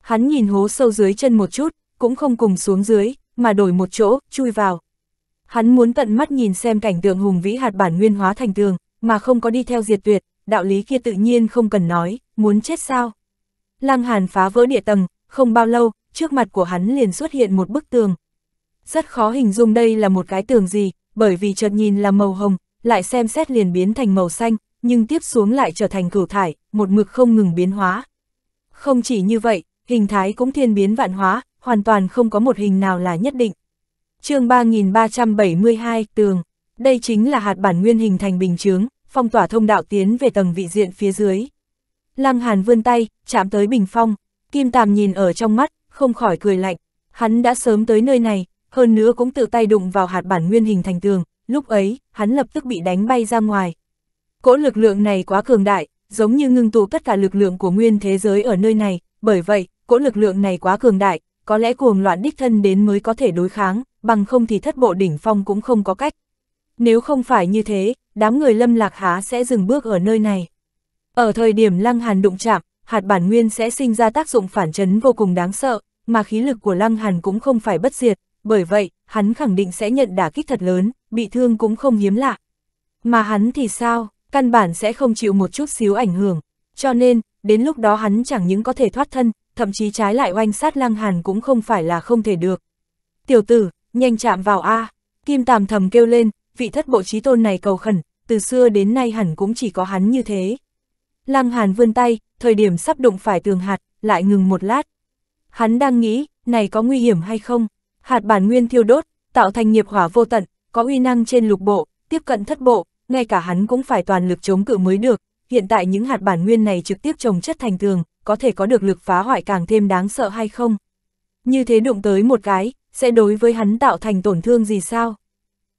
Hắn nhìn hố sâu dưới chân một chút, cũng không cùng xuống dưới, mà đổi một chỗ, chui vào. Hắn muốn tận mắt nhìn xem cảnh tượng hùng vĩ hạt bản nguyên hóa thành tường, mà không có đi theo diệt tuyệt, đạo lý kia tự nhiên không cần nói, muốn chết sao. Lăng Hàn phá vỡ địa tầng, không bao lâu, trước mặt của hắn liền xuất hiện một bức tường. Rất khó hình dung đây là một cái tường gì, bởi vì chợt nhìn là màu hồng, lại xem xét liền biến thành màu xanh, nhưng tiếp xuống lại trở thành cửu thải, một mực không ngừng biến hóa. Không chỉ như vậy, hình thái cũng thiên biến vạn hóa, hoàn toàn không có một hình nào là nhất định. chương 3372, tường, đây chính là hạt bản nguyên hình thành bình chướng, phong tỏa thông đạo tiến về tầng vị diện phía dưới. Lăng Hàn vươn tay, chạm tới bình phong, Kim Tàm nhìn ở trong mắt, không khỏi cười lạnh. Hắn đã sớm tới nơi này, hơn nữa cũng tự tay đụng vào hạt bản nguyên hình thành tường, lúc ấy, hắn lập tức bị đánh bay ra ngoài. Cỗ lực lượng này quá cường đại, giống như ngưng tụ tất cả lực lượng của nguyên thế giới ở nơi này, bởi vậy, cỗ lực lượng này quá cường đại, có lẽ cuồng loạn đích thân đến mới có thể đối kháng, bằng không thì thất bộ đỉnh phong cũng không có cách. Nếu không phải như thế, đám người lâm lạc há sẽ dừng bước ở nơi này. Ở thời điểm lăng hàn đụng chạm, hạt bản nguyên sẽ sinh ra tác dụng phản chấn vô cùng đáng sợ, mà khí lực của lăng hàn cũng không phải bất diệt, bởi vậy, hắn khẳng định sẽ nhận đả kích thật lớn, bị thương cũng không hiếm lạ. Mà hắn thì sao, căn bản sẽ không chịu một chút xíu ảnh hưởng, cho nên, đến lúc đó hắn chẳng những có thể thoát thân, thậm chí trái lại oanh sát lăng hàn cũng không phải là không thể được. Tiểu tử, nhanh chạm vào A, kim tàm thầm kêu lên, vị thất bộ trí tôn này cầu khẩn, từ xưa đến nay hẳn cũng chỉ có hắn như thế. Lăng hàn vươn tay, thời điểm sắp đụng phải tường hạt, lại ngừng một lát. Hắn đang nghĩ, này có nguy hiểm hay không? Hạt bản nguyên thiêu đốt, tạo thành nghiệp hỏa vô tận, có uy năng trên lục bộ, tiếp cận thất bộ, ngay cả hắn cũng phải toàn lực chống cự mới được. Hiện tại những hạt bản nguyên này trực tiếp trồng chất thành tường, có thể có được lực phá hoại càng thêm đáng sợ hay không? Như thế đụng tới một cái, sẽ đối với hắn tạo thành tổn thương gì sao?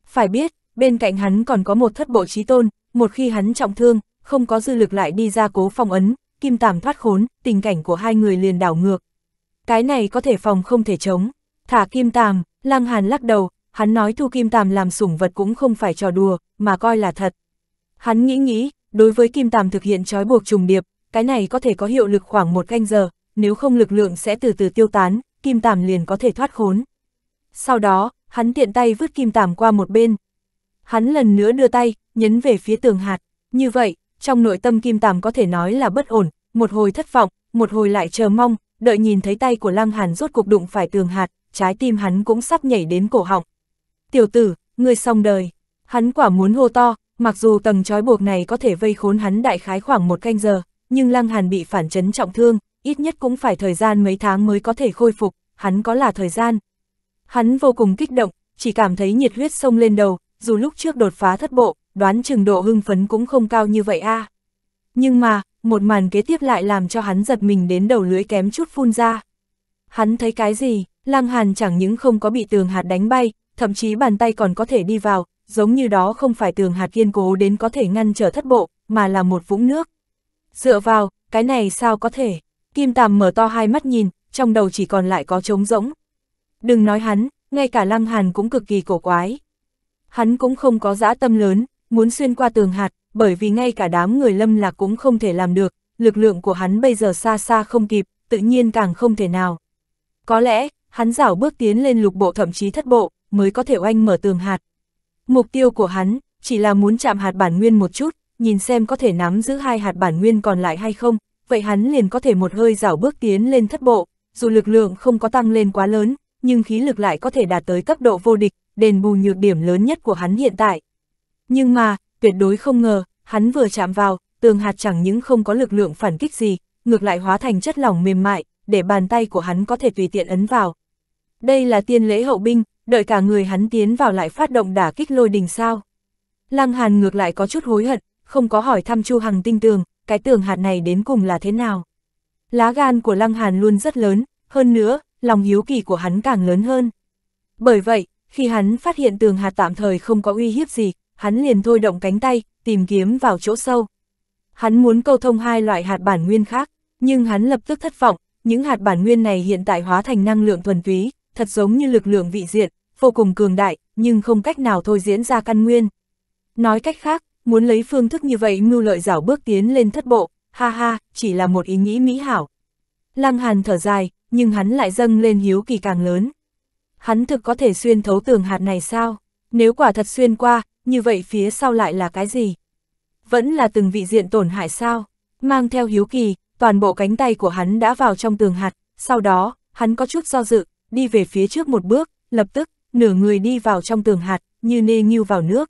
Phải biết, bên cạnh hắn còn có một thất bộ trí tôn, một khi hắn trọng thương, không có dư lực lại đi ra cố phòng ấn, kim tàm thoát khốn, tình cảnh của hai người liền đảo ngược. Cái này có thể phòng không thể chống. Thả kim tàm, lăng hàn lắc đầu, hắn nói thu kim tàm làm sủng vật cũng không phải trò đùa, mà coi là thật. Hắn nghĩ nghĩ, đối với kim tàm thực hiện trói buộc trùng điệp, cái này có thể có hiệu lực khoảng một canh giờ, nếu không lực lượng sẽ từ từ tiêu tán, kim tàm liền có thể thoát khốn. Sau đó, hắn tiện tay vứt kim tàm qua một bên. Hắn lần nữa đưa tay, nhấn về phía tường hạt. Như vậy, trong nội tâm kim tàm có thể nói là bất ổn, một hồi thất vọng, một hồi lại chờ mong, đợi nhìn thấy tay của Lăng Hàn rốt cuộc đụng phải tường hạt, trái tim hắn cũng sắp nhảy đến cổ họng. Tiểu tử, ngươi xong đời. Hắn quả muốn hô to, mặc dù tầng trói buộc này có thể vây khốn hắn đại khái khoảng một canh giờ, nhưng Lăng Hàn bị phản chấn trọng thương, ít nhất cũng phải thời gian mấy tháng mới có thể khôi phục, hắn có là thời gian. Hắn vô cùng kích động, chỉ cảm thấy nhiệt huyết sông lên đầu, dù lúc trước đột phá thất bộ, đoán chừng độ hưng phấn cũng không cao như vậy a. Nhưng mà, một màn kế tiếp lại làm cho hắn giật mình đến đầu lưỡi kém chút phun ra. Hắn thấy cái gì, Lăng Hàn chẳng những không có bị tường hạt đánh bay, thậm chí bàn tay còn có thể đi vào, giống như đó không phải tường hạt kiên cố đến có thể ngăn trở thất bộ, mà là một vũng nước. Dựa vào, cái này sao có thể? Kim Tàm mở to hai mắt nhìn, trong đầu chỉ còn lại có trống rỗng. Đừng nói hắn, ngay cả Lăng Hàn cũng cực kỳ cổ quái. Hắn cũng không có dã tâm lớn, muốn xuyên qua tường hạt, bởi vì ngay cả đám người lâm lạc cũng không thể làm được, lực lượng của hắn bây giờ xa xa không kịp, tự nhiên càng không thể nào. Có lẽ, hắn rảo bước tiến lên lục bộ thậm chí thất bộ, mới có thể oanh mở tường hạt. Mục tiêu của hắn, chỉ là muốn chạm hạt bản nguyên một chút, nhìn xem có thể nắm giữ hai hạt bản nguyên còn lại hay không, vậy hắn liền có thể một hơi rảo bước tiến lên thất bộ, dù lực lượng không có tăng lên quá lớn, nhưng khí lực lại có thể đạt tới cấp độ vô địch, đền bù nhược điểm lớn nhất của hắn hiện tại. Nhưng mà, tuyệt đối không ngờ, hắn vừa chạm vào, tường hạt chẳng những không có lực lượng phản kích gì, ngược lại hóa thành chất lỏng mềm mại, để bàn tay của hắn có thể tùy tiện ấn vào. Đây là tiên lễ hậu binh, đợi cả người hắn tiến vào lại phát động đả kích lôi đình sao. Lăng Hàn ngược lại có chút hối hận, không có hỏi thăm Chu Hằng tinh tường, cái tường hạt này đến cùng là thế nào. Lá gan của Lăng Hàn luôn rất lớn, hơn nữa, lòng hiếu kỳ của hắn càng lớn hơn. Bởi vậy, khi hắn phát hiện tường hạt tạm thời không có uy hiếp gì, hắn liền thôi động cánh tay, tìm kiếm vào chỗ sâu. Hắn muốn câu thông hai loại hạt bản nguyên khác, nhưng hắn lập tức thất vọng, những hạt bản nguyên này hiện tại hóa thành năng lượng thuần túy, thật giống như lực lượng vị diện, vô cùng cường đại, nhưng không cách nào thôi diễn ra căn nguyên. Nói cách khác, muốn lấy phương thức như vậy mưu lợi rảo bước tiến lên thất bộ, ha ha, chỉ là một ý nghĩ mỹ hảo. Lăng Hàn thở dài, nhưng hắn lại dâng lên hiếu kỳ càng lớn. Hắn thực có thể xuyên thấu tường hạt này sao? Nếu quả thật xuyên qua, như vậy phía sau lại là cái gì? Vẫn là từng vị diện tổn hại sao? Mang theo hiếu kỳ, toàn bộ cánh tay của hắn đã vào trong tường hạt, sau đó, hắn có chút do dự, đi về phía trước một bước, lập tức, nửa người đi vào trong tường hạt, như nê nghiêu vào nước.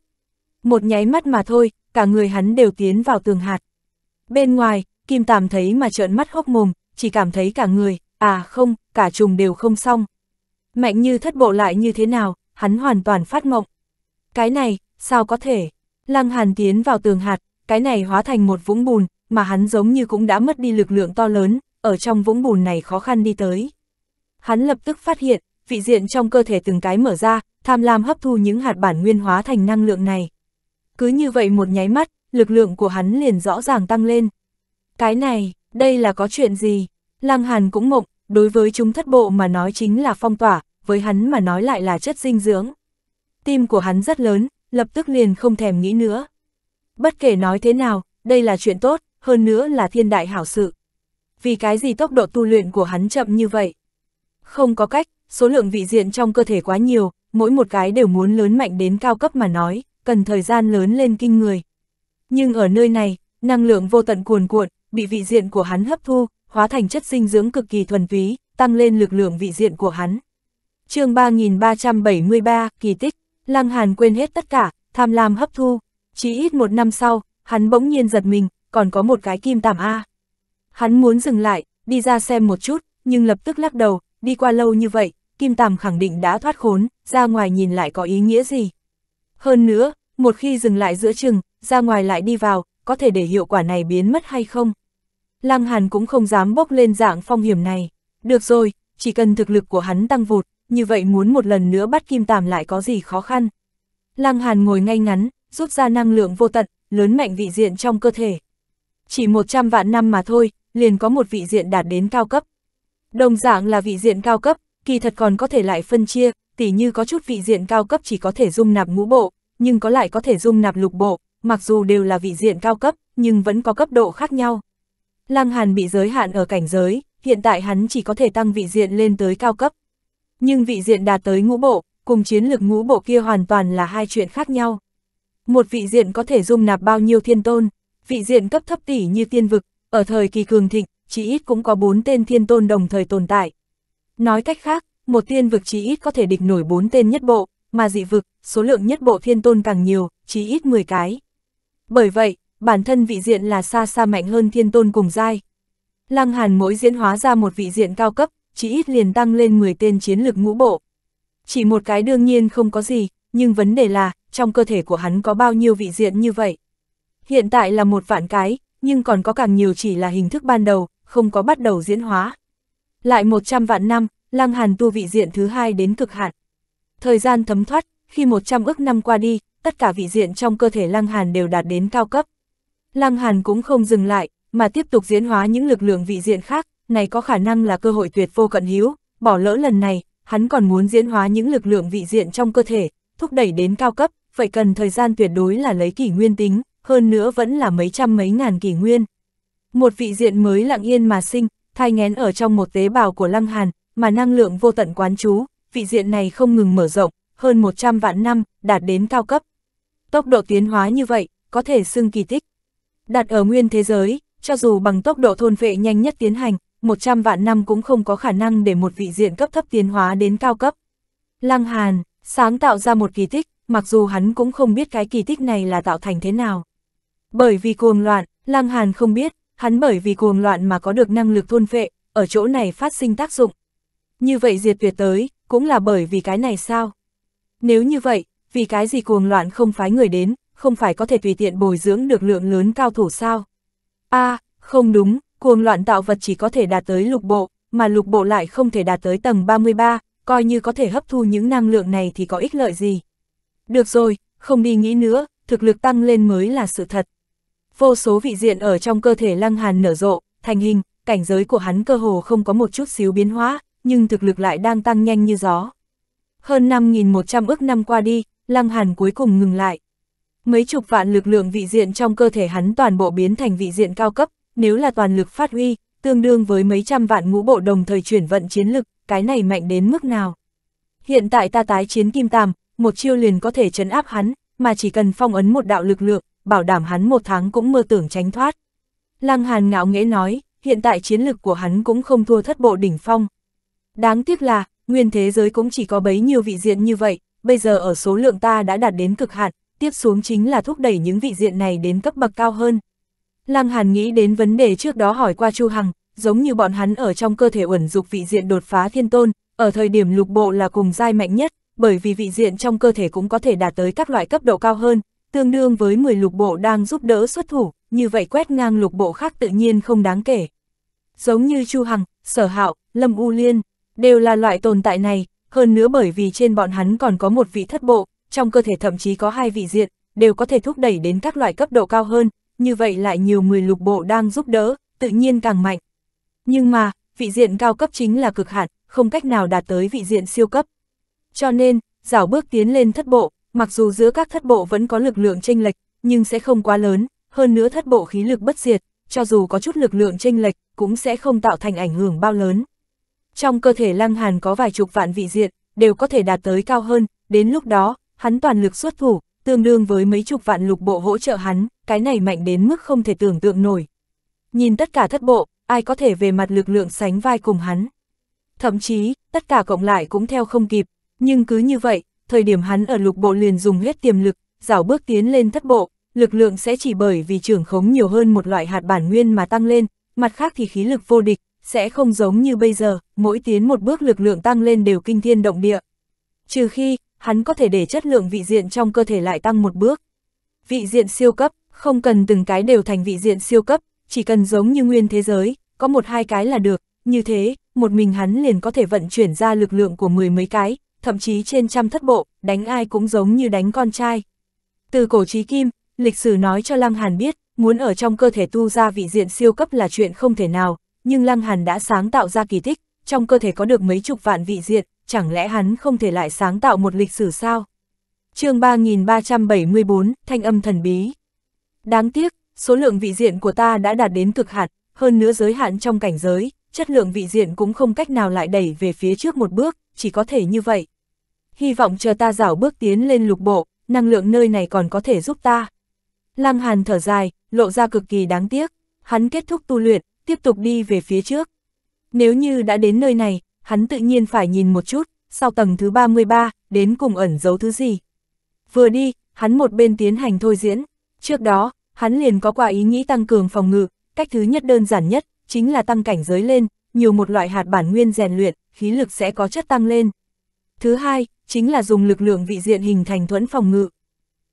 Một nháy mắt mà thôi, cả người hắn đều tiến vào tường hạt. Bên ngoài, Kim Tàm thấy mà trợn mắt hốc mồm, chỉ cảm thấy cả người, à không, cả trùng đều không xong. Mạnh như thất bộ lại như thế nào, hắn hoàn toàn phát mộng. Cái này, sao có thể? Lăng Hàn tiến vào tường hạt, cái này hóa thành một vũng bùn, mà hắn giống như cũng đã mất đi lực lượng to lớn, ở trong vũng bùn này khó khăn đi tới. Hắn lập tức phát hiện, vị diện trong cơ thể từng cái mở ra, tham lam hấp thu những hạt bản nguyên hóa thành năng lượng này. Cứ như vậy một nháy mắt, lực lượng của hắn liền rõ ràng tăng lên. Cái này, đây là có chuyện gì? Lăng Hàn cũng mộng, đối với chúng thất bộ mà nói chính là phong tỏa, với hắn mà nói lại là chất dinh dưỡng. Tim của hắn rất lớn, lập tức liền không thèm nghĩ nữa. Bất kể nói thế nào, đây là chuyện tốt, hơn nữa là thiên đại hảo sự. Vì cái gì tốc độ tu luyện của hắn chậm như vậy? Không có cách, số lượng vị diện trong cơ thể quá nhiều, mỗi một cái đều muốn lớn mạnh đến cao cấp mà nói cần thời gian lớn lên kinh người. Nhưng ở nơi này, năng lượng vô tận cuồn cuộn, bị vị diện của hắn hấp thu, hóa thành chất dinh dưỡng cực kỳ thuần túy, tăng lên lực lượng vị diện của hắn. chương 3373, kỳ tích, Lăng Hàn quên hết tất cả, tham lam hấp thu. Chỉ ít một năm sau, hắn bỗng nhiên giật mình, còn có một cái kim tạm A. Hắn muốn dừng lại, đi ra xem một chút, nhưng lập tức lắc đầu, đi qua lâu như vậy, kim tàm khẳng định đã thoát khốn, ra ngoài nhìn lại có ý nghĩa gì. Hơn nữa, một khi dừng lại giữa chừng, ra ngoài lại đi vào, có thể để hiệu quả này biến mất hay không? Lăng Hàn cũng không dám bốc lên dạng phong hiểm này. Được rồi, chỉ cần thực lực của hắn tăng vụt, như vậy muốn một lần nữa bắt kim tàm lại có gì khó khăn. Lăng Hàn ngồi ngay ngắn, rút ra năng lượng vô tận, lớn mạnh vị diện trong cơ thể. Chỉ 100 vạn năm mà thôi, liền có một vị diện đạt đến cao cấp. Đồng dạng là vị diện cao cấp, kỳ thật còn có thể lại phân chia, tỉ như có chút vị diện cao cấp chỉ có thể dung nạp ngũ bộ, nhưng có lại có thể dung nạp lục bộ, mặc dù đều là vị diện cao cấp, nhưng vẫn có cấp độ khác nhau. Lăng Hàn bị giới hạn ở cảnh giới, hiện tại hắn chỉ có thể tăng vị diện lên tới cao cấp. Nhưng vị diện đạt tới ngũ bộ, cùng chiến lược ngũ bộ kia hoàn toàn là hai chuyện khác nhau. Một vị diện có thể dung nạp bao nhiêu thiên tôn, vị diện cấp thấp tỉ như tiên vực, ở thời kỳ cường thịnh, chỉ ít cũng có bốn tên thiên tôn đồng thời tồn tại. Nói cách khác, một tiên vực chí ít có thể địch nổi bốn tên nhất bộ, mà dị vực, số lượng nhất bộ thiên tôn càng nhiều, chí ít 10 cái. Bởi vậy, bản thân vị diện là xa xa mạnh hơn thiên tôn cùng giai. Lăng Hàn mỗi diễn hóa ra một vị diện cao cấp, chỉ ít liền tăng lên 10 tên chiến lực ngũ bộ. Chỉ một cái đương nhiên không có gì, nhưng vấn đề là, trong cơ thể của hắn có bao nhiêu vị diện như vậy. Hiện tại là một vạn cái, nhưng còn có càng nhiều chỉ là hình thức ban đầu, không có bắt đầu diễn hóa. Lại 100 vạn năm, Lăng Hàn tu vị diện thứ hai đến cực hạn. Thời gian thấm thoát, khi 100 ước năm qua đi, tất cả vị diện trong cơ thể Lăng Hàn đều đạt đến cao cấp. Lăng Hàn cũng không dừng lại, mà tiếp tục diễn hóa những lực lượng vị diện khác, này có khả năng là cơ hội tuyệt vô cận hữu, bỏ lỡ lần này, hắn còn muốn diễn hóa những lực lượng vị diện trong cơ thể, thúc đẩy đến cao cấp, vậy cần thời gian tuyệt đối là lấy kỷ nguyên tính, hơn nữa vẫn là mấy trăm mấy ngàn kỷ nguyên. Một vị diện mới lặng yên mà sinh, thai ngén ở trong một tế bào của Lăng Hàn, mà năng lượng vô tận quán chú, vị diện này không ngừng mở rộng, hơn 100 vạn năm, đạt đến cao cấp. Tốc độ tiến hóa như vậy, có thể xưng kỳ tích. Đạt ở nguyên thế giới, cho dù bằng tốc độ thôn vệ nhanh nhất tiến hành, 100 vạn năm cũng không có khả năng để một vị diện cấp thấp tiến hóa đến cao cấp. Lăng Hàn, sáng tạo ra một kỳ tích, mặc dù hắn cũng không biết cái kỳ tích này là tạo thành thế nào. Bởi vì cuồng loạn, Lăng Hàn không biết, hắn bởi vì cuồng loạn mà có được năng lực thôn vệ ở chỗ này phát sinh tác dụng. Như vậy diệt tuyệt tới, cũng là bởi vì cái này sao? Nếu như vậy, vì cái gì cuồng loạn không phái người đến, không phải có thể tùy tiện bồi dưỡng được lượng lớn cao thủ sao? a à, không đúng, cuồng loạn tạo vật chỉ có thể đạt tới lục bộ, mà lục bộ lại không thể đạt tới tầng 33, coi như có thể hấp thu những năng lượng này thì có ích lợi gì. Được rồi, không đi nghĩ nữa, thực lực tăng lên mới là sự thật. Vô số vị diện ở trong cơ thể Lăng Hàn nở rộ, thành hình, cảnh giới của hắn cơ hồ không có một chút xíu biến hóa, nhưng thực lực lại đang tăng nhanh như gió. Hơn 5.100 ước năm qua đi, Lăng Hàn cuối cùng ngừng lại. Mấy chục vạn lực lượng vị diện trong cơ thể hắn toàn bộ biến thành vị diện cao cấp, nếu là toàn lực phát huy, tương đương với mấy trăm vạn ngũ bộ đồng thời chuyển vận chiến lực, cái này mạnh đến mức nào. Hiện tại ta tái chiến kim tàm, một chiêu liền có thể chấn áp hắn, mà chỉ cần phong ấn một đạo lực lượng, bảo đảm hắn một tháng cũng mơ tưởng tránh thoát. Lăng Hàn ngạo nghễ nói, hiện tại chiến lực của hắn cũng không thua thất bộ đỉnh phong. Đáng tiếc là, nguyên thế giới cũng chỉ có bấy nhiêu vị diện như vậy, bây giờ ở số lượng ta đã đạt đến cực hạn, tiếp xuống chính là thúc đẩy những vị diện này đến cấp bậc cao hơn. Lăng Hàn nghĩ đến vấn đề trước đó hỏi qua Chu Hằng, giống như bọn hắn ở trong cơ thể uẩn dục vị diện đột phá thiên tôn, ở thời điểm lục bộ là cùng giai mạnh nhất, bởi vì vị diện trong cơ thể cũng có thể đạt tới các loại cấp độ cao hơn, tương đương với 10 lục bộ đang giúp đỡ xuất thủ, như vậy quét ngang lục bộ khác tự nhiên không đáng kể. Giống như Chu Hằng, Sở Hạo, Lâm U Liên đều là loại tồn tại này, hơn nữa bởi vì trên bọn hắn còn có một vị thất bộ, trong cơ thể thậm chí có hai vị diện, đều có thể thúc đẩy đến các loại cấp độ cao hơn, như vậy lại nhiều người lục bộ đang giúp đỡ, tự nhiên càng mạnh. Nhưng mà, vị diện cao cấp chính là cực hạn, không cách nào đạt tới vị diện siêu cấp. Cho nên, rảo bước tiến lên thất bộ, mặc dù giữa các thất bộ vẫn có lực lượng chênh lệch, nhưng sẽ không quá lớn, hơn nữa thất bộ khí lực bất diệt, cho dù có chút lực lượng chênh lệch, cũng sẽ không tạo thành ảnh hưởng bao lớn. Trong cơ thể Lăng Hàn có vài chục vạn vị diện, đều có thể đạt tới cao hơn, đến lúc đó, hắn toàn lực xuất thủ, tương đương với mấy chục vạn lục bộ hỗ trợ hắn, cái này mạnh đến mức không thể tưởng tượng nổi. Nhìn tất cả thất bộ, ai có thể về mặt lực lượng sánh vai cùng hắn. Thậm chí, tất cả cộng lại cũng theo không kịp, nhưng cứ như vậy, thời điểm hắn ở lục bộ liền dùng hết tiềm lực, dảo bước tiến lên thất bộ, lực lượng sẽ chỉ bởi vì trưởng khống nhiều hơn một loại hạt bản nguyên mà tăng lên, mặt khác thì khí lực vô địch, sẽ không giống như bây giờ, mỗi tiến một bước lực lượng tăng lên đều kinh thiên động địa. Trừ khi, hắn có thể để chất lượng vị diện trong cơ thể lại tăng một bước. Vị diện siêu cấp, không cần từng cái đều thành vị diện siêu cấp, chỉ cần giống như nguyên thế giới, có một hai cái là được, như thế, một mình hắn liền có thể vận chuyển ra lực lượng của mười mấy cái, thậm chí trên trăm thất bộ, đánh ai cũng giống như đánh con trai. Từ cổ trí kim, lịch sử nói cho Lăng Hàn biết, muốn ở trong cơ thể tu ra vị diện siêu cấp là chuyện không thể nào, nhưng Lăng Hàn đã sáng tạo ra kỳ tích, trong cơ thể có được mấy chục vạn vị diện, chẳng lẽ hắn không thể lại sáng tạo một lịch sử sao? chương 3374, thanh âm thần bí. Đáng tiếc, số lượng vị diện của ta đã đạt đến cực hạn, hơn nữa giới hạn trong cảnh giới, chất lượng vị diện cũng không cách nào lại đẩy về phía trước một bước, chỉ có thể như vậy. Hy vọng chờ ta rảo bước tiến lên lục bộ, năng lượng nơi này còn có thể giúp ta. Lăng Hàn thở dài, lộ ra cực kỳ đáng tiếc. Hắn kết thúc tu luyện, tiếp tục đi về phía trước. Nếu như đã đến nơi này, hắn tự nhiên phải nhìn một chút, sau tầng thứ 33, đến cùng ẩn giấu thứ gì. Vừa đi, hắn một bên tiến hành thôi diễn, trước đó, hắn liền có quả ý nghĩ tăng cường phòng ngự, cách thứ nhất đơn giản nhất, chính là tăng cảnh giới lên, nhiều một loại hạt bản nguyên rèn luyện, khí lực sẽ có chất tăng lên. Thứ hai, chính là dùng lực lượng vị diện hình thành thuẫn phòng ngự.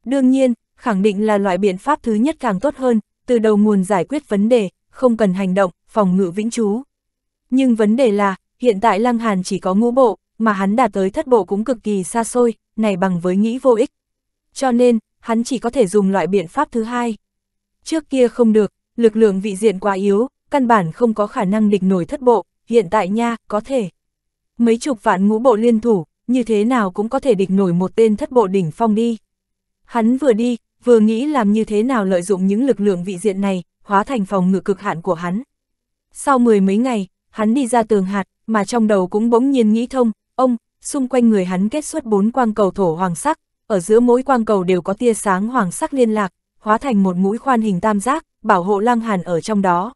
Đương nhiên, khẳng định là loại biện pháp thứ nhất càng tốt hơn, từ đầu nguồn giải quyết vấn đề, không cần hành động, phòng ngự vĩnh trú. Nhưng vấn đề là, hiện tại Lăng Hàn chỉ có ngũ bộ, mà hắn đạt tới thất bộ cũng cực kỳ xa xôi, này bằng với nghĩ vô ích. Cho nên, hắn chỉ có thể dùng loại biện pháp thứ hai. Trước kia không được, lực lượng vị diện quá yếu, căn bản không có khả năng địch nổi thất bộ, hiện tại nha, có thể. Mấy chục vạn ngũ bộ liên thủ, như thế nào cũng có thể địch nổi một tên thất bộ đỉnh phong đi. Hắn vừa đi, vừa nghĩ làm như thế nào lợi dụng những lực lượng vị diện này, hóa thành phòng ngự cực hạn của hắn. Sau mười mấy ngày, hắn đi ra tường hạt, mà trong đầu cũng bỗng nhiên nghĩ thông, ông, xung quanh người hắn kết xuất bốn quang cầu thổ hoàng sắc, ở giữa mỗi quang cầu đều có tia sáng hoàng sắc liên lạc, hóa thành một mũi khoan hình tam giác, bảo hộ Lăng Hàn ở trong đó.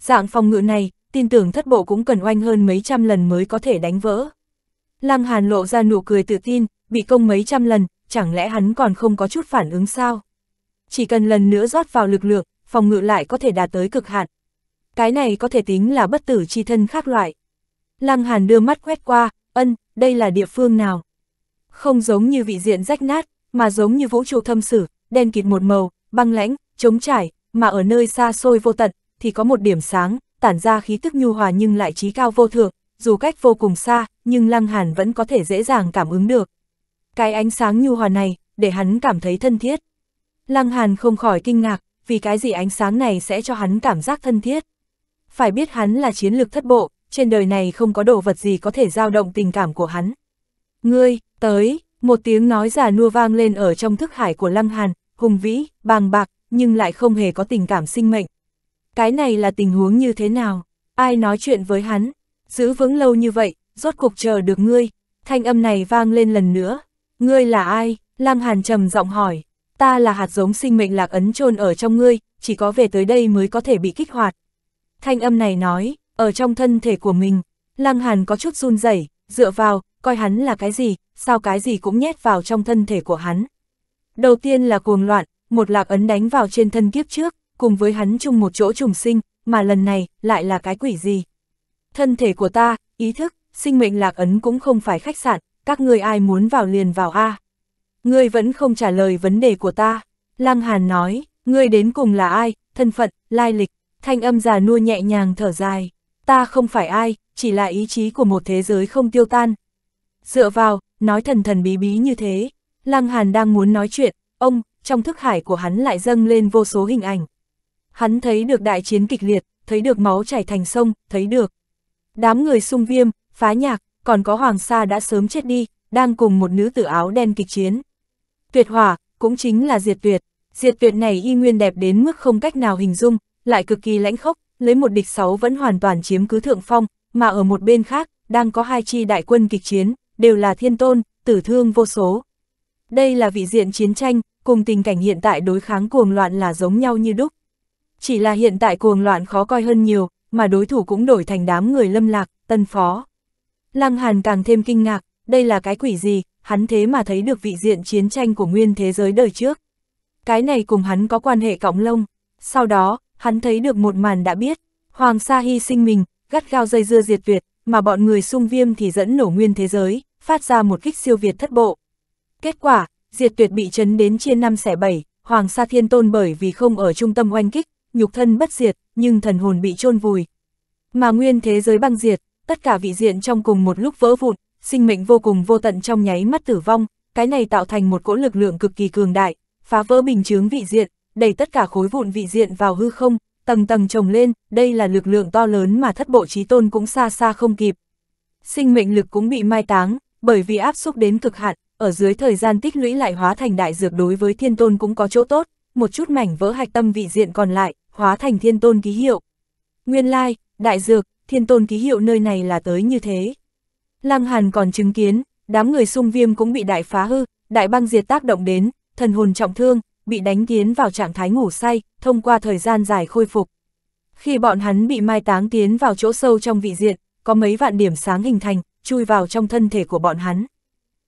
Dạng phòng ngự này, tin tưởng thất bộ cũng cần oanh hơn mấy trăm lần mới có thể đánh vỡ. Lăng Hàn lộ ra nụ cười tự tin, bị công mấy trăm lần, chẳng lẽ hắn còn không có chút phản ứng sao? Chỉ cần lần nữa rót vào lực lượng, phòng ngự lại có thể đạt tới cực hạn. Cái này có thể tính là bất tử chi thân khác loại. Lăng Hàn đưa mắt quét qua, ân, đây là địa phương nào? Không giống như vị diện rách nát, mà giống như vũ trụ thâm sử, đen kịt một màu, băng lãnh, trống trải, mà ở nơi xa xôi vô tận, thì có một điểm sáng, tản ra khí tức nhu hòa nhưng lại trí cao vô thượng, dù cách vô cùng xa, nhưng Lăng Hàn vẫn có thể dễ dàng cảm ứng được. Cái ánh sáng nhu hòa này, để hắn cảm thấy thân thiết. Lăng Hàn không khỏi kinh ngạc, vì cái gì ánh sáng này sẽ cho hắn cảm giác thân thiết. Phải biết hắn là chiến lược thất bộ, trên đời này không có đồ vật gì có thể dao động tình cảm của hắn. Ngươi, tới, một tiếng nói già nua vang lên ở trong thức hải của Lăng Hàn, hùng vĩ, bàng bạc, nhưng lại không hề có tình cảm sinh mệnh. Cái này là tình huống như thế nào? Ai nói chuyện với hắn? Giữ vững lâu như vậy, rốt cuộc chờ được ngươi. Thanh âm này vang lên lần nữa. Ngươi là ai? Lăng Hàn trầm giọng hỏi ta là hạt giống sinh mệnh lạc ấn chôn ở trong ngươi, chỉ có về tới đây mới có thể bị kích hoạt. Thanh âm này nói, ở trong thân thể của mình, Lăng Hàn có chút run rẩy, dựa vào, coi hắn là cái gì, sao cái gì cũng nhét vào trong thân thể của hắn. Đầu tiên là cuồng loạn, một lạc ấn đánh vào trên thân kiếp trước, cùng với hắn chung một chỗ trùng sinh, mà lần này lại là cái quỷ gì. Thân thể của ta, ý thức, sinh mệnh lạc ấn cũng không phải khách sạn, các người ai muốn vào liền vào A. Ngươi vẫn không trả lời vấn đề của ta. Lăng Hàn nói, ngươi đến cùng là ai, thân phận, lai lịch, thanh âm già nua nhẹ nhàng thở dài. Ta không phải ai, chỉ là ý chí của một thế giới không tiêu tan. Dựa vào, nói thần thần bí bí như thế. Lăng Hàn đang muốn nói chuyện, ông, trong thức hải của hắn lại dâng lên vô số hình ảnh. Hắn thấy được đại chiến kịch liệt, thấy được máu chảy thành sông, thấy được. Đám người sung viêm, phá nhạc, còn có Hoàng Sa đã sớm chết đi, đang cùng một nữ tử áo đen kịch chiến. Tuyệt hỏa, cũng chính là diệt tuyệt. Diệt tuyệt này y nguyên đẹp đến mức không cách nào hình dung, lại cực kỳ lãnh khốc, lấy một địch sáu vẫn hoàn toàn chiếm cứ thượng phong, mà ở một bên khác, đang có hai chi đại quân kịch chiến, đều là thiên tôn, tử thương vô số. Đây là vị diện chiến tranh, cùng tình cảnh hiện tại đối kháng cuồng loạn là giống nhau như đúc. Chỉ là hiện tại cuồng loạn khó coi hơn nhiều, mà đối thủ cũng đổi thành đám người lâm lạc, tân phó. Lăng Hàn càng thêm kinh ngạc, đây là cái quỷ gì, hắn thế mà thấy được vị diện chiến tranh của nguyên thế giới đời trước. Cái này cùng hắn có quan hệ cộng lông. Sau đó, hắn thấy được một màn đã biết, Hoàng Sa hy sinh mình, gắt gao dây dưa diệt việt mà bọn người sung viêm thì dẫn nổ nguyên thế giới, phát ra một kích siêu việt thất bộ. Kết quả, diệt tuyệt bị chấn đến chia năm xẻ bảy, Hoàng Sa Thiên Tôn bởi vì không ở trung tâm oanh kích, nhục thân bất diệt, nhưng thần hồn bị chôn vùi. Mà nguyên thế giới băng diệt, tất cả vị diện trong cùng một lúc vỡ vụn, sinh mệnh vô cùng vô tận trong nháy mắt tử vong, cái này tạo thành một cỗ lực lượng cực kỳ cường đại, phá vỡ bình chướng vị diện, đẩy tất cả khối vụn vị diện vào hư không, tầng tầng chồng lên, đây là lực lượng to lớn mà thất bộ trí tôn cũng xa xa không kịp. Sinh mệnh lực cũng bị mai táng, bởi vì áp xúc đến cực hạn, ở dưới thời gian tích lũy lại hóa thành đại dược đối với thiên tôn cũng có chỗ tốt, một chút mảnh vỡ hạch tâm vị diện còn lại, hóa thành thiên tôn ký hiệu. Nguyên lai, like, đại dược, thiên tôn ký hiệu nơi này là tới như thế. Lăng Hàn còn chứng kiến, đám người sung viêm cũng bị đại phá hư, đại băng diệt tác động đến, thần hồn trọng thương, bị đánh tiến vào trạng thái ngủ say, thông qua thời gian dài khôi phục. Khi bọn hắn bị mai táng tiến vào chỗ sâu trong vị diện, có mấy vạn điểm sáng hình thành, chui vào trong thân thể của bọn hắn.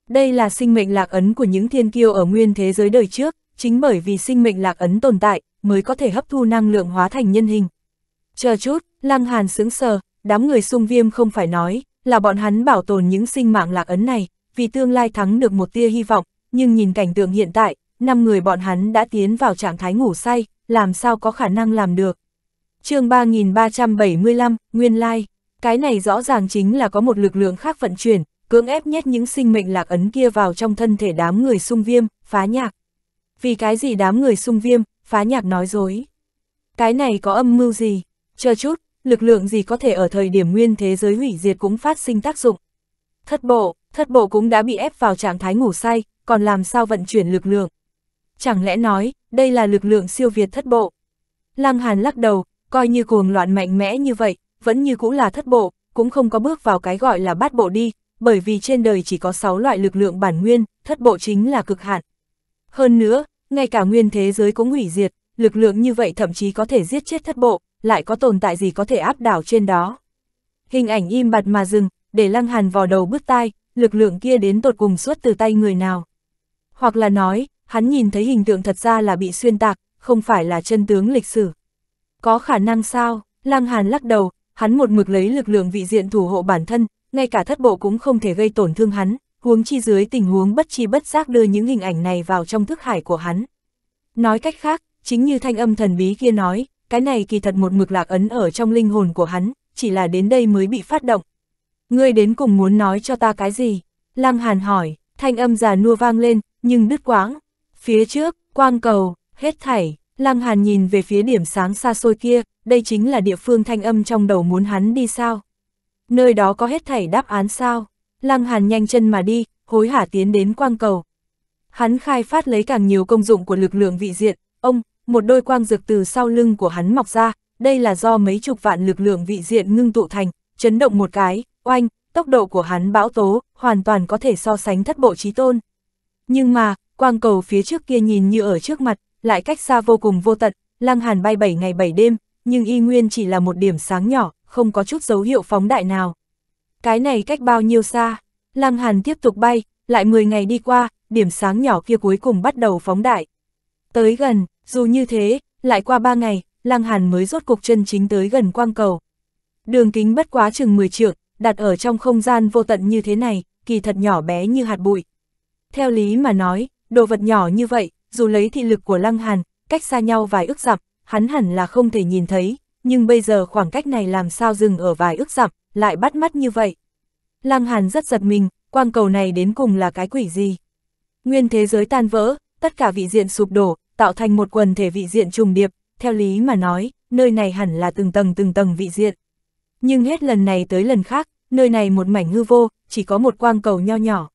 Đây là sinh mệnh lạc ấn của những thiên kiêu ở nguyên thế giới đời trước, chính bởi vì sinh mệnh lạc ấn tồn tại, mới có thể hấp thu năng lượng hóa thành nhân hình. Chờ chút, Lăng Hàn sướng sờ, đám người sung viêm không phải nói, là bọn hắn bảo tồn những sinh mạng lạc ấn này, vì tương lai thắng được một tia hy vọng, nhưng nhìn cảnh tượng hiện tại, năm người bọn hắn đã tiến vào trạng thái ngủ say, làm sao có khả năng làm được. chương 3375, Nguyên Lai, cái này rõ ràng chính là có một lực lượng khác vận chuyển, cưỡng ép nhét những sinh mệnh lạc ấn kia vào trong thân thể đám người sung viêm, phá nhạc. Vì cái gì đám người sung viêm, phá nhạc nói dối. Cái này có âm mưu gì? Chờ chút, lực lượng gì có thể ở thời điểm nguyên thế giới hủy diệt cũng phát sinh tác dụng. Thất bộ, thất bộ cũng đã bị ép vào trạng thái ngủ say, còn làm sao vận chuyển lực lượng. Chẳng lẽ nói, đây là lực lượng siêu việt thất bộ. Lăng Hàn lắc đầu, coi như cuồng loạn mạnh mẽ như vậy, vẫn như cũng là thất bộ, cũng không có bước vào cái gọi là bát bộ đi, bởi vì trên đời chỉ có 6 loại lực lượng bản nguyên, thất bộ chính là cực hạn. Hơn nữa, ngay cả nguyên thế giới cũng hủy diệt, lực lượng như vậy thậm chí có thể giết chết thất bộ, lại có tồn tại gì có thể áp đảo trên đó. Hình ảnh im bặt mà dừng, để lăng hàn vò đầu bước tai, lực lượng kia đến tột cùng xuất từ tay người nào. Hoặc là nói, hắn nhìn thấy hình tượng thật ra là bị xuyên tạc, không phải là chân tướng lịch sử. Có khả năng sao, lăng hàn lắc đầu, hắn một mực lấy lực lượng vị diện thủ hộ bản thân, ngay cả thất bộ cũng không thể gây tổn thương hắn, huống chi dưới tình huống bất chi bất giác đưa những hình ảnh này vào trong thức hải của hắn. Nói cách khác, chính như thanh âm thần bí kia nói, cái này kỳ thật một mực lạc ấn ở trong linh hồn của hắn, chỉ là đến đây mới bị phát động. Ngươi đến cùng muốn nói cho ta cái gì? Lăng Hàn hỏi, thanh âm già nua vang lên, nhưng đứt quãng. Phía trước, quang cầu, hết thảy, Lăng Hàn nhìn về phía điểm sáng xa xôi kia, đây chính là địa phương thanh âm trong đầu muốn hắn đi sao? Nơi đó có hết thảy đáp án sao? Lăng Hàn nhanh chân mà đi, hối hả tiến đến quang cầu. Hắn khai phát lấy càng nhiều công dụng của lực lượng vị diện, ông, một đôi quang dược từ sau lưng của hắn mọc ra, đây là do mấy chục vạn lực lượng vị diện ngưng tụ thành, chấn động một cái, oanh, tốc độ của hắn bão tố, hoàn toàn có thể so sánh thất bộ trí tôn. Nhưng mà, quang cầu phía trước kia nhìn như ở trước mặt, lại cách xa vô cùng vô tận, lăng hàn bay 7 ngày 7 đêm, nhưng y nguyên chỉ là một điểm sáng nhỏ, không có chút dấu hiệu phóng đại nào. Cái này cách bao nhiêu xa? Lăng hàn tiếp tục bay, lại 10 ngày đi qua, điểm sáng nhỏ kia cuối cùng bắt đầu phóng đại. Tới gần, dù như thế, lại qua ba ngày, Lăng Hàn mới rốt cục chân chính tới gần quang cầu. Đường kính bất quá chừng 10 trượng, đặt ở trong không gian vô tận như thế này, kỳ thật nhỏ bé như hạt bụi. Theo lý mà nói, đồ vật nhỏ như vậy, dù lấy thị lực của Lăng Hàn, cách xa nhau vài ước dặm, hắn hẳn là không thể nhìn thấy, nhưng bây giờ khoảng cách này làm sao dừng ở vài ước dặm, lại bắt mắt như vậy. Lăng Hàn rất giật mình, quang cầu này đến cùng là cái quỷ gì? Nguyên thế giới tan vỡ, tất cả vị diện sụp đổ, tạo thành một quần thể vị diện trùng điệp, theo lý mà nói, nơi này hẳn là từng tầng từng tầng vị diện. Nhưng hết lần này tới lần khác, nơi này một mảnh hư vô, chỉ có một quang cầu nho nhỏ.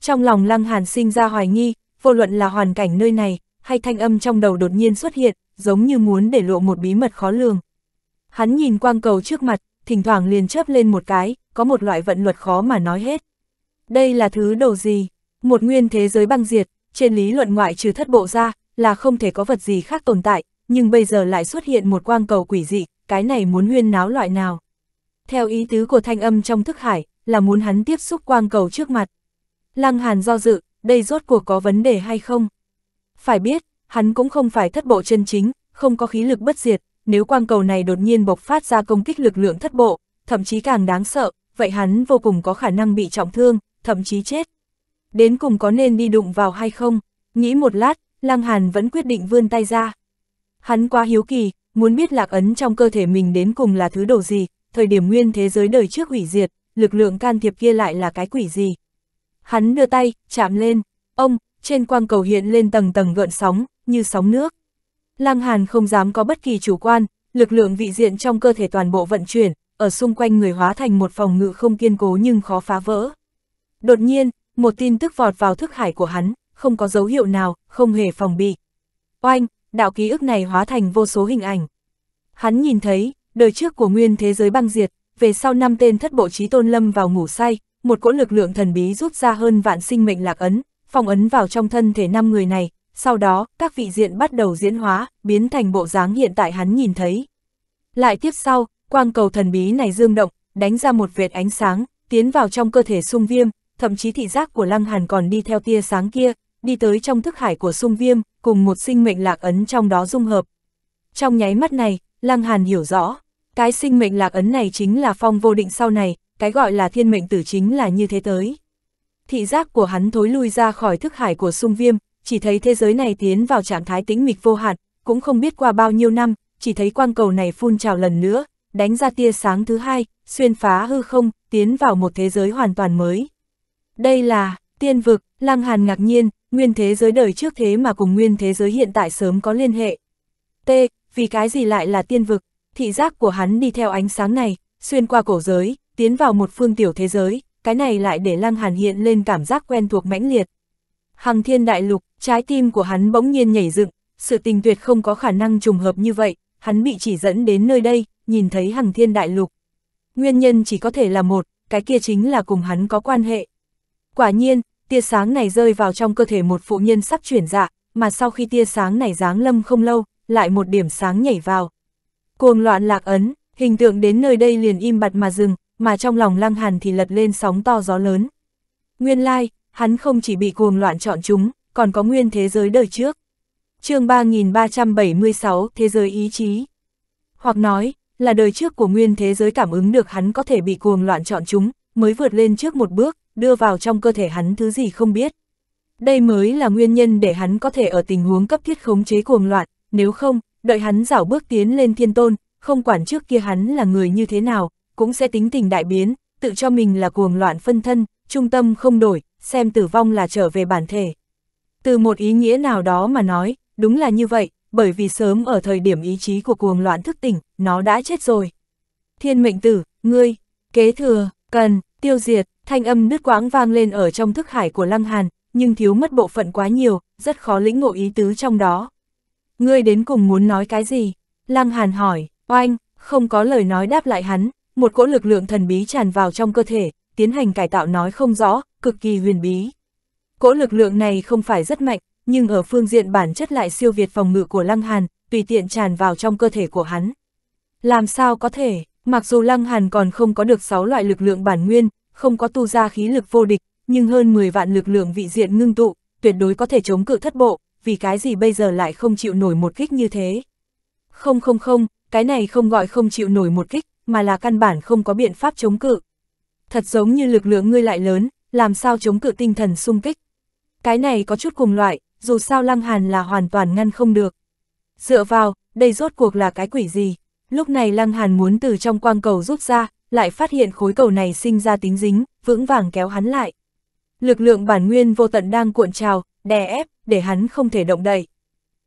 Trong lòng Lăng Hàn sinh ra hoài nghi, vô luận là hoàn cảnh nơi này, hay thanh âm trong đầu đột nhiên xuất hiện, giống như muốn để lộ một bí mật khó lường. Hắn nhìn quang cầu trước mặt, thỉnh thoảng liền chớp lên một cái, có một loại vận luật khó mà nói hết. Đây là thứ đầu gì? Một nguyên thế giới băng diệt, trên lý luận ngoại trừ thất bộ ra, là không thể có vật gì khác tồn tại, nhưng bây giờ lại xuất hiện một quang cầu quỷ dị, cái này muốn huyên náo loại nào. Theo ý tứ của thanh âm trong thức hải, là muốn hắn tiếp xúc quang cầu trước mặt. Lăng Hàn do dự, đây rốt cuộc có vấn đề hay không? Phải biết, hắn cũng không phải thất bộ chân chính, không có khí lực bất diệt, nếu quang cầu này đột nhiên bộc phát ra công kích lực lượng thất bộ, thậm chí càng đáng sợ, vậy hắn vô cùng có khả năng bị trọng thương, thậm chí chết. Đến cùng có nên đi đụng vào hay không? Nghĩ một lát, Lăng Hàn vẫn quyết định vươn tay ra. Hắn quá hiếu kỳ, muốn biết lạc ấn trong cơ thể mình đến cùng là thứ đồ gì, thời điểm nguyên thế giới đời trước hủy diệt, lực lượng can thiệp kia lại là cái quỷ gì. Hắn đưa tay, chạm lên, ông, trên quang cầu hiện lên tầng tầng gợn sóng, như sóng nước. Lăng Hàn không dám có bất kỳ chủ quan, lực lượng vị diện trong cơ thể toàn bộ vận chuyển, ở xung quanh người hóa thành một phòng ngự không kiên cố nhưng khó phá vỡ. Đột nhiên, một tin tức vọt vào thức hải của hắn không có dấu hiệu nào, không hề phòng bị. Oanh, đạo ký ức này hóa thành vô số hình ảnh. Hắn nhìn thấy, đời trước của nguyên thế giới băng diệt, về sau năm tên thất bộ trí tôn lâm vào ngủ say, một cỗ lực lượng thần bí rút ra hơn vạn sinh mệnh lạc ấn, phong ấn vào trong thân thể năm người này, sau đó các vị diện bắt đầu diễn hóa, biến thành bộ dáng hiện tại hắn nhìn thấy. Lại tiếp sau, quang cầu thần bí này dương động, đánh ra một vệt ánh sáng, tiến vào trong cơ thể sung viêm, thậm chí thị giác của Lăng Hàn còn đi theo tia sáng kia, đi tới trong thức hải của sung viêm, cùng một sinh mệnh lạc ấn trong đó dung hợp. Trong nháy mắt này, Lăng Hàn hiểu rõ, cái sinh mệnh lạc ấn này chính là phong vô định sau này, cái gọi là thiên mệnh tử chính là như thế tới. Thị giác của hắn thối lui ra khỏi thức hải của sung viêm, chỉ thấy thế giới này tiến vào trạng thái tĩnh mịch vô hạn, cũng không biết qua bao nhiêu năm, chỉ thấy quang cầu này phun trào lần nữa, đánh ra tia sáng thứ hai, xuyên phá hư không, tiến vào một thế giới hoàn toàn mới. Đây là, tiên vực, Lăng Hàn ngạc nhiên, nguyên thế giới đời trước thế mà cùng nguyên thế giới hiện tại sớm có liên hệ. T, vì cái gì lại là tiên vực, thị giác của hắn đi theo ánh sáng này, xuyên qua cổ giới, tiến vào một phương tiểu thế giới, cái này lại để Lăng Hàn hiện lên cảm giác quen thuộc mãnh liệt. Hằng thiên đại lục, trái tim của hắn bỗng nhiên nhảy dựng, sự tình tuyệt không có khả năng trùng hợp như vậy, hắn bị chỉ dẫn đến nơi đây, nhìn thấy hằng thiên đại lục. Nguyên nhân chỉ có thể là một, cái kia chính là cùng hắn có quan hệ. Quả nhiên, tia sáng này rơi vào trong cơ thể một phụ nhân sắp chuyển dạ, mà sau khi tia sáng này giáng lâm không lâu, lại một điểm sáng nhảy vào. Cuồng loạn lạc ấn, hình tượng đến nơi đây liền im bặt mà dừng, mà trong lòng lăng hàn thì lật lên sóng to gió lớn. Nguyên lai, like, hắn không chỉ bị cuồng loạn chọn chúng, còn có nguyên thế giới đời trước. chương 3376 Thế giới ý chí Hoặc nói, là đời trước của nguyên thế giới cảm ứng được hắn có thể bị cuồng loạn chọn chúng, mới vượt lên trước một bước, đưa vào trong cơ thể hắn thứ gì không biết. Đây mới là nguyên nhân để hắn có thể ở tình huống cấp thiết khống chế cuồng loạn, nếu không, đợi hắn dảo bước tiến lên thiên tôn, không quản trước kia hắn là người như thế nào, cũng sẽ tính tình đại biến, tự cho mình là cuồng loạn phân thân, trung tâm không đổi, xem tử vong là trở về bản thể. Từ một ý nghĩa nào đó mà nói, đúng là như vậy, bởi vì sớm ở thời điểm ý chí của cuồng loạn thức tỉnh, nó đã chết rồi. Thiên mệnh tử, ngươi, kế thừa, cần, tiêu diệt, thanh âm nứt quãng vang lên ở trong thức hải của Lăng Hàn, nhưng thiếu mất bộ phận quá nhiều, rất khó lĩnh ngộ ý tứ trong đó. Ngươi đến cùng muốn nói cái gì? Lăng Hàn hỏi, oanh, không có lời nói đáp lại hắn, một cỗ lực lượng thần bí tràn vào trong cơ thể, tiến hành cải tạo nói không rõ, cực kỳ huyền bí. Cỗ lực lượng này không phải rất mạnh, nhưng ở phương diện bản chất lại siêu việt phòng ngự của Lăng Hàn, tùy tiện tràn vào trong cơ thể của hắn. Làm sao có thể, Mặc dù Lăng Hàn còn không có được 6 loại lực lượng bản nguyên, không có tu ra khí lực vô địch, nhưng hơn 10 vạn lực lượng vị diện ngưng tụ, tuyệt đối có thể chống cự thất bộ, vì cái gì bây giờ lại không chịu nổi một kích như thế. Không không không, cái này không gọi không chịu nổi một kích, mà là căn bản không có biện pháp chống cự. Thật giống như lực lượng ngươi lại lớn, làm sao chống cự tinh thần xung kích. Cái này có chút cùng loại, dù sao Lăng Hàn là hoàn toàn ngăn không được. Dựa vào, đây rốt cuộc là cái quỷ gì? Lúc này Lăng Hàn muốn từ trong quang cầu rút ra, lại phát hiện khối cầu này sinh ra tính dính, vững vàng kéo hắn lại. Lực lượng bản nguyên vô tận đang cuộn trào, đè ép, để hắn không thể động đậy.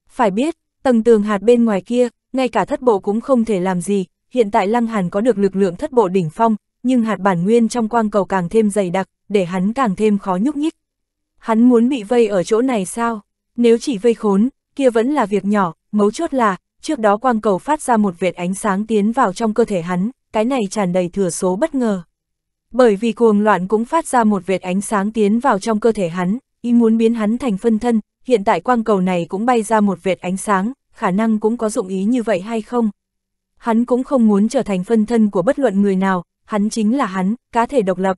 Phải biết, tầng tường hạt bên ngoài kia, ngay cả thất bộ cũng không thể làm gì, hiện tại Lăng Hàn có được lực lượng thất bộ đỉnh phong, nhưng hạt bản nguyên trong quang cầu càng thêm dày đặc, để hắn càng thêm khó nhúc nhích. Hắn muốn bị vây ở chỗ này sao? Nếu chỉ vây khốn, kia vẫn là việc nhỏ, mấu chốt là, trước đó quang cầu phát ra một vệt ánh sáng tiến vào trong cơ thể hắn, cái này tràn đầy thừa số bất ngờ. Bởi vì cuồng loạn cũng phát ra một vệt ánh sáng tiến vào trong cơ thể hắn, ý muốn biến hắn thành phân thân, hiện tại quang cầu này cũng bay ra một vệt ánh sáng, khả năng cũng có dụng ý như vậy hay không. Hắn cũng không muốn trở thành phân thân của bất luận người nào, hắn chính là hắn, cá thể độc lập.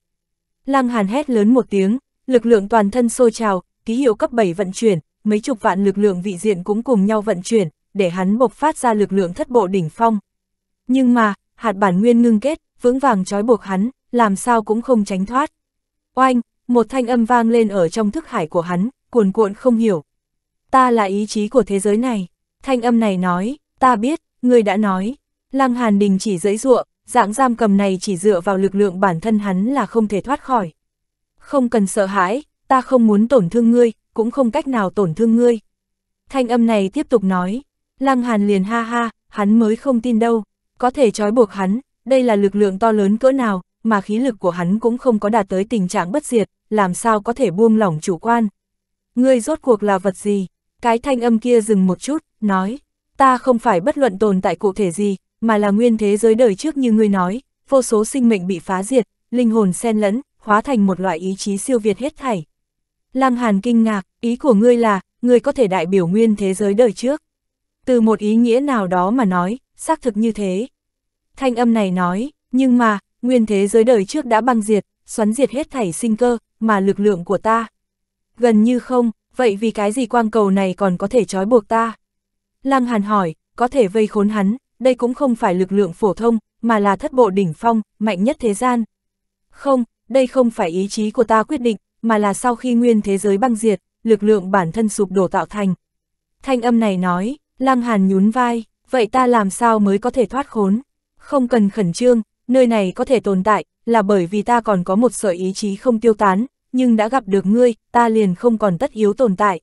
Lăng Hàn hét lớn một tiếng, lực lượng toàn thân sôi trào, ký hiệu cấp 7 vận chuyển, mấy chục vạn lực lượng vị diện cũng cùng nhau vận chuyển, để hắn bộc phát ra lực lượng thất bộ đỉnh phong. Nhưng mà, hạt bản nguyên ngưng kết, vững vàng trói buộc hắn, làm sao cũng không tránh thoát. Oanh, một thanh âm vang lên ở trong thức hải của hắn, cuồn cuộn không hiểu. Ta là ý chí của thế giới này. Thanh âm này nói, ta biết, người đã nói. Lăng Hàn Đình chỉ dẫy ruộng, dạng giam cầm này chỉ dựa vào lực lượng bản thân hắn là không thể thoát khỏi. Không cần sợ hãi, ta không muốn tổn thương ngươi, cũng không cách nào tổn thương ngươi. Thanh âm này tiếp tục nói, Lăng Hàn liền ha ha, hắn mới không tin đâu, có thể trói buộc hắn, đây là lực lượng to lớn cỡ nào, mà khí lực của hắn cũng không có đạt tới tình trạng bất diệt, làm sao có thể buông lỏng chủ quan. Ngươi rốt cuộc là vật gì? Cái thanh âm kia dừng một chút, nói, ta không phải bất luận tồn tại cụ thể gì, mà là nguyên thế giới đời trước như ngươi nói, vô số sinh mệnh bị phá diệt, linh hồn xen lẫn, hóa thành một loại ý chí siêu việt hết thảy. Lăng Hàn kinh ngạc, ý của ngươi là, ngươi có thể đại biểu nguyên thế giới đời trước. Từ một ý nghĩa nào đó mà nói, xác thực như thế. Thanh âm này nói, nhưng mà, nguyên thế giới đời trước đã băng diệt, xoắn diệt hết thảy sinh cơ, mà lực lượng của ta. Gần như không, vậy vì cái gì quang cầu này còn có thể trói buộc ta? Lăng Hàn hỏi, có thể vây khốn hắn, đây cũng không phải lực lượng phổ thông, mà là thất bộ đỉnh phong, mạnh nhất thế gian. Không, đây không phải ý chí của ta quyết định, mà là sau khi nguyên thế giới băng diệt, lực lượng bản thân sụp đổ tạo thành. Thanh âm này nói, Lăng Hàn nhún vai, vậy ta làm sao mới có thể thoát khốn? Không cần khẩn trương, nơi này có thể tồn tại, là bởi vì ta còn có một sợi ý chí không tiêu tán, nhưng đã gặp được ngươi, ta liền không còn tất yếu tồn tại.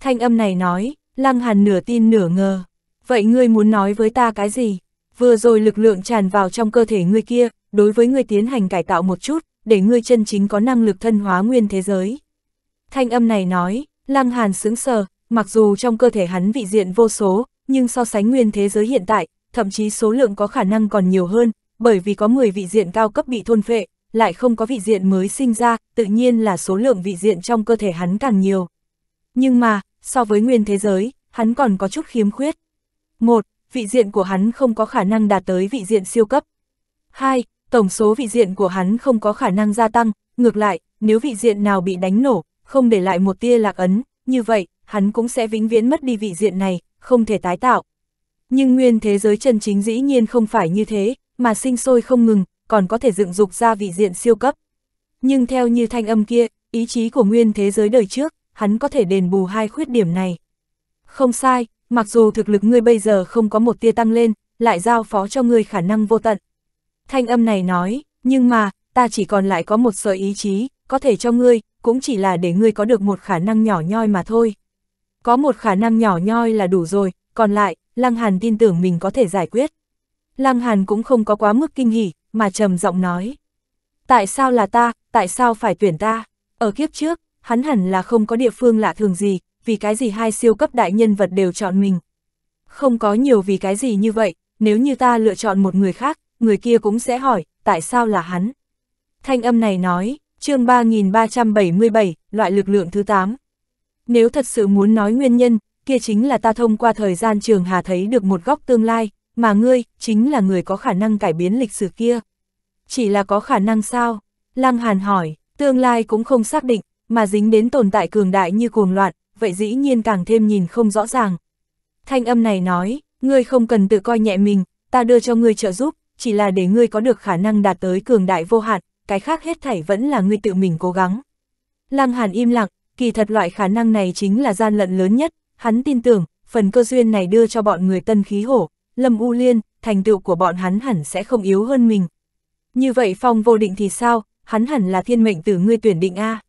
Thanh âm này nói, Lăng Hàn nửa tin nửa ngờ. Vậy ngươi muốn nói với ta cái gì? Vừa rồi lực lượng tràn vào trong cơ thể ngươi kia, đối với ngươi tiến hành cải tạo một chút, để ngươi chân chính có năng lực thân hóa nguyên thế giới. Thanh âm này nói, Lăng Hàn sững sờ, mặc dù trong cơ thể hắn vị diện vô số, nhưng so sánh nguyên thế giới hiện tại, thậm chí số lượng có khả năng còn nhiều hơn, bởi vì có 10 vị diện cao cấp bị thôn phệ, lại không có vị diện mới sinh ra, tự nhiên là số lượng vị diện trong cơ thể hắn càng nhiều. Nhưng mà, so với nguyên thế giới, hắn còn có chút khiếm khuyết. một Vị diện của hắn không có khả năng đạt tới vị diện siêu cấp. 2. Tổng số vị diện của hắn không có khả năng gia tăng, ngược lại, nếu vị diện nào bị đánh nổ, không để lại một tia lạc ấn, như vậy, hắn cũng sẽ vĩnh viễn mất đi vị diện này, không thể tái tạo. Nhưng nguyên thế giới chân chính dĩ nhiên không phải như thế, mà sinh sôi không ngừng, còn có thể dựng dục ra vị diện siêu cấp. Nhưng theo như thanh âm kia, ý chí của nguyên thế giới đời trước, hắn có thể đền bù hai khuyết điểm này. Không sai, mặc dù thực lực ngươi bây giờ không có một tia tăng lên, lại giao phó cho ngươi khả năng vô tận. Thanh âm này nói, nhưng mà, ta chỉ còn lại có một sợi ý chí, có thể cho ngươi, cũng chỉ là để ngươi có được một khả năng nhỏ nhoi mà thôi. Có một khả năng nhỏ nhoi là đủ rồi, còn lại, Lăng Hàn tin tưởng mình có thể giải quyết. Lăng Hàn cũng không có quá mức kinh hỉ, mà trầm giọng nói. Tại sao là ta, tại sao phải tuyển ta? Ở kiếp trước, hắn hẳn là không có địa phương lạ thường gì, vì cái gì hai siêu cấp đại nhân vật đều chọn mình. Không có nhiều vì cái gì như vậy, nếu như ta lựa chọn một người khác, người kia cũng sẽ hỏi, tại sao là hắn? Thanh âm này nói, chương 3377, loại lực lượng thứ 8, nếu thật sự muốn nói nguyên nhân, kia chính là ta thông qua thời gian trường hà thấy được một góc tương lai, mà ngươi, chính là người có khả năng cải biến lịch sử kia. Chỉ là có khả năng sao? Lăng Hàn hỏi, tương lai cũng không xác định, mà dính đến tồn tại cường đại như cuồng loạn, vậy dĩ nhiên càng thêm nhìn không rõ ràng. Thanh âm này nói, ngươi không cần tự coi nhẹ mình, ta đưa cho ngươi trợ giúp, chỉ là để ngươi có được khả năng đạt tới cường đại vô hạn, cái khác hết thảy vẫn là ngươi tự mình cố gắng. Lăng Hàn im lặng, kỳ thật loại khả năng này chính là gian lận lớn nhất, hắn tin tưởng, phần cơ duyên này đưa cho bọn người tân khí hổ, lâm u liên, thành tựu của bọn hắn hẳn sẽ không yếu hơn mình. Như vậy phong vô định thì sao, hắn hẳn là thiên mệnh từ ngươi tuyển định A.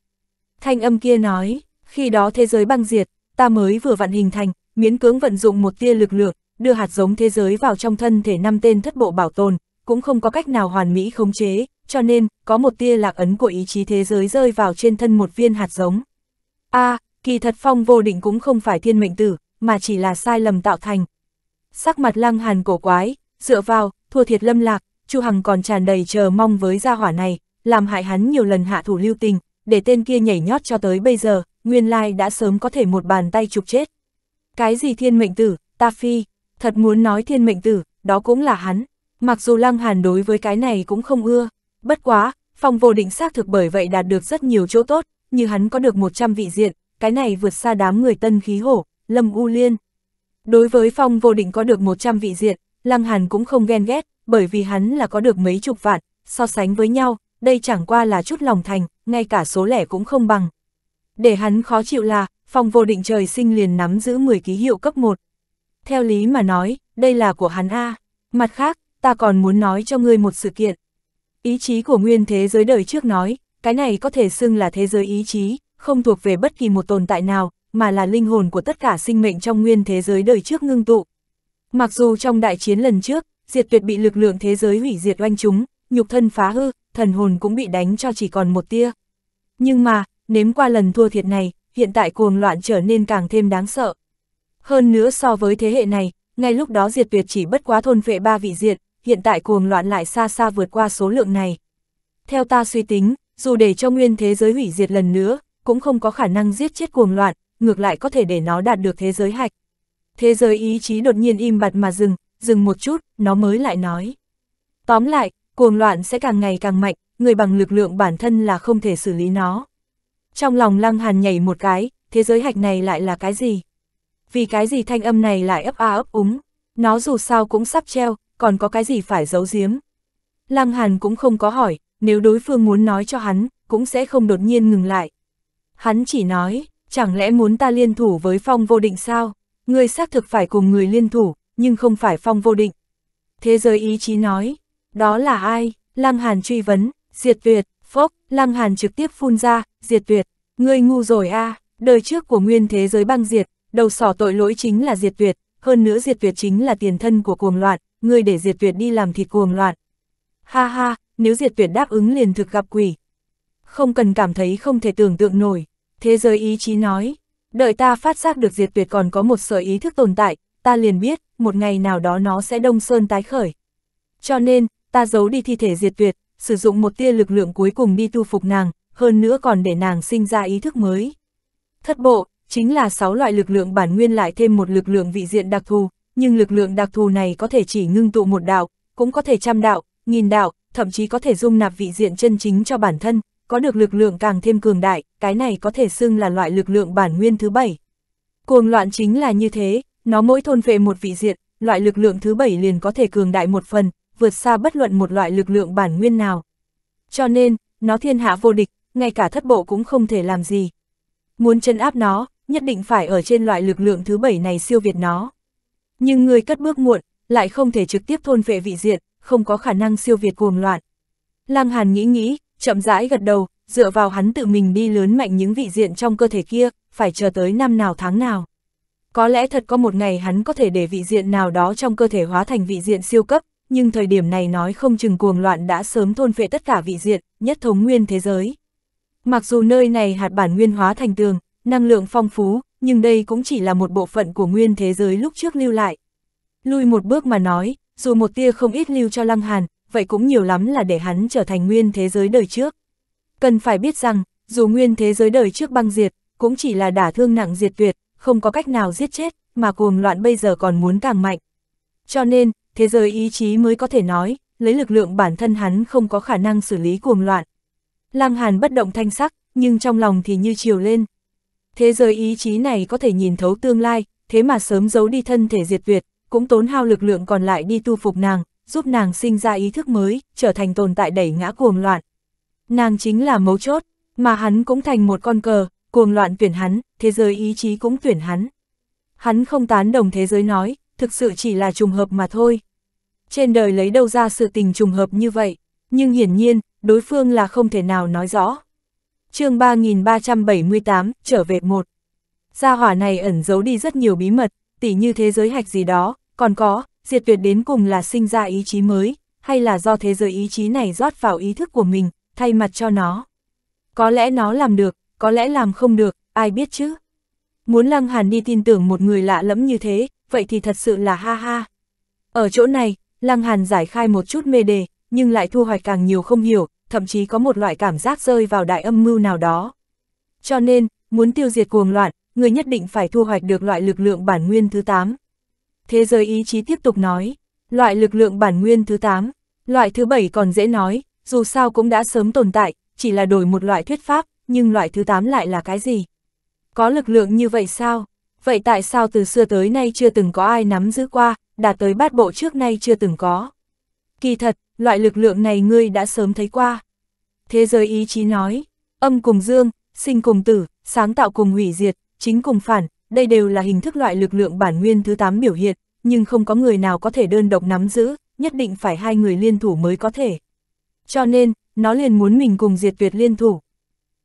Thanh âm kia nói, khi đó thế giới băng diệt, ta mới vừa vặn hình thành, miễn cưỡng vận dụng một tia lực lượng, đưa hạt giống thế giới vào trong thân thể năm tên thất bộ bảo tồn, cũng không có cách nào hoàn mỹ khống chế, cho nên, có một tia lạc ấn của ý chí thế giới rơi vào trên thân một viên hạt giống a à, kỳ thật phong vô định cũng không phải thiên mệnh tử, mà chỉ là sai lầm tạo thành. Sắc mặt lăng hàn cổ quái, dựa vào, thua thiệt lâm lạc, chu Hằng còn tràn đầy chờ mong với gia hỏa này, làm hại hắn nhiều lần hạ thủ lưu tình, để tên kia nhảy nhót cho tới bây giờ, nguyên lai đã sớm có thể một bàn tay chụp chết. Cái gì thiên mệnh tử, ta phi, thật muốn nói thiên mệnh tử, đó cũng là hắn. Mặc dù Lăng Hàn đối với cái này cũng không ưa, bất quá, phong vô định xác thực bởi vậy đạt được rất nhiều chỗ tốt, như hắn có được 100 vị diện, cái này vượt xa đám người tân khí hổ, lâm u liên. Đối với phong vô định có được 100 vị diện, Lăng Hàn cũng không ghen ghét, bởi vì hắn là có được mấy chục vạn, so sánh với nhau, đây chẳng qua là chút lòng thành, ngay cả số lẻ cũng không bằng. Để hắn khó chịu là, phong vô định trời sinh liền nắm giữ 10 ký hiệu cấp 1. Theo lý mà nói, đây là của hắn A. Mặt khác, ta còn muốn nói cho ngươi một sự kiện. Ý chí của nguyên thế giới đời trước nói, cái này có thể xưng là thế giới ý chí, không thuộc về bất kỳ một tồn tại nào, mà là linh hồn của tất cả sinh mệnh trong nguyên thế giới đời trước ngưng tụ. Mặc dù trong đại chiến lần trước, diệt tuyệt bị lực lượng thế giới hủy diệt oanh chúng, nhục thân phá hư, thần hồn cũng bị đánh cho chỉ còn một tia. Nhưng mà, nếm qua lần thua thiệt này, hiện tại cuồng loạn trở nên càng thêm đáng sợ. Hơn nữa so với thế hệ này, ngay lúc đó diệt tuyệt chỉ bất quá thôn vệ ba vị diệt, hiện tại cuồng loạn lại xa xa vượt qua số lượng này. Theo ta suy tính, dù để cho nguyên thế giới hủy diệt lần nữa, cũng không có khả năng giết chết cuồng loạn, ngược lại có thể để nó đạt được thế giới hạch. Thế giới ý chí đột nhiên im bặt mà dừng, dừng một chút, nó mới lại nói. Tóm lại, cuồng loạn sẽ càng ngày càng mạnh, người bằng lực lượng bản thân là không thể xử lý nó. Trong lòng Lăng Hàn nhảy một cái, thế giới hạch này lại là cái gì? Vì cái gì thanh âm này lại ấp a ấp úng? Nó dù sao cũng sắp treo, còn có cái gì phải giấu giếm? Lăng Hàn cũng không có hỏi, nếu đối phương muốn nói cho hắn, cũng sẽ không đột nhiên ngừng lại. Hắn chỉ nói, chẳng lẽ muốn ta liên thủ với phong vô định sao? Ngươi xác thực phải cùng người liên thủ, nhưng không phải phong vô định. Thế giới ý chí nói, đó là ai? Lăng Hàn truy vấn, diệt tuyệt, phốc, Lăng Hàn trực tiếp phun ra, diệt tuyệt, ngươi ngu rồi a đời trước của nguyên thế giới băng diệt, đầu sỏ tội lỗi chính là diệt tuyệt, hơn nữa diệt tuyệt chính là tiền thân của cuồng loạn, ngươi để diệt tuyệt đi làm thịt cuồng loạn. Ha ha, nếu diệt tuyệt đáp ứng liền thực gặp quỷ. Không cần cảm thấy không thể tưởng tượng nổi, thế giới ý chí nói, đợi ta phát giác được diệt tuyệt còn có một sở ý thức tồn tại, ta liền biết, một ngày nào đó nó sẽ đông sơn tái khởi. Cho nên, ta giấu đi thi thể diệt tuyệt, sử dụng một tia lực lượng cuối cùng đi tu phục nàng, hơn nữa còn để nàng sinh ra ý thức mới. Thất bộ, chính là 6 loại lực lượng bản nguyên lại thêm một lực lượng vị diện đặc thù, nhưng lực lượng đặc thù này có thể chỉ ngưng tụ một đạo, cũng có thể trăm đạo, nghìn đạo, thậm chí có thể dung nạp vị diện chân chính cho bản thân, có được lực lượng càng thêm cường đại, cái này có thể xưng là loại lực lượng bản nguyên thứ bảy. Cuồng loạn chính là như thế, nó mỗi thôn về một vị diện, loại lực lượng thứ bảy liền có thể cường đại một phần, vượt xa bất luận một loại lực lượng bản nguyên nào. Cho nên, nó thiên hạ vô địch, ngay cả thất bộ cũng không thể làm gì. Muốn chân áp nó, nhất định phải ở trên loại lực lượng thứ bảy này siêu việt nó. Nhưng người cất bước muộn, lại không thể trực tiếp thôn vệ vị diện, không có khả năng siêu việt cuồng loạn. Lăng Hàn nghĩ nghĩ, chậm rãi gật đầu, dựa vào hắn tự mình đi lớn mạnh những vị diện trong cơ thể kia, phải chờ tới năm nào tháng nào. Có lẽ thật có một ngày hắn có thể để vị diện nào đó trong cơ thể hóa thành vị diện siêu cấp, nhưng thời điểm này nói không chừng cuồng loạn đã sớm thôn phệ tất cả vị diện, nhất thống nguyên thế giới. Mặc dù nơi này hạt bản nguyên hóa thành tường, năng lượng phong phú, nhưng đây cũng chỉ là một bộ phận của nguyên thế giới lúc trước lưu lại. Lui một bước mà nói, dù một tia không ít lưu cho Lăng Hàn, vậy cũng nhiều lắm là để hắn trở thành nguyên thế giới đời trước. Cần phải biết rằng, dù nguyên thế giới đời trước băng diệt, cũng chỉ là đả thương nặng diệt tuyệt, không có cách nào giết chết, mà cuồng loạn bây giờ còn muốn càng mạnh. Cho nên, thế giới ý chí mới có thể nói, lấy lực lượng bản thân hắn không có khả năng xử lý cuồng loạn. Lăng Hàn bất động thanh sắc, nhưng trong lòng thì như chiều lên. Thế giới ý chí này có thể nhìn thấu tương lai, thế mà sớm giấu đi thân thể diệt tuyệt, cũng tốn hao lực lượng còn lại đi tu phục nàng, giúp nàng sinh ra ý thức mới, trở thành tồn tại đẩy ngã cuồng loạn. Nàng chính là mấu chốt, mà hắn cũng thành một con cờ, cuồng loạn tuyển hắn, thế giới ý chí cũng tuyển hắn. Hắn không tán đồng thế giới nói, thực sự chỉ là trùng hợp mà thôi. Trên đời lấy đâu ra sự tình trùng hợp như vậy, nhưng hiển nhiên, đối phương là không thể nào nói rõ. chương 3378, trở về một. Gia hỏa này ẩn giấu đi rất nhiều bí mật, tỉ như thế giới hạch gì đó, còn có, diệt tuyệt đến cùng là sinh ra ý chí mới, hay là do thế giới ý chí này rót vào ý thức của mình, thay mặt cho nó. Có lẽ nó làm được, có lẽ làm không được, ai biết chứ. Muốn Lăng Hàn đi tin tưởng một người lạ lẫm như thế, vậy thì thật sự là ha ha. Ở chỗ này, Lăng Hàn giải khai một chút mê đề, nhưng lại thu hoạch càng nhiều không hiểu, thậm chí có một loại cảm giác rơi vào đại âm mưu nào đó. Cho nên, muốn tiêu diệt cuồng loạn, người nhất định phải thu hoạch được loại lực lượng bản nguyên thứ 8. Thế giới ý chí tiếp tục nói, loại lực lượng bản nguyên thứ 8, loại thứ 7 còn dễ nói, dù sao cũng đã sớm tồn tại, chỉ là đổi một loại thuyết pháp, nhưng loại thứ 8 lại là cái gì? Có lực lượng như vậy sao? Vậy tại sao từ xưa tới nay chưa từng có ai nắm giữ qua, đạt tới bát bộ trước nay chưa từng có? Kỳ thật, loại lực lượng này ngươi đã sớm thấy qua. Thế giới ý chí nói, âm cùng dương, sinh cùng tử, sáng tạo cùng hủy diệt, chính cùng phản, đây đều là hình thức loại lực lượng bản nguyên thứ 8 biểu hiện, nhưng không có người nào có thể đơn độc nắm giữ, nhất định phải hai người liên thủ mới có thể. Cho nên, nó liền muốn mình cùng diệt tuyệt liên thủ.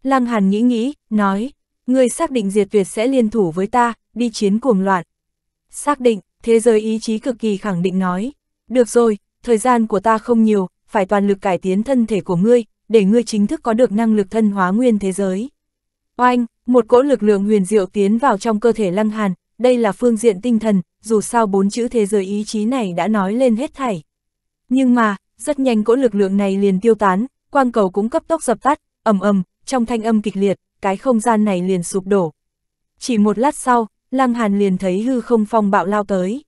Lăng Hàn nghĩ nghĩ, nói, ngươi xác định diệt tuyệt sẽ liên thủ với ta, đi chiến cuồng loạn. Xác định, thế giới ý chí cực kỳ khẳng định nói, được rồi, thời gian của ta không nhiều, phải toàn lực cải tiến thân thể của ngươi, để ngươi chính thức có được năng lực thân hóa nguyên thế giới. Oanh, một cỗ lực lượng huyền diệu tiến vào trong cơ thể Lăng Hàn, đây là phương diện tinh thần, dù sao bốn chữ thế giới ý chí này đã nói lên hết thảy. Nhưng mà, rất nhanh cỗ lực lượng này liền tiêu tán, quang cầu cũng cấp tốc dập tắt, ầm ầm, trong thanh âm kịch liệt, cái không gian này liền sụp đổ. Chỉ một lát sau, Lăng Hàn liền thấy hư không phong bạo lao tới.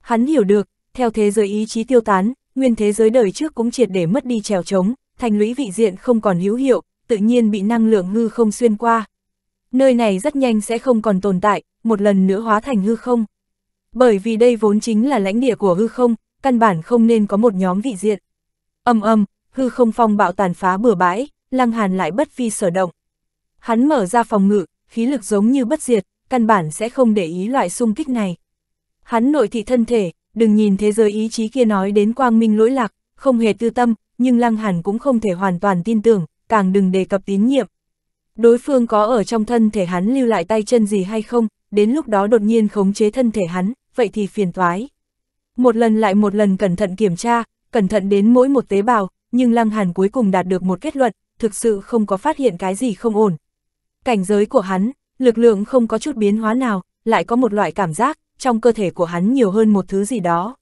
Hắn hiểu được, theo thế giới ý chí tiêu tán, nguyên thế giới đời trước cũng triệt để mất đi trèo trống, thành lũy vị diện không còn hữu hiệu, tự nhiên bị năng lượng hư không xuyên qua nơi này rất nhanh sẽ không còn tồn tại, một lần nữa hóa thành hư không. Bởi vì đây vốn chính là lãnh địa của hư không, căn bản không nên có một nhóm vị diện. Âm âm, hư không phong bạo tàn phá bừa bãi, Lăng Hàn lại bất vi sở động. Hắn mở ra phòng ngự, khí lực giống như bất diệt, căn bản sẽ không để ý loại xung kích này. Hắn nội thị thân thể, đừng nhìn thế giới ý chí kia nói đến quang minh lỗi lạc, không hề tư tâm, nhưng Lăng Hàn cũng không thể hoàn toàn tin tưởng, càng đừng đề cập tín nhiệm, Đối phương có ở trong thân thể hắn lưu lại tay chân gì hay không, đến lúc đó đột nhiên khống chế thân thể hắn, vậy thì phiền toái. Một lần lại một lần cẩn thận kiểm tra, cẩn thận đến mỗi một tế bào, nhưng Lăng Hàn cuối cùng đạt được một kết luận, thực sự không có phát hiện cái gì không ổn. Cảnh giới của hắn, lực lượng không có chút biến hóa nào, lại có một loại cảm giác, trong cơ thể của hắn nhiều hơn một thứ gì đó.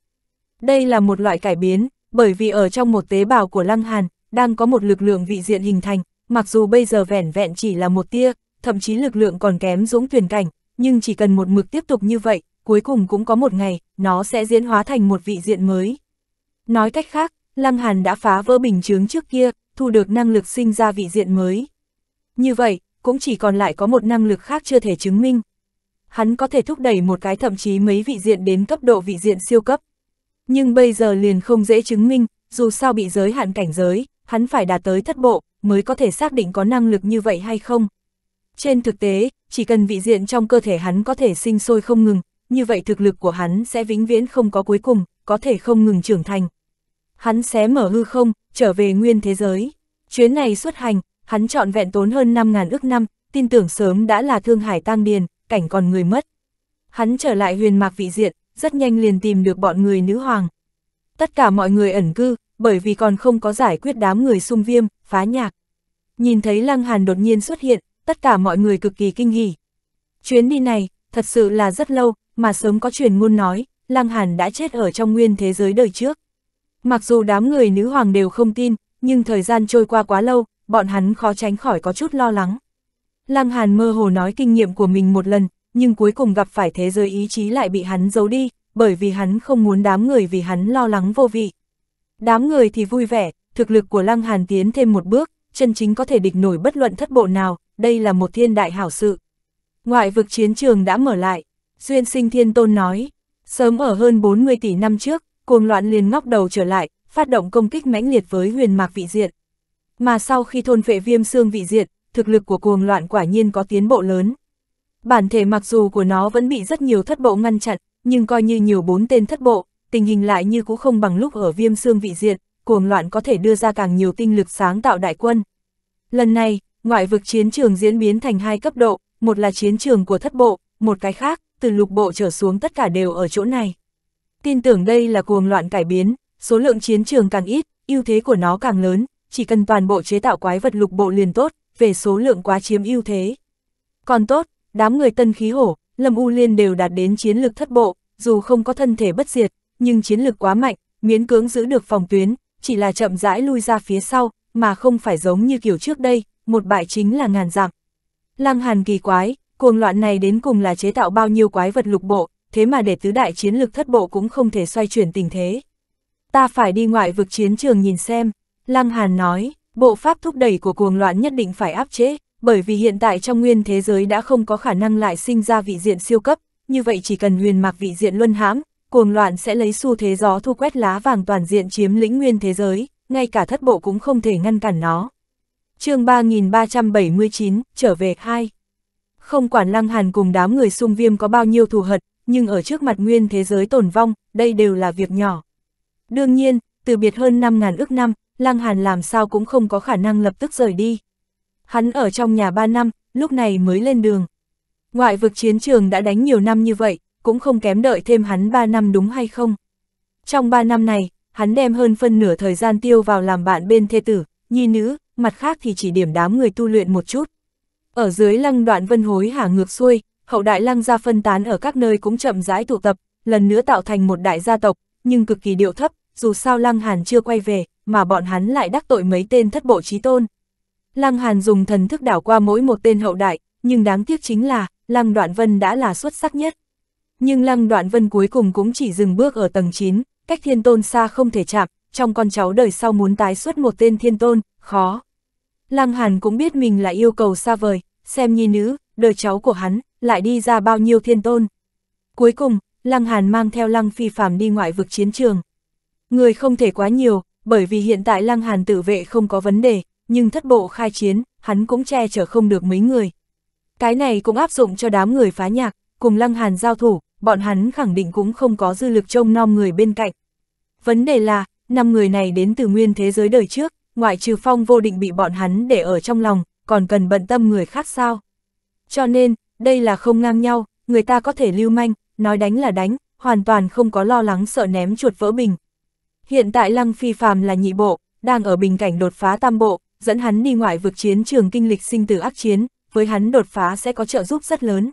Đây là một loại cải biến, bởi vì ở trong một tế bào của Lăng Hàn, đang có một lực lượng vị diện hình thành, mặc dù bây giờ vẻn vẹn chỉ là một tia, thậm chí lực lượng còn kém dũng tuyển cảnh, nhưng chỉ cần một mực tiếp tục như vậy, cuối cùng cũng có một ngày, nó sẽ diễn hóa thành một vị diện mới. Nói cách khác, Lăng Hàn đã phá vỡ bình chướng trước kia, thu được năng lực sinh ra vị diện mới. Như vậy, cũng chỉ còn lại có một năng lực khác chưa thể chứng minh. Hắn có thể thúc đẩy một cái thậm chí mấy vị diện đến cấp độ vị diện siêu cấp. Nhưng bây giờ liền không dễ chứng minh, dù sao bị giới hạn cảnh giới, hắn phải đạt tới thất bộ, mới có thể xác định có năng lực như vậy hay không. Trên thực tế, chỉ cần vị diện trong cơ thể hắn có thể sinh sôi không ngừng, như vậy thực lực của hắn sẽ vĩnh viễn không có cuối cùng, có thể không ngừng trưởng thành. Hắn xé mở hư không, trở về nguyên thế giới. Chuyến này xuất hành, hắn chọn vẹn tốn hơn 5.000 ước năm, tin tưởng sớm đã là thương hải tang điền, cảnh còn người mất. Hắn trở lại huyền mạc vị diện, rất nhanh liền tìm được bọn người nữ hoàng. Tất cả mọi người ẩn cư, bởi vì còn không có giải quyết đám người xung viêm, phá nhạc. Nhìn thấy Lăng Hàn đột nhiên xuất hiện, tất cả mọi người cực kỳ kinh hỉ. Chuyến đi này, thật sự là rất lâu, mà sớm có truyền ngôn nói, Lăng Hàn đã chết ở trong nguyên thế giới đời trước. Mặc dù đám người nữ hoàng đều không tin, nhưng thời gian trôi qua quá lâu, bọn hắn khó tránh khỏi có chút lo lắng. Lăng Hàn mơ hồ nói kinh nghiệm của mình một lần, nhưng cuối cùng gặp phải thế giới ý chí lại bị hắn giấu đi, bởi vì hắn không muốn đám người vì hắn lo lắng vô vị. Đám người thì vui vẻ, thực lực của Lăng Hàn tiến thêm một bước, chân chính có thể địch nổi bất luận thất bộ nào, đây là một thiên đại hảo sự. Ngoại vực chiến trường đã mở lại, Duyên Sinh Thiên Tôn nói, sớm ở hơn 40 tỷ năm trước, cuồng loạn liền ngóc đầu trở lại, phát động công kích mãnh liệt với huyền mạc vị diện. Mà sau khi thôn vệ viêm xương vị diện, thực lực của cuồng loạn quả nhiên có tiến bộ lớn. Bản thể mặc dù của nó vẫn bị rất nhiều thất bộ ngăn chặn, nhưng coi như nhiều bốn tên thất bộ, tình hình lại như cũ không bằng lúc ở viêm xương vị diện, cuồng loạn có thể đưa ra càng nhiều tinh lực sáng tạo đại quân. Lần này, ngoại vực chiến trường diễn biến thành hai cấp độ, một là chiến trường của thất bộ, một cái khác, từ lục bộ trở xuống tất cả đều ở chỗ này. Tin tưởng đây là cuồng loạn cải biến, số lượng chiến trường càng ít, ưu thế của nó càng lớn, chỉ cần toàn bộ chế tạo quái vật lục bộ liền tốt, về số lượng quá chiếm ưu thế. Còn tốt, đám người tân khí hổ, Lâm U Liên đều đạt đến chiến lực thất bộ, dù không có thân thể bất diệt, nhưng chiến lược quá mạnh, miến cưỡng giữ được phòng tuyến, chỉ là chậm rãi lui ra phía sau, mà không phải giống như kiểu trước đây, một bại chính là ngàn dặm. Lăng Hàn kỳ quái, cuồng loạn này đến cùng là chế tạo bao nhiêu quái vật lục bộ, thế mà để tứ đại chiến lực thất bộ cũng không thể xoay chuyển tình thế. Ta phải đi ngoại vực chiến trường nhìn xem, Lăng Hàn nói, bộ pháp thúc đẩy của cuồng loạn nhất định phải áp chế, bởi vì hiện tại trong nguyên thế giới đã không có khả năng lại sinh ra vị diện siêu cấp, như vậy chỉ cần huyền mạc vị diện luân hãm, cuồng loạn sẽ lấy xu thế gió thu quét lá vàng toàn diện chiếm lĩnh nguyên thế giới, ngay cả thất bộ cũng không thể ngăn cản nó. chương 3379, trở về 2 Không quản lăng hàn cùng đám người xung viêm có bao nhiêu thù hận, nhưng ở trước mặt nguyên thế giới tổn vong, đây đều là việc nhỏ. Đương nhiên, từ biệt hơn 5.000 ước năm, lăng hàn làm sao cũng không có khả năng lập tức rời đi. Hắn ở trong nhà 3 năm, lúc này mới lên đường. Ngoại vực chiến trường đã đánh nhiều năm như vậy, cũng không kém đợi thêm hắn 3 năm đúng hay không. Trong 3 năm này, hắn đem hơn phân nửa thời gian tiêu vào làm bạn bên thê tử, nhi nữ, mặt khác thì chỉ điểm đám người tu luyện một chút. Ở dưới lăng đoạn vân hối hả ngược xuôi, hậu đại lăng gia phân tán ở các nơi cũng chậm rãi tụ tập, lần nữa tạo thành một đại gia tộc, nhưng cực kỳ điệu thấp, dù sao lăng hàn chưa quay về, mà bọn hắn lại đắc tội mấy tên thất bộ trí tôn. Lăng hàn dùng thần thức đảo qua mỗi một tên hậu đại, nhưng đáng tiếc chính là, lăng đoạn vân đã là xuất sắc nhất. Nhưng lăng đoạn vân cuối cùng cũng chỉ dừng bước ở tầng 9, cách thiên tôn xa không thể chạm, trong con cháu đời sau muốn tái xuất một tên thiên tôn, khó. Lăng hàn cũng biết mình là yêu cầu xa vời, xem nhi nữ, đời cháu của hắn, lại đi ra bao nhiêu thiên tôn. Cuối cùng, lăng hàn mang theo lăng phi phàm đi ngoại vực chiến trường. Người không thể quá nhiều, bởi vì hiện tại lăng hàn tự vệ không có vấn đề, nhưng thất bộ khai chiến, hắn cũng che chở không được mấy người. Cái này cũng áp dụng cho đám người phá nhạc, cùng lăng hàn giao thủ, bọn hắn khẳng định cũng không có dư lực trông nom người bên cạnh. Vấn đề là, năm người này đến từ nguyên thế giới đời trước, ngoại trừ phong vô định bị bọn hắn để ở trong lòng, còn cần bận tâm người khác sao. Cho nên, đây là không ngang nhau, người ta có thể lưu manh, nói đánh là đánh, hoàn toàn không có lo lắng sợ ném chuột vỡ bình. Hiện tại Lăng Phi Phàm là nhị bộ, đang ở bình cảnh đột phá tam bộ, dẫn hắn đi ngoại vực chiến trường kinh lịch sinh tử ác chiến, với hắn đột phá sẽ có trợ giúp rất lớn.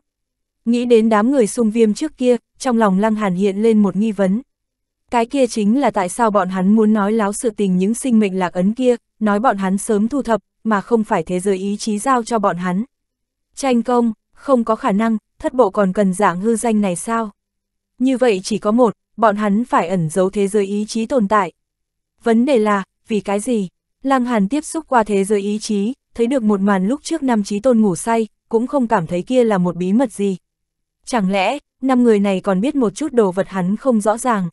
Nghĩ đến đám người xung viêm trước kia, trong lòng Lăng Hàn hiện lên một nghi vấn. Cái kia chính là tại sao bọn hắn muốn nói láo sự tình những sinh mệnh lạc ấn kia, nói bọn hắn sớm thu thập, mà không phải thế giới ý chí giao cho bọn hắn. Tranh công, không có khả năng, thất bộ còn cần dạng hư danh này sao? Như vậy chỉ có một, bọn hắn phải ẩn giấu thế giới ý chí tồn tại. Vấn đề là, vì cái gì? Lăng Hàn tiếp xúc qua thế giới ý chí, thấy được một màn lúc trước năm trí tôn ngủ say, cũng không cảm thấy kia là một bí mật gì, Chẳng lẽ, năm người này còn biết một chút đồ vật hắn không rõ ràng.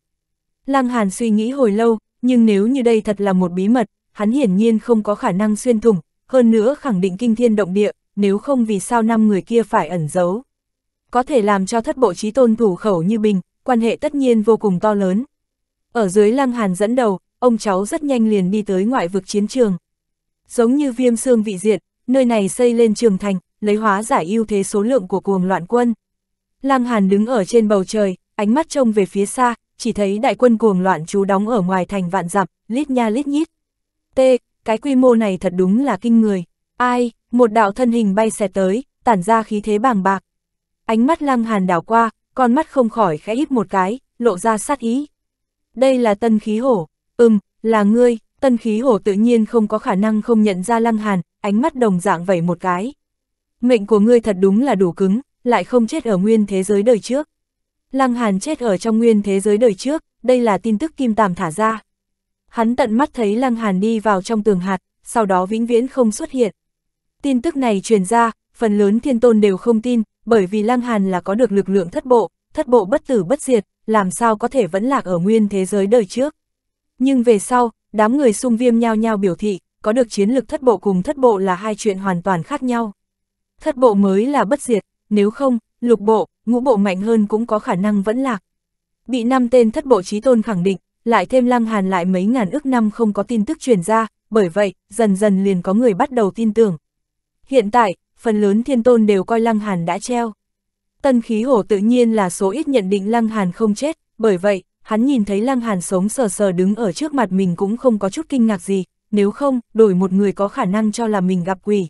Lăng Hàn suy nghĩ hồi lâu, nhưng nếu như đây thật là một bí mật, hắn hiển nhiên không có khả năng xuyên thủng, hơn nữa khẳng định kinh thiên động địa, nếu không vì sao năm người kia phải ẩn giấu. Có thể làm cho thất bộ trí tôn thủ khẩu như bình, quan hệ tất nhiên vô cùng to lớn. Ở dưới Lăng Hàn dẫn đầu, ông cháu rất nhanh liền đi tới ngoại vực chiến trường. Giống như viêm xương vị diện, nơi này xây lên trường thành, lấy hóa giải ưu thế số lượng của cuồng loạn quân. Lam Hàn đứng ở trên bầu trời, ánh mắt trông về phía xa, chỉ thấy đại quân cuồng loạn chú đóng ở ngoài thành vạn dặm, lít nha lít nhít. T, cái quy mô này thật đúng là kinh người. Ai, một đạo thân hình bay xẹt tới, tản ra khí thế bàng bạc. Ánh mắt Lăng Hàn đảo qua, con mắt không khỏi khẽ híp một cái, lộ ra sát ý. Đây là tân khí hổ, ừm, là ngươi, tân khí hổ tự nhiên không có khả năng không nhận ra Lăng Hàn, ánh mắt đồng dạng vẩy một cái. Mệnh của ngươi thật đúng là đủ cứng, lại không chết ở nguyên thế giới đời trước. Lăng Hàn chết ở trong nguyên thế giới đời trước, đây là tin tức Kim Tàm thả ra. Hắn tận mắt thấy Lăng Hàn đi vào trong tường hạt, sau đó vĩnh viễn không xuất hiện. Tin tức này truyền ra, phần lớn thiên tôn đều không tin, bởi vì Lăng Hàn là có được lực lượng thất bộ, thất bộ bất tử bất diệt, làm sao có thể vẫn lạc ở nguyên thế giới đời trước. Nhưng về sau, đám người xung viêm nhao nhao biểu thị, có được chiến lực thất bộ cùng thất bộ là hai chuyện hoàn toàn khác nhau. Thất bộ mới là bất diệt, nếu không, lục bộ, ngũ bộ mạnh hơn cũng có khả năng vẫn lạc. Bị năm tên thất bộ trí tôn khẳng định, lại thêm lăng hàn lại mấy ngàn ước năm không có tin tức truyền ra, bởi vậy, dần dần liền có người bắt đầu tin tưởng. Hiện tại, phần lớn thiên tôn đều coi lăng hàn đã treo. Tân khí hổ tự nhiên là số ít nhận định lăng hàn không chết, bởi vậy, hắn nhìn thấy lăng hàn sống sờ sờ đứng ở trước mặt mình cũng không có chút kinh ngạc gì, nếu không, đổi một người có khả năng cho là mình gặp quỷ.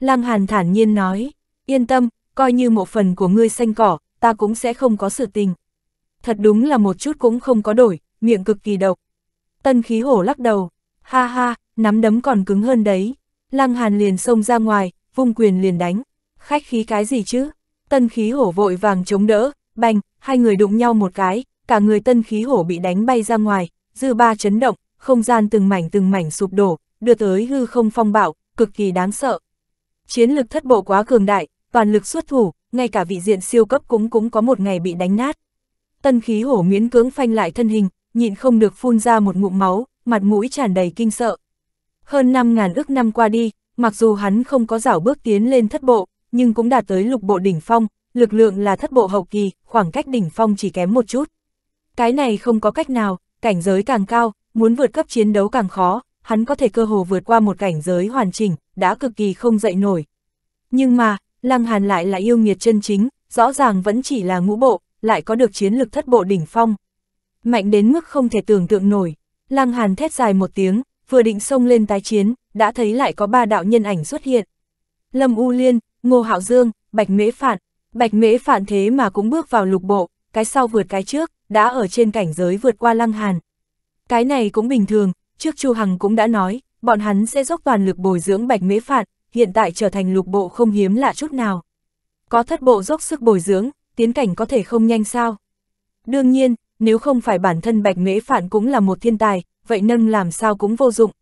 Lăng hàn thản nhiên nói, yên tâm, coi như một phần của ngươi xanh cỏ, ta cũng sẽ không có sự tình. Thật đúng là một chút cũng không có đổi, miệng cực kỳ độc. Tân khí hổ lắc đầu, ha ha, nắm đấm còn cứng hơn đấy. Lăng hàn liền xông ra ngoài, vung quyền liền đánh. Khách khí cái gì chứ? Tân khí hổ vội vàng chống đỡ, bành, hai người đụng nhau một cái, cả người tân khí hổ bị đánh bay ra ngoài, dư ba chấn động, không gian từng mảnh từng mảnh sụp đổ, đưa tới hư không phong bạo, cực kỳ đáng sợ. Chiến lực thất bộ quá cường đại, toàn lực xuất thủ, ngay cả vị diện siêu cấp cũng cũng có một ngày bị đánh nát. Tân khí hổ miễn cưỡng phanh lại thân hình, nhịn không được phun ra một ngụm máu, mặt mũi tràn đầy kinh sợ. Hơn 5.000 ước năm qua đi, mặc dù hắn không có rảo bước tiến lên thất bộ, nhưng cũng đạt tới lục bộ đỉnh phong, lực lượng là thất bộ hậu kỳ, khoảng cách đỉnh phong chỉ kém một chút. Cái này không có cách nào, cảnh giới càng cao, muốn vượt cấp chiến đấu càng khó, hắn có thể cơ hồ vượt qua một cảnh giới hoàn chỉnh, đã cực kỳ không dậy nổi. Nhưng mà, Lăng Hàn lại là yêu nghiệt chân chính, rõ ràng vẫn chỉ là ngũ bộ, lại có được chiến lực thất bộ đỉnh phong. Mạnh đến mức không thể tưởng tượng nổi, Lăng Hàn thét dài một tiếng, vừa định xông lên tái chiến, đã thấy lại có ba đạo nhân ảnh xuất hiện. Lâm U Liên, Ngô Hạo Dương, Bạch Mễ Phạn, Bạch Mễ Phạn thế mà cũng bước vào lục bộ, cái sau vượt cái trước, đã ở trên cảnh giới vượt qua Lăng Hàn. Cái này cũng bình thường, trước Chu Hằng cũng đã nói, bọn hắn sẽ dốc toàn lực bồi dưỡng Bạch Mễ Phạn, hiện tại trở thành lục bộ không hiếm lạ chút nào. Có thất bộ dốc sức bồi dưỡng, tiến cảnh có thể không nhanh sao. Đương nhiên, nếu không phải bản thân Bạch Mễ Phản cũng là một thiên tài, vậy nâng làm sao cũng vô dụng.